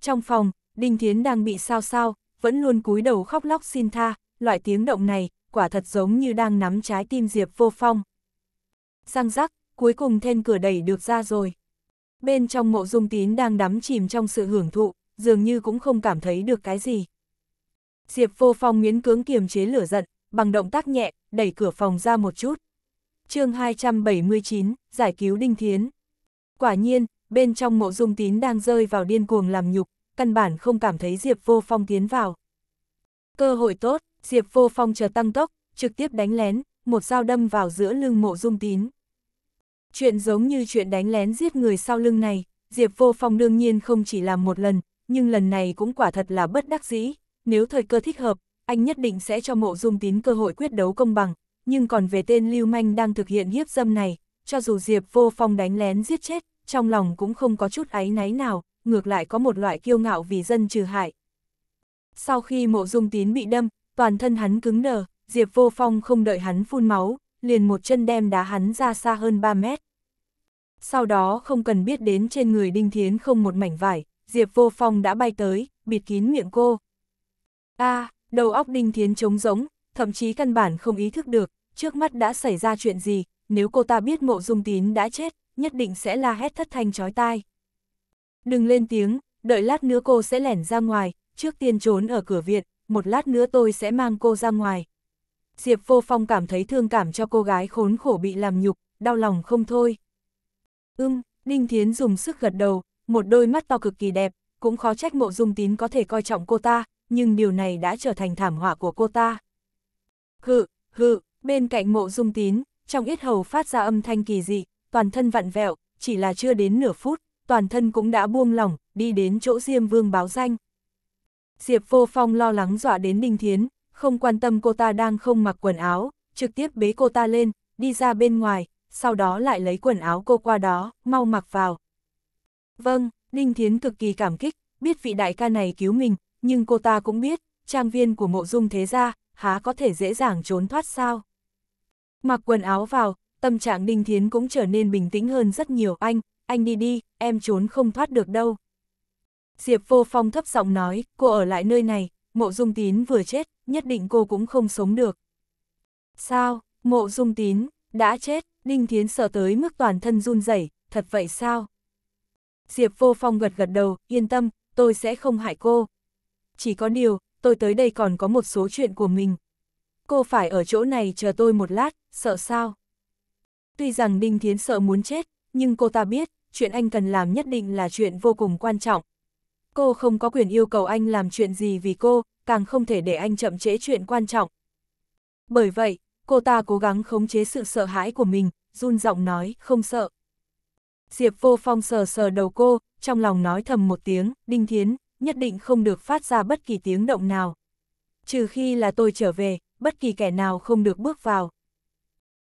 Trong phòng, Đinh Thiến đang bị sao sao, vẫn luôn cúi đầu khóc lóc xin tha, loại tiếng động này, quả thật giống như đang nắm trái tim Diệp Vô Phong. Răng rắc, cuối cùng then cửa đẩy được ra rồi. Bên trong mộ dung tín đang đắm chìm trong sự hưởng thụ, dường như cũng không cảm thấy được cái gì. Diệp Vô Phong miễn cưỡng kiềm chế lửa giận, bằng động tác nhẹ, đẩy cửa phòng ra một chút. chương 279, giải cứu Đinh Thiến. Quả nhiên, bên trong mộ dung tín đang rơi vào điên cuồng làm nhục, căn bản không cảm thấy Diệp Vô Phong tiến vào. Cơ hội tốt, Diệp Vô Phong chờ tăng tốc, trực tiếp đánh lén, một dao đâm vào giữa lưng mộ dung tín. Chuyện giống như chuyện đánh lén giết người sau lưng này, Diệp Vô Phong đương nhiên không chỉ làm một lần, nhưng lần này cũng quả thật là bất đắc dĩ, nếu thời cơ thích hợp, anh nhất định sẽ cho mộ dung tín cơ hội quyết đấu công bằng, nhưng còn về tên Lưu Manh đang thực hiện hiếp dâm này, cho dù Diệp Vô Phong đánh lén giết chết, trong lòng cũng không có chút áy náy nào, ngược lại có một loại kiêu ngạo vì dân trừ hại. Sau khi mộ dung tín bị đâm, toàn thân hắn cứng đờ, Diệp Vô Phong không đợi hắn phun máu, liền một chân đem đá hắn ra xa hơn 3 mét. Sau đó không cần biết đến trên người Đinh Thiến không một mảnh vải, Diệp Vô Phong đã bay tới, bịt kín miệng cô. a đầu óc Đinh Thiến trống rỗng, thậm chí căn bản không ý thức được, trước mắt đã xảy ra chuyện gì, nếu cô ta biết mộ dung tín đã chết, nhất định sẽ la hét thất thanh chói tai. Đừng lên tiếng, đợi lát nữa cô sẽ lẻn ra ngoài, trước tiên trốn ở cửa viện, một lát nữa tôi sẽ mang cô ra ngoài. Diệp Vô Phong cảm thấy thương cảm cho cô gái khốn khổ bị làm nhục, đau lòng không thôi. Ưm, Đinh Thiến dùng sức gật đầu, một đôi mắt to cực kỳ đẹp, cũng khó trách mộ dung tín có thể coi trọng cô ta, nhưng điều này đã trở thành thảm họa của cô ta. Hự, hự, bên cạnh mộ dung tín, trong ít hầu phát ra âm thanh kỳ dị, toàn thân vặn vẹo, chỉ là chưa đến nửa phút, toàn thân cũng đã buông lỏng, đi đến chỗ Diêm Vương báo danh. Diệp Vô Phong lo lắng dọa đến Ninh Thiến, không quan tâm cô ta đang không mặc quần áo, trực tiếp bế cô ta lên, đi ra bên ngoài, sau đó lại lấy quần áo cô qua đó, mau mặc vào. Vâng, Ninh Thiến cực kỳ cảm kích, biết vị đại ca này cứu mình, nhưng cô ta cũng biết, trang viên của mộ dung thế gia, há có thể dễ dàng trốn thoát sao. Mặc quần áo vào, tâm trạng Ninh Thiến cũng trở nên bình tĩnh hơn rất nhiều anh, anh đi đi, em trốn không thoát được đâu. Diệp Vô Phong thấp giọng nói, cô ở lại nơi này, mộ dung tín vừa chết, nhất định cô cũng không sống được. Sao, mộ dung tín, đã chết, Đinh Thiến sợ tới mức toàn thân run rẩy thật vậy sao? Diệp Vô Phong gật gật đầu, yên tâm, tôi sẽ không hại cô. Chỉ có điều, tôi tới đây còn có một số chuyện của mình. Cô phải ở chỗ này chờ tôi một lát, sợ sao? Tuy rằng Đinh Thiến sợ muốn chết, nhưng cô ta biết, chuyện anh cần làm nhất định là chuyện vô cùng quan trọng, Cô không có quyền yêu cầu anh làm chuyện gì vì cô, càng không thể để anh chậm trễ chuyện quan trọng. Bởi vậy, cô ta cố gắng khống chế sự sợ hãi của mình, run giọng nói, không sợ. Diệp vô phong sờ sờ đầu cô, trong lòng nói thầm một tiếng, đinh thiến, nhất định không được phát ra bất kỳ tiếng động nào. Trừ khi là tôi trở về, bất kỳ kẻ nào không được bước vào.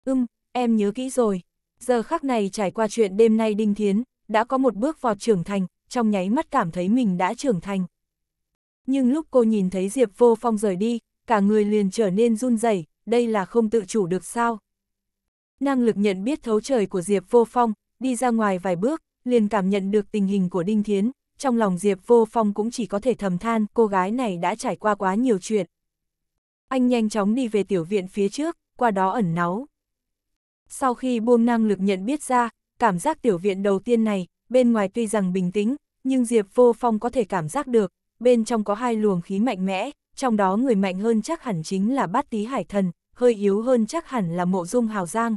Ưm, em nhớ kỹ rồi. Giờ khắc này trải qua chuyện đêm nay Đinh Thiến, đã có một bước vào trưởng thành, trong nháy mắt cảm thấy mình đã trưởng thành. Nhưng lúc cô nhìn thấy Diệp Vô Phong rời đi, cả người liền trở nên run rẩy, đây là không tự chủ được sao? Năng lực nhận biết thấu trời của Diệp Vô Phong, đi ra ngoài vài bước, liền cảm nhận được tình hình của Đinh Thiến, trong lòng Diệp Vô Phong cũng chỉ có thể thầm than cô gái này đã trải qua quá nhiều chuyện. Anh nhanh chóng đi về tiểu viện phía trước, qua đó ẩn náu. Sau khi buông năng lực nhận biết ra, cảm giác tiểu viện đầu tiên này, bên ngoài tuy rằng bình tĩnh, nhưng Diệp Vô Phong có thể cảm giác được, bên trong có hai luồng khí mạnh mẽ, trong đó người mạnh hơn chắc hẳn chính là bát Tý hải thần, hơi yếu hơn chắc hẳn là mộ dung hào giang.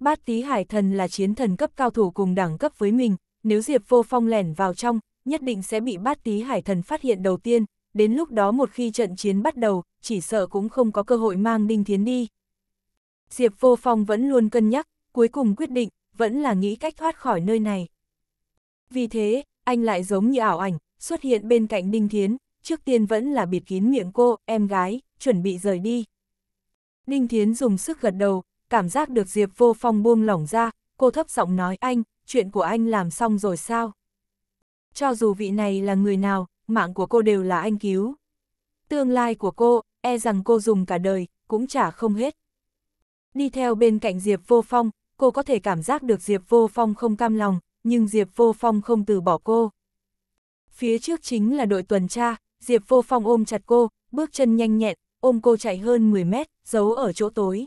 Bát Tý hải thần là chiến thần cấp cao thủ cùng đẳng cấp với mình, nếu Diệp Vô Phong lẻn vào trong, nhất định sẽ bị bát Tý hải thần phát hiện đầu tiên, đến lúc đó một khi trận chiến bắt đầu, chỉ sợ cũng không có cơ hội mang Đinh Thiến đi. Diệp Vô Phong vẫn luôn cân nhắc, cuối cùng quyết định, vẫn là nghĩ cách thoát khỏi nơi này. Vì thế, anh lại giống như ảo ảnh, xuất hiện bên cạnh Đinh Thiến, trước tiên vẫn là bịt kín miệng cô, em gái, chuẩn bị rời đi. Đinh Thiến dùng sức gật đầu, cảm giác được Diệp Vô Phong buông lỏng ra, cô thấp giọng nói anh, chuyện của anh làm xong rồi sao? Cho dù vị này là người nào, mạng của cô đều là anh cứu. Tương lai của cô, e rằng cô dùng cả đời, cũng chả không hết. Đi theo bên cạnh Diệp Vô Phong, cô có thể cảm giác được Diệp Vô Phong không cam lòng, nhưng Diệp Vô Phong không từ bỏ cô. Phía trước chính là đội tuần tra, Diệp Vô Phong ôm chặt cô, bước chân nhanh nhẹn, ôm cô chạy hơn 10 mét, giấu ở chỗ tối.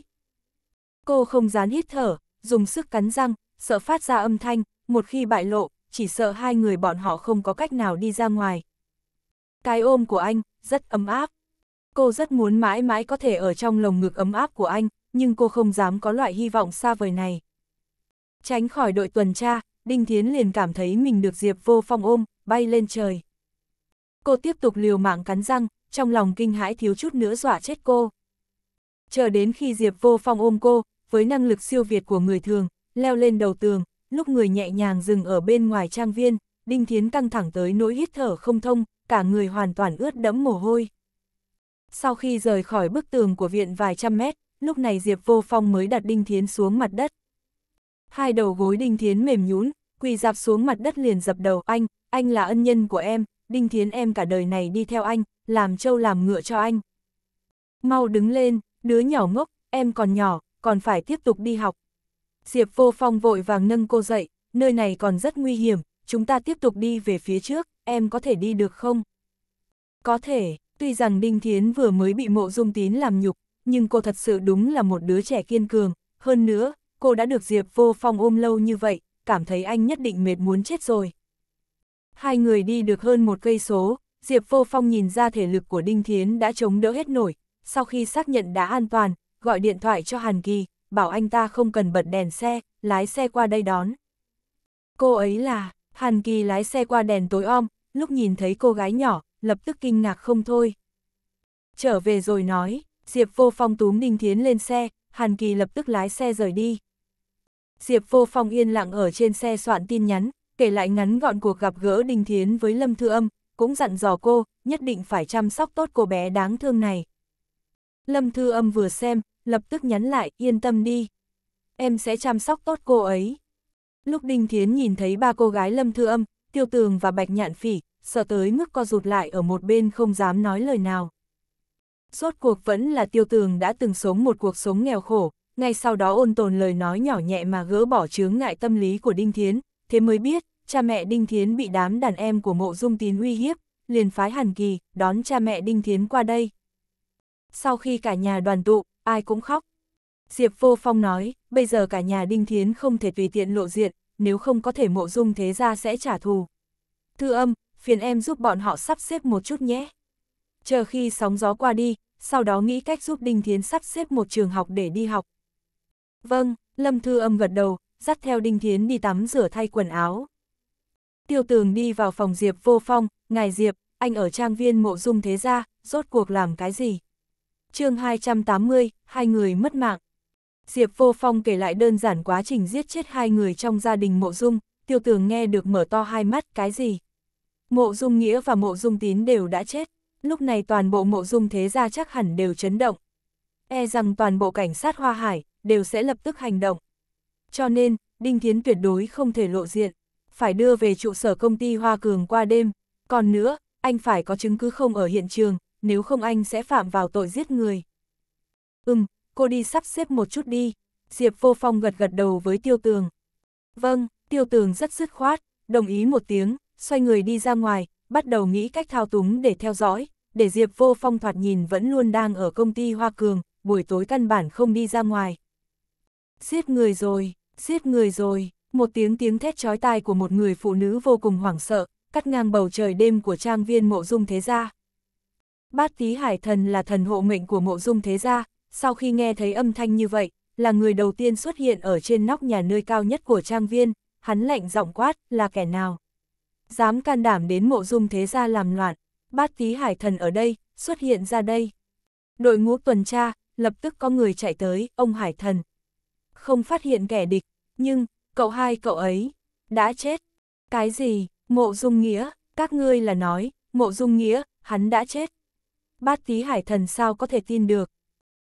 Cô không dán hít thở, dùng sức cắn răng, sợ phát ra âm thanh, một khi bại lộ, chỉ sợ hai người bọn họ không có cách nào đi ra ngoài. Cái ôm của anh, rất ấm áp. Cô rất muốn mãi mãi có thể ở trong lồng ngực ấm áp của anh, nhưng cô không dám có loại hy vọng xa vời này. Tránh khỏi đội tuần tra, Đinh Thiến liền cảm thấy mình được Diệp vô phong ôm, bay lên trời. Cô tiếp tục liều mạng cắn răng, trong lòng kinh hãi thiếu chút nữa dọa chết cô. Chờ đến khi Diệp vô phong ôm cô, với năng lực siêu việt của người thường, leo lên đầu tường, lúc người nhẹ nhàng dừng ở bên ngoài trang viên, Đinh Thiến căng thẳng tới nỗi hít thở không thông, cả người hoàn toàn ướt đẫm mồ hôi. Sau khi rời khỏi bức tường của viện vài trăm mét, lúc này Diệp Vô Phong mới đặt Đinh Thiến xuống mặt đất. Hai đầu gối Đinh Thiến mềm nhũn, quỳ dạp xuống mặt đất liền dập đầu anh, anh là ân nhân của em, Đinh Thiến em cả đời này đi theo anh, làm trâu làm ngựa cho anh. Mau đứng lên, đứa nhỏ ngốc, em còn nhỏ, còn phải tiếp tục đi học. Diệp vô phong vội vàng nâng cô dậy, nơi này còn rất nguy hiểm, chúng ta tiếp tục đi về phía trước, em có thể đi được không? Có thể, tuy rằng Đinh Thiến vừa mới bị mộ dung tín làm nhục, nhưng cô thật sự đúng là một đứa trẻ kiên cường, hơn nữa, cô đã được Diệp vô phong ôm lâu như vậy, cảm thấy anh nhất định mệt muốn chết rồi. Hai người đi được hơn một cây số, Diệp Vô Phong nhìn ra thể lực của Đinh Thiến đã chống đỡ hết nổi, sau khi xác nhận đã an toàn, gọi điện thoại cho Hàn Kỳ, bảo anh ta không cần bật đèn xe, lái xe qua đây đón. Cô ấy là, Hàn Kỳ lái xe qua đèn tối om, lúc nhìn thấy cô gái nhỏ, lập tức kinh ngạc không thôi. Trở về rồi nói, Diệp Vô Phong túm Đinh Thiến lên xe, Hàn Kỳ lập tức lái xe rời đi. Diệp Vô Phong yên lặng ở trên xe soạn tin nhắn, kể lại ngắn gọn cuộc gặp gỡ Đình Thiến với Lâm Thư Âm, cũng dặn dò cô, nhất định phải chăm sóc tốt cô bé đáng thương này. Lâm Thư Âm vừa xem, lập tức nhắn lại, yên tâm đi. Em sẽ chăm sóc tốt cô ấy. Lúc Đình Thiến nhìn thấy ba cô gái Lâm Thư Âm, Tiêu Tường và Bạch Nhạn Phỉ, sợ tới mức co rụt lại ở một bên không dám nói lời nào. Rốt cuộc vẫn là Tiêu Tường đã từng sống một cuộc sống nghèo khổ, ngay sau đó ôn tồn lời nói nhỏ nhẹ mà gỡ bỏ chướng ngại tâm lý của Đinh Thiến, thế mới biết, cha mẹ Đinh Thiến bị đám đàn em của mộ dung tín uy hiếp, liền phái Hàn Kỳ, đón cha mẹ Đinh Thiến qua đây. Sau khi cả nhà đoàn tụ, ai cũng khóc. Diệp Vô Phong nói, bây giờ cả nhà Đinh Thiến không thể tùy tiện lộ diện, nếu không có thể mộ dung thế ra sẽ trả thù. Thư âm, phiền em giúp bọn họ sắp xếp một chút nhé. Chờ khi sóng gió qua đi, sau đó nghĩ cách giúp Đinh Thiến sắp xếp một trường học để đi học, Vâng, Lâm Thư Âm gật đầu, dắt theo Đinh Thiến đi tắm rửa thay quần áo. Tiêu tường đi vào phòng Diệp vô phong, ngài Diệp, anh ở trang viên mộ dung thế gia, rốt cuộc làm cái gì? chương 280, hai người mất mạng. Diệp vô phong kể lại đơn giản quá trình giết chết hai người trong gia đình mộ dung, tiêu tường nghe được mở to hai mắt cái gì? Mộ dung nghĩa và mộ dung tín đều đã chết, lúc này toàn bộ mộ dung thế gia chắc hẳn đều chấn động. E rằng toàn bộ cảnh sát Hoa Hải, đều sẽ lập tức hành động. Cho nên, Đinh Thiến tuyệt đối không thể lộ diện, phải đưa về trụ sở công ty Hoa Cường qua đêm. Còn nữa, anh phải có chứng cứ không ở hiện trường, nếu không anh sẽ phạm vào tội giết người. Ừm, cô đi sắp xếp một chút đi. Diệp Vô Phong gật gật đầu với Tiêu Tường. Vâng, Tiêu Tường rất dứt khoát, đồng ý một tiếng, xoay người đi ra ngoài, bắt đầu nghĩ cách thao túng để theo dõi, để Diệp Vô Phong thoạt nhìn vẫn luôn đang ở công ty Hoa Cường, buổi tối căn bản không đi ra ngoài. Giết người rồi, giết người rồi, một tiếng tiếng thét chói tai của một người phụ nữ vô cùng hoảng sợ, cắt ngang bầu trời đêm của trang viên mộ dung thế gia. Bát tí hải thần là thần hộ mệnh của mộ dung thế gia, sau khi nghe thấy âm thanh như vậy, là người đầu tiên xuất hiện ở trên nóc nhà nơi cao nhất của trang viên, hắn lạnh giọng quát, là kẻ nào. Dám can đảm đến mộ dung thế gia làm loạn, bát tí hải thần ở đây, xuất hiện ra đây. Đội ngũ tuần tra, lập tức có người chạy tới, ông hải thần, không phát hiện kẻ địch, nhưng, cậu hai cậu ấy, đã chết. Cái gì, mộ dung nghĩa, các ngươi là nói, mộ dung nghĩa, hắn đã chết. Bát tí hải thần sao có thể tin được.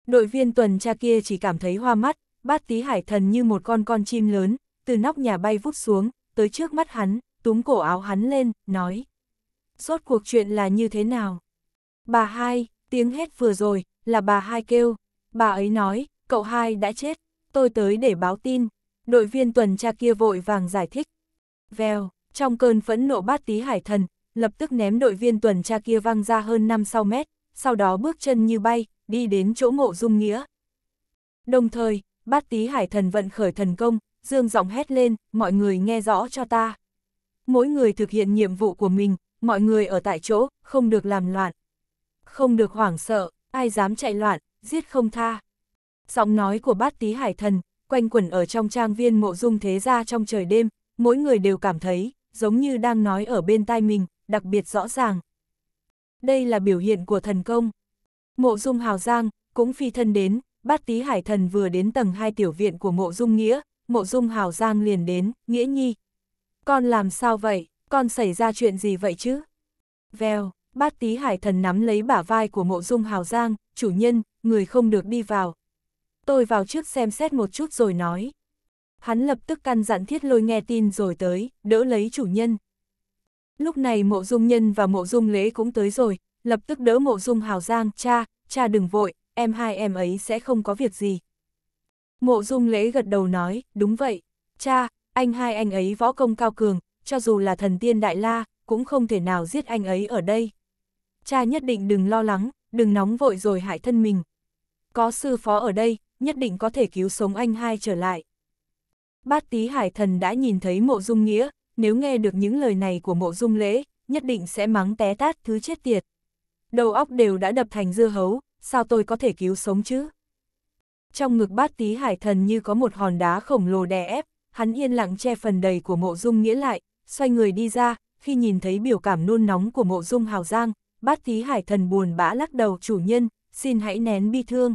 Đội viên tuần tra kia chỉ cảm thấy hoa mắt, bát tí hải thần như một con con chim lớn, từ nóc nhà bay vút xuống, tới trước mắt hắn, túm cổ áo hắn lên, nói. Rốt cuộc chuyện là như thế nào? Bà hai, tiếng hét vừa rồi, là bà hai kêu. Bà ấy nói, cậu hai đã chết tôi tới để báo tin. Đội viên tuần tra kia vội vàng giải thích. Vèo, trong cơn phẫn nộ bát tí hải thần, lập tức ném đội viên tuần tra kia văng ra hơn 5 sau mét, sau đó bước chân như bay, đi đến chỗ ngộ dung nghĩa. Đồng thời, bát tí hải thần vận khởi thần công, dương giọng hét lên, mọi người nghe rõ cho ta. Mỗi người thực hiện nhiệm vụ của mình, mọi người ở tại chỗ, không được làm loạn. Không được hoảng sợ, ai dám chạy loạn, giết không tha. Giọng nói của bát tí hải thần, quanh quẩn ở trong trang viên mộ dung thế gia trong trời đêm, mỗi người đều cảm thấy, giống như đang nói ở bên tai mình, đặc biệt rõ ràng. Đây là biểu hiện của thần công. Mộ dung hào giang, cũng phi thân đến, bát tí hải thần vừa đến tầng 2 tiểu viện của mộ dung nghĩa, mộ dung hào giang liền đến, nghĩa nhi. Con làm sao vậy, con xảy ra chuyện gì vậy chứ? Vèo, bát tí hải thần nắm lấy bả vai của mộ dung hào giang, chủ nhân, người không được đi vào, tôi vào trước xem xét một chút rồi nói. Hắn lập tức căn dặn thiết lôi nghe tin rồi tới, đỡ lấy chủ nhân. Lúc này mộ dung nhân và mộ dung lễ cũng tới rồi, lập tức đỡ mộ dung hào giang, cha, cha đừng vội, em hai em ấy sẽ không có việc gì. Mộ dung lễ gật đầu nói, đúng vậy, cha, anh hai anh ấy võ công cao cường, cho dù là thần tiên đại la, cũng không thể nào giết anh ấy ở đây. Cha nhất định đừng lo lắng, đừng nóng vội rồi hại thân mình, có sư phó ở đây, nhất định có thể cứu sống anh hai trở lại. Bát tí hải thần đã nhìn thấy mộ dung nghĩa, nếu nghe được những lời này của mộ dung lễ, nhất định sẽ mắng té tát thứ chết tiệt. Đầu óc đều đã đập thành dưa hấu, sao tôi có thể cứu sống chứ? Trong ngực bát tí hải thần như có một hòn đá khổng lồ đè ép, hắn yên lặng che phần đầy của mộ dung nghĩa lại, xoay người đi ra, khi nhìn thấy biểu cảm nôn nóng của mộ dung hào giang, bát tí hải thần buồn bã lắc đầu chủ nhân, xin hãy nén bi thương.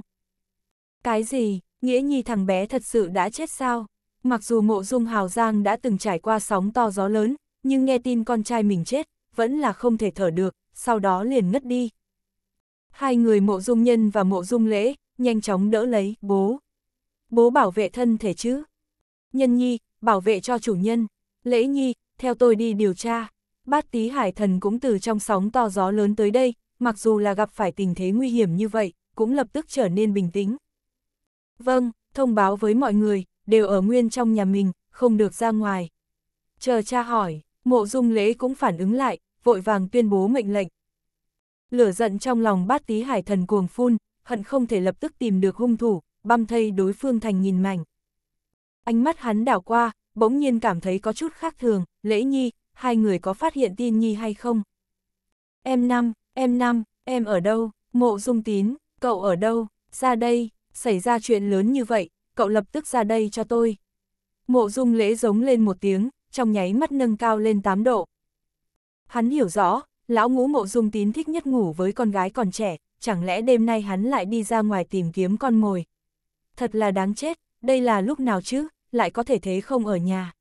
Cái gì, nghĩa nhi thằng bé thật sự đã chết sao? Mặc dù mộ dung hào giang đã từng trải qua sóng to gió lớn, nhưng nghe tin con trai mình chết, vẫn là không thể thở được, sau đó liền ngất đi. Hai người mộ dung nhân và mộ dung lễ, nhanh chóng đỡ lấy, bố. Bố bảo vệ thân thể chứ. Nhân nhi, bảo vệ cho chủ nhân. Lễ nhi, theo tôi đi điều tra. Bát tí hải thần cũng từ trong sóng to gió lớn tới đây, mặc dù là gặp phải tình thế nguy hiểm như vậy, cũng lập tức trở nên bình tĩnh. Vâng, thông báo với mọi người, đều ở nguyên trong nhà mình, không được ra ngoài. Chờ cha hỏi, mộ dung lễ cũng phản ứng lại, vội vàng tuyên bố mệnh lệnh. Lửa giận trong lòng bát tí hải thần cuồng phun, hận không thể lập tức tìm được hung thủ, băm thây đối phương thành nghìn mảnh. Ánh mắt hắn đảo qua, bỗng nhiên cảm thấy có chút khác thường, lễ nhi, hai người có phát hiện tin nhi hay không? Em năm, em năm, em ở đâu? Mộ dung tín, cậu ở đâu? Ra đây, xảy ra chuyện lớn như vậy, cậu lập tức ra đây cho tôi. Mộ dung lễ giống lên một tiếng, trong nháy mắt nâng cao lên 8 độ. Hắn hiểu rõ, lão ngũ mộ dung tín thích nhất ngủ với con gái còn trẻ, chẳng lẽ đêm nay hắn lại đi ra ngoài tìm kiếm con mồi. Thật là đáng chết, đây là lúc nào chứ, lại có thể thế không ở nhà.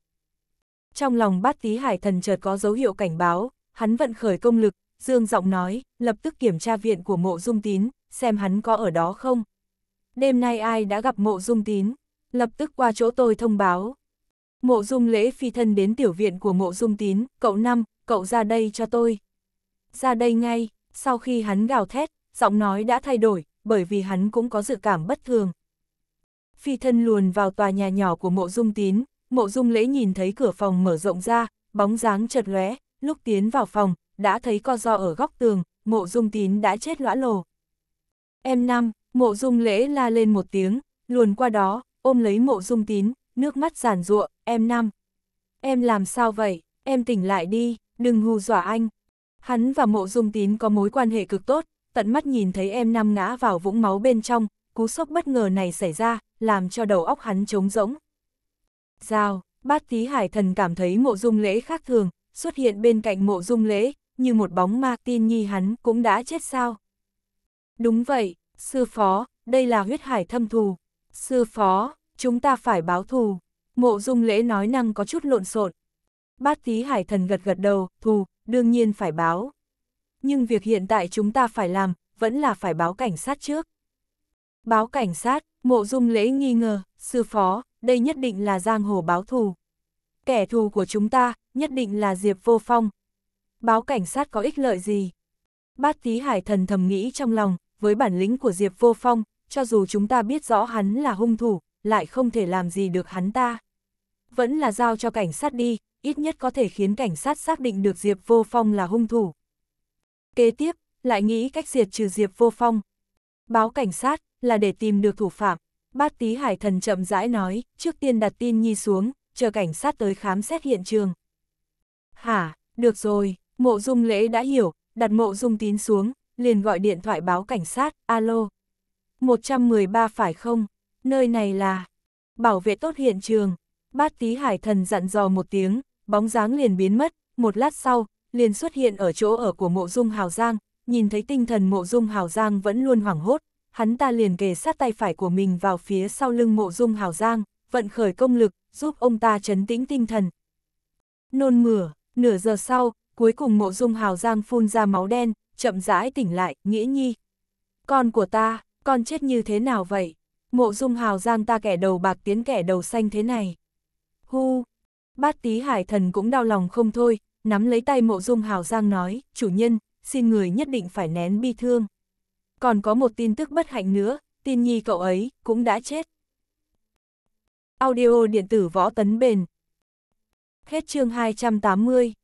Trong lòng bát tí hải thần chợt có dấu hiệu cảnh báo, hắn vận khởi công lực, dương giọng nói, lập tức kiểm tra viện của mộ dung tín, xem hắn có ở đó không, đêm nay ai đã gặp mộ dung tín, lập tức qua chỗ tôi thông báo. Mộ dung lễ phi thân đến tiểu viện của mộ dung tín, cậu năm, cậu ra đây cho tôi. Ra đây ngay, sau khi hắn gào thét, giọng nói đã thay đổi, bởi vì hắn cũng có dự cảm bất thường. Phi thân luồn vào tòa nhà nhỏ của mộ dung tín, mộ dung lễ nhìn thấy cửa phòng mở rộng ra, bóng dáng chật lóe, lúc tiến vào phòng, đã thấy co do ở góc tường, mộ dung tín đã chết lõa lồ. Em năm, Mộ dung lễ la lên một tiếng, luồn qua đó, ôm lấy mộ dung tín, nước mắt giản ruộng, em năm. Em làm sao vậy, em tỉnh lại đi, đừng hù dọa anh. Hắn và mộ dung tín có mối quan hệ cực tốt, tận mắt nhìn thấy em năm ngã vào vũng máu bên trong, cú sốc bất ngờ này xảy ra, làm cho đầu óc hắn trống rỗng. Giao, bát tí hải thần cảm thấy mộ dung lễ khác thường, xuất hiện bên cạnh mộ dung lễ, như một bóng ma tin nhi hắn cũng đã chết sao. Đúng vậy, Sư phó, đây là huyết hải thâm thù. Sư phó, chúng ta phải báo thù. Mộ dung lễ nói năng có chút lộn xộn. Bát tí hải thần gật gật đầu, thù, đương nhiên phải báo. Nhưng việc hiện tại chúng ta phải làm, vẫn là phải báo cảnh sát trước. Báo cảnh sát, mộ dung lễ nghi ngờ, sư phó, đây nhất định là giang hồ báo thù. Kẻ thù của chúng ta, nhất định là Diệp Vô Phong. Báo cảnh sát có ích lợi gì? Bát tí hải thần thầm nghĩ trong lòng, với bản lĩnh của Diệp Vô Phong, cho dù chúng ta biết rõ hắn là hung thủ, lại không thể làm gì được hắn ta. Vẫn là giao cho cảnh sát đi, ít nhất có thể khiến cảnh sát xác định được Diệp Vô Phong là hung thủ. Kế tiếp, lại nghĩ cách diệt trừ Diệp Vô Phong. Báo cảnh sát là để tìm được thủ phạm. Bát Tý Hải Thần chậm rãi nói, trước tiên đặt tin Nhi xuống, chờ cảnh sát tới khám xét hiện trường. Hả, được rồi, mộ dung lễ đã hiểu, đặt mộ dung tín xuống, liền gọi điện thoại báo cảnh sát, alo. 113 phải không? Nơi này là... Bảo vệ tốt hiện trường. Bát tí hải thần dặn dò một tiếng, bóng dáng liền biến mất, một lát sau, liền xuất hiện ở chỗ ở của mộ dung hào giang, nhìn thấy tinh thần mộ dung hào giang vẫn luôn hoảng hốt, hắn ta liền kề sát tay phải của mình vào phía sau lưng mộ dung hào giang, vận khởi công lực, giúp ông ta chấn tĩnh tinh thần. Nôn mửa, nửa giờ sau, cuối cùng mộ dung hào giang phun ra máu đen, chậm rãi tỉnh lại, nghĩa nhi. Con của ta, con chết như thế nào vậy? Mộ dung hào giang ta kẻ đầu bạc tiến kẻ đầu xanh thế này. Hu, bát tí hải thần cũng đau lòng không thôi, nắm lấy tay mộ dung hào giang nói, chủ nhân, xin người nhất định phải nén bi thương. Còn có một tin tức bất hạnh nữa, tin nhi cậu ấy, cũng đã chết. Audio điện tử võ tấn bền. Hết chương 280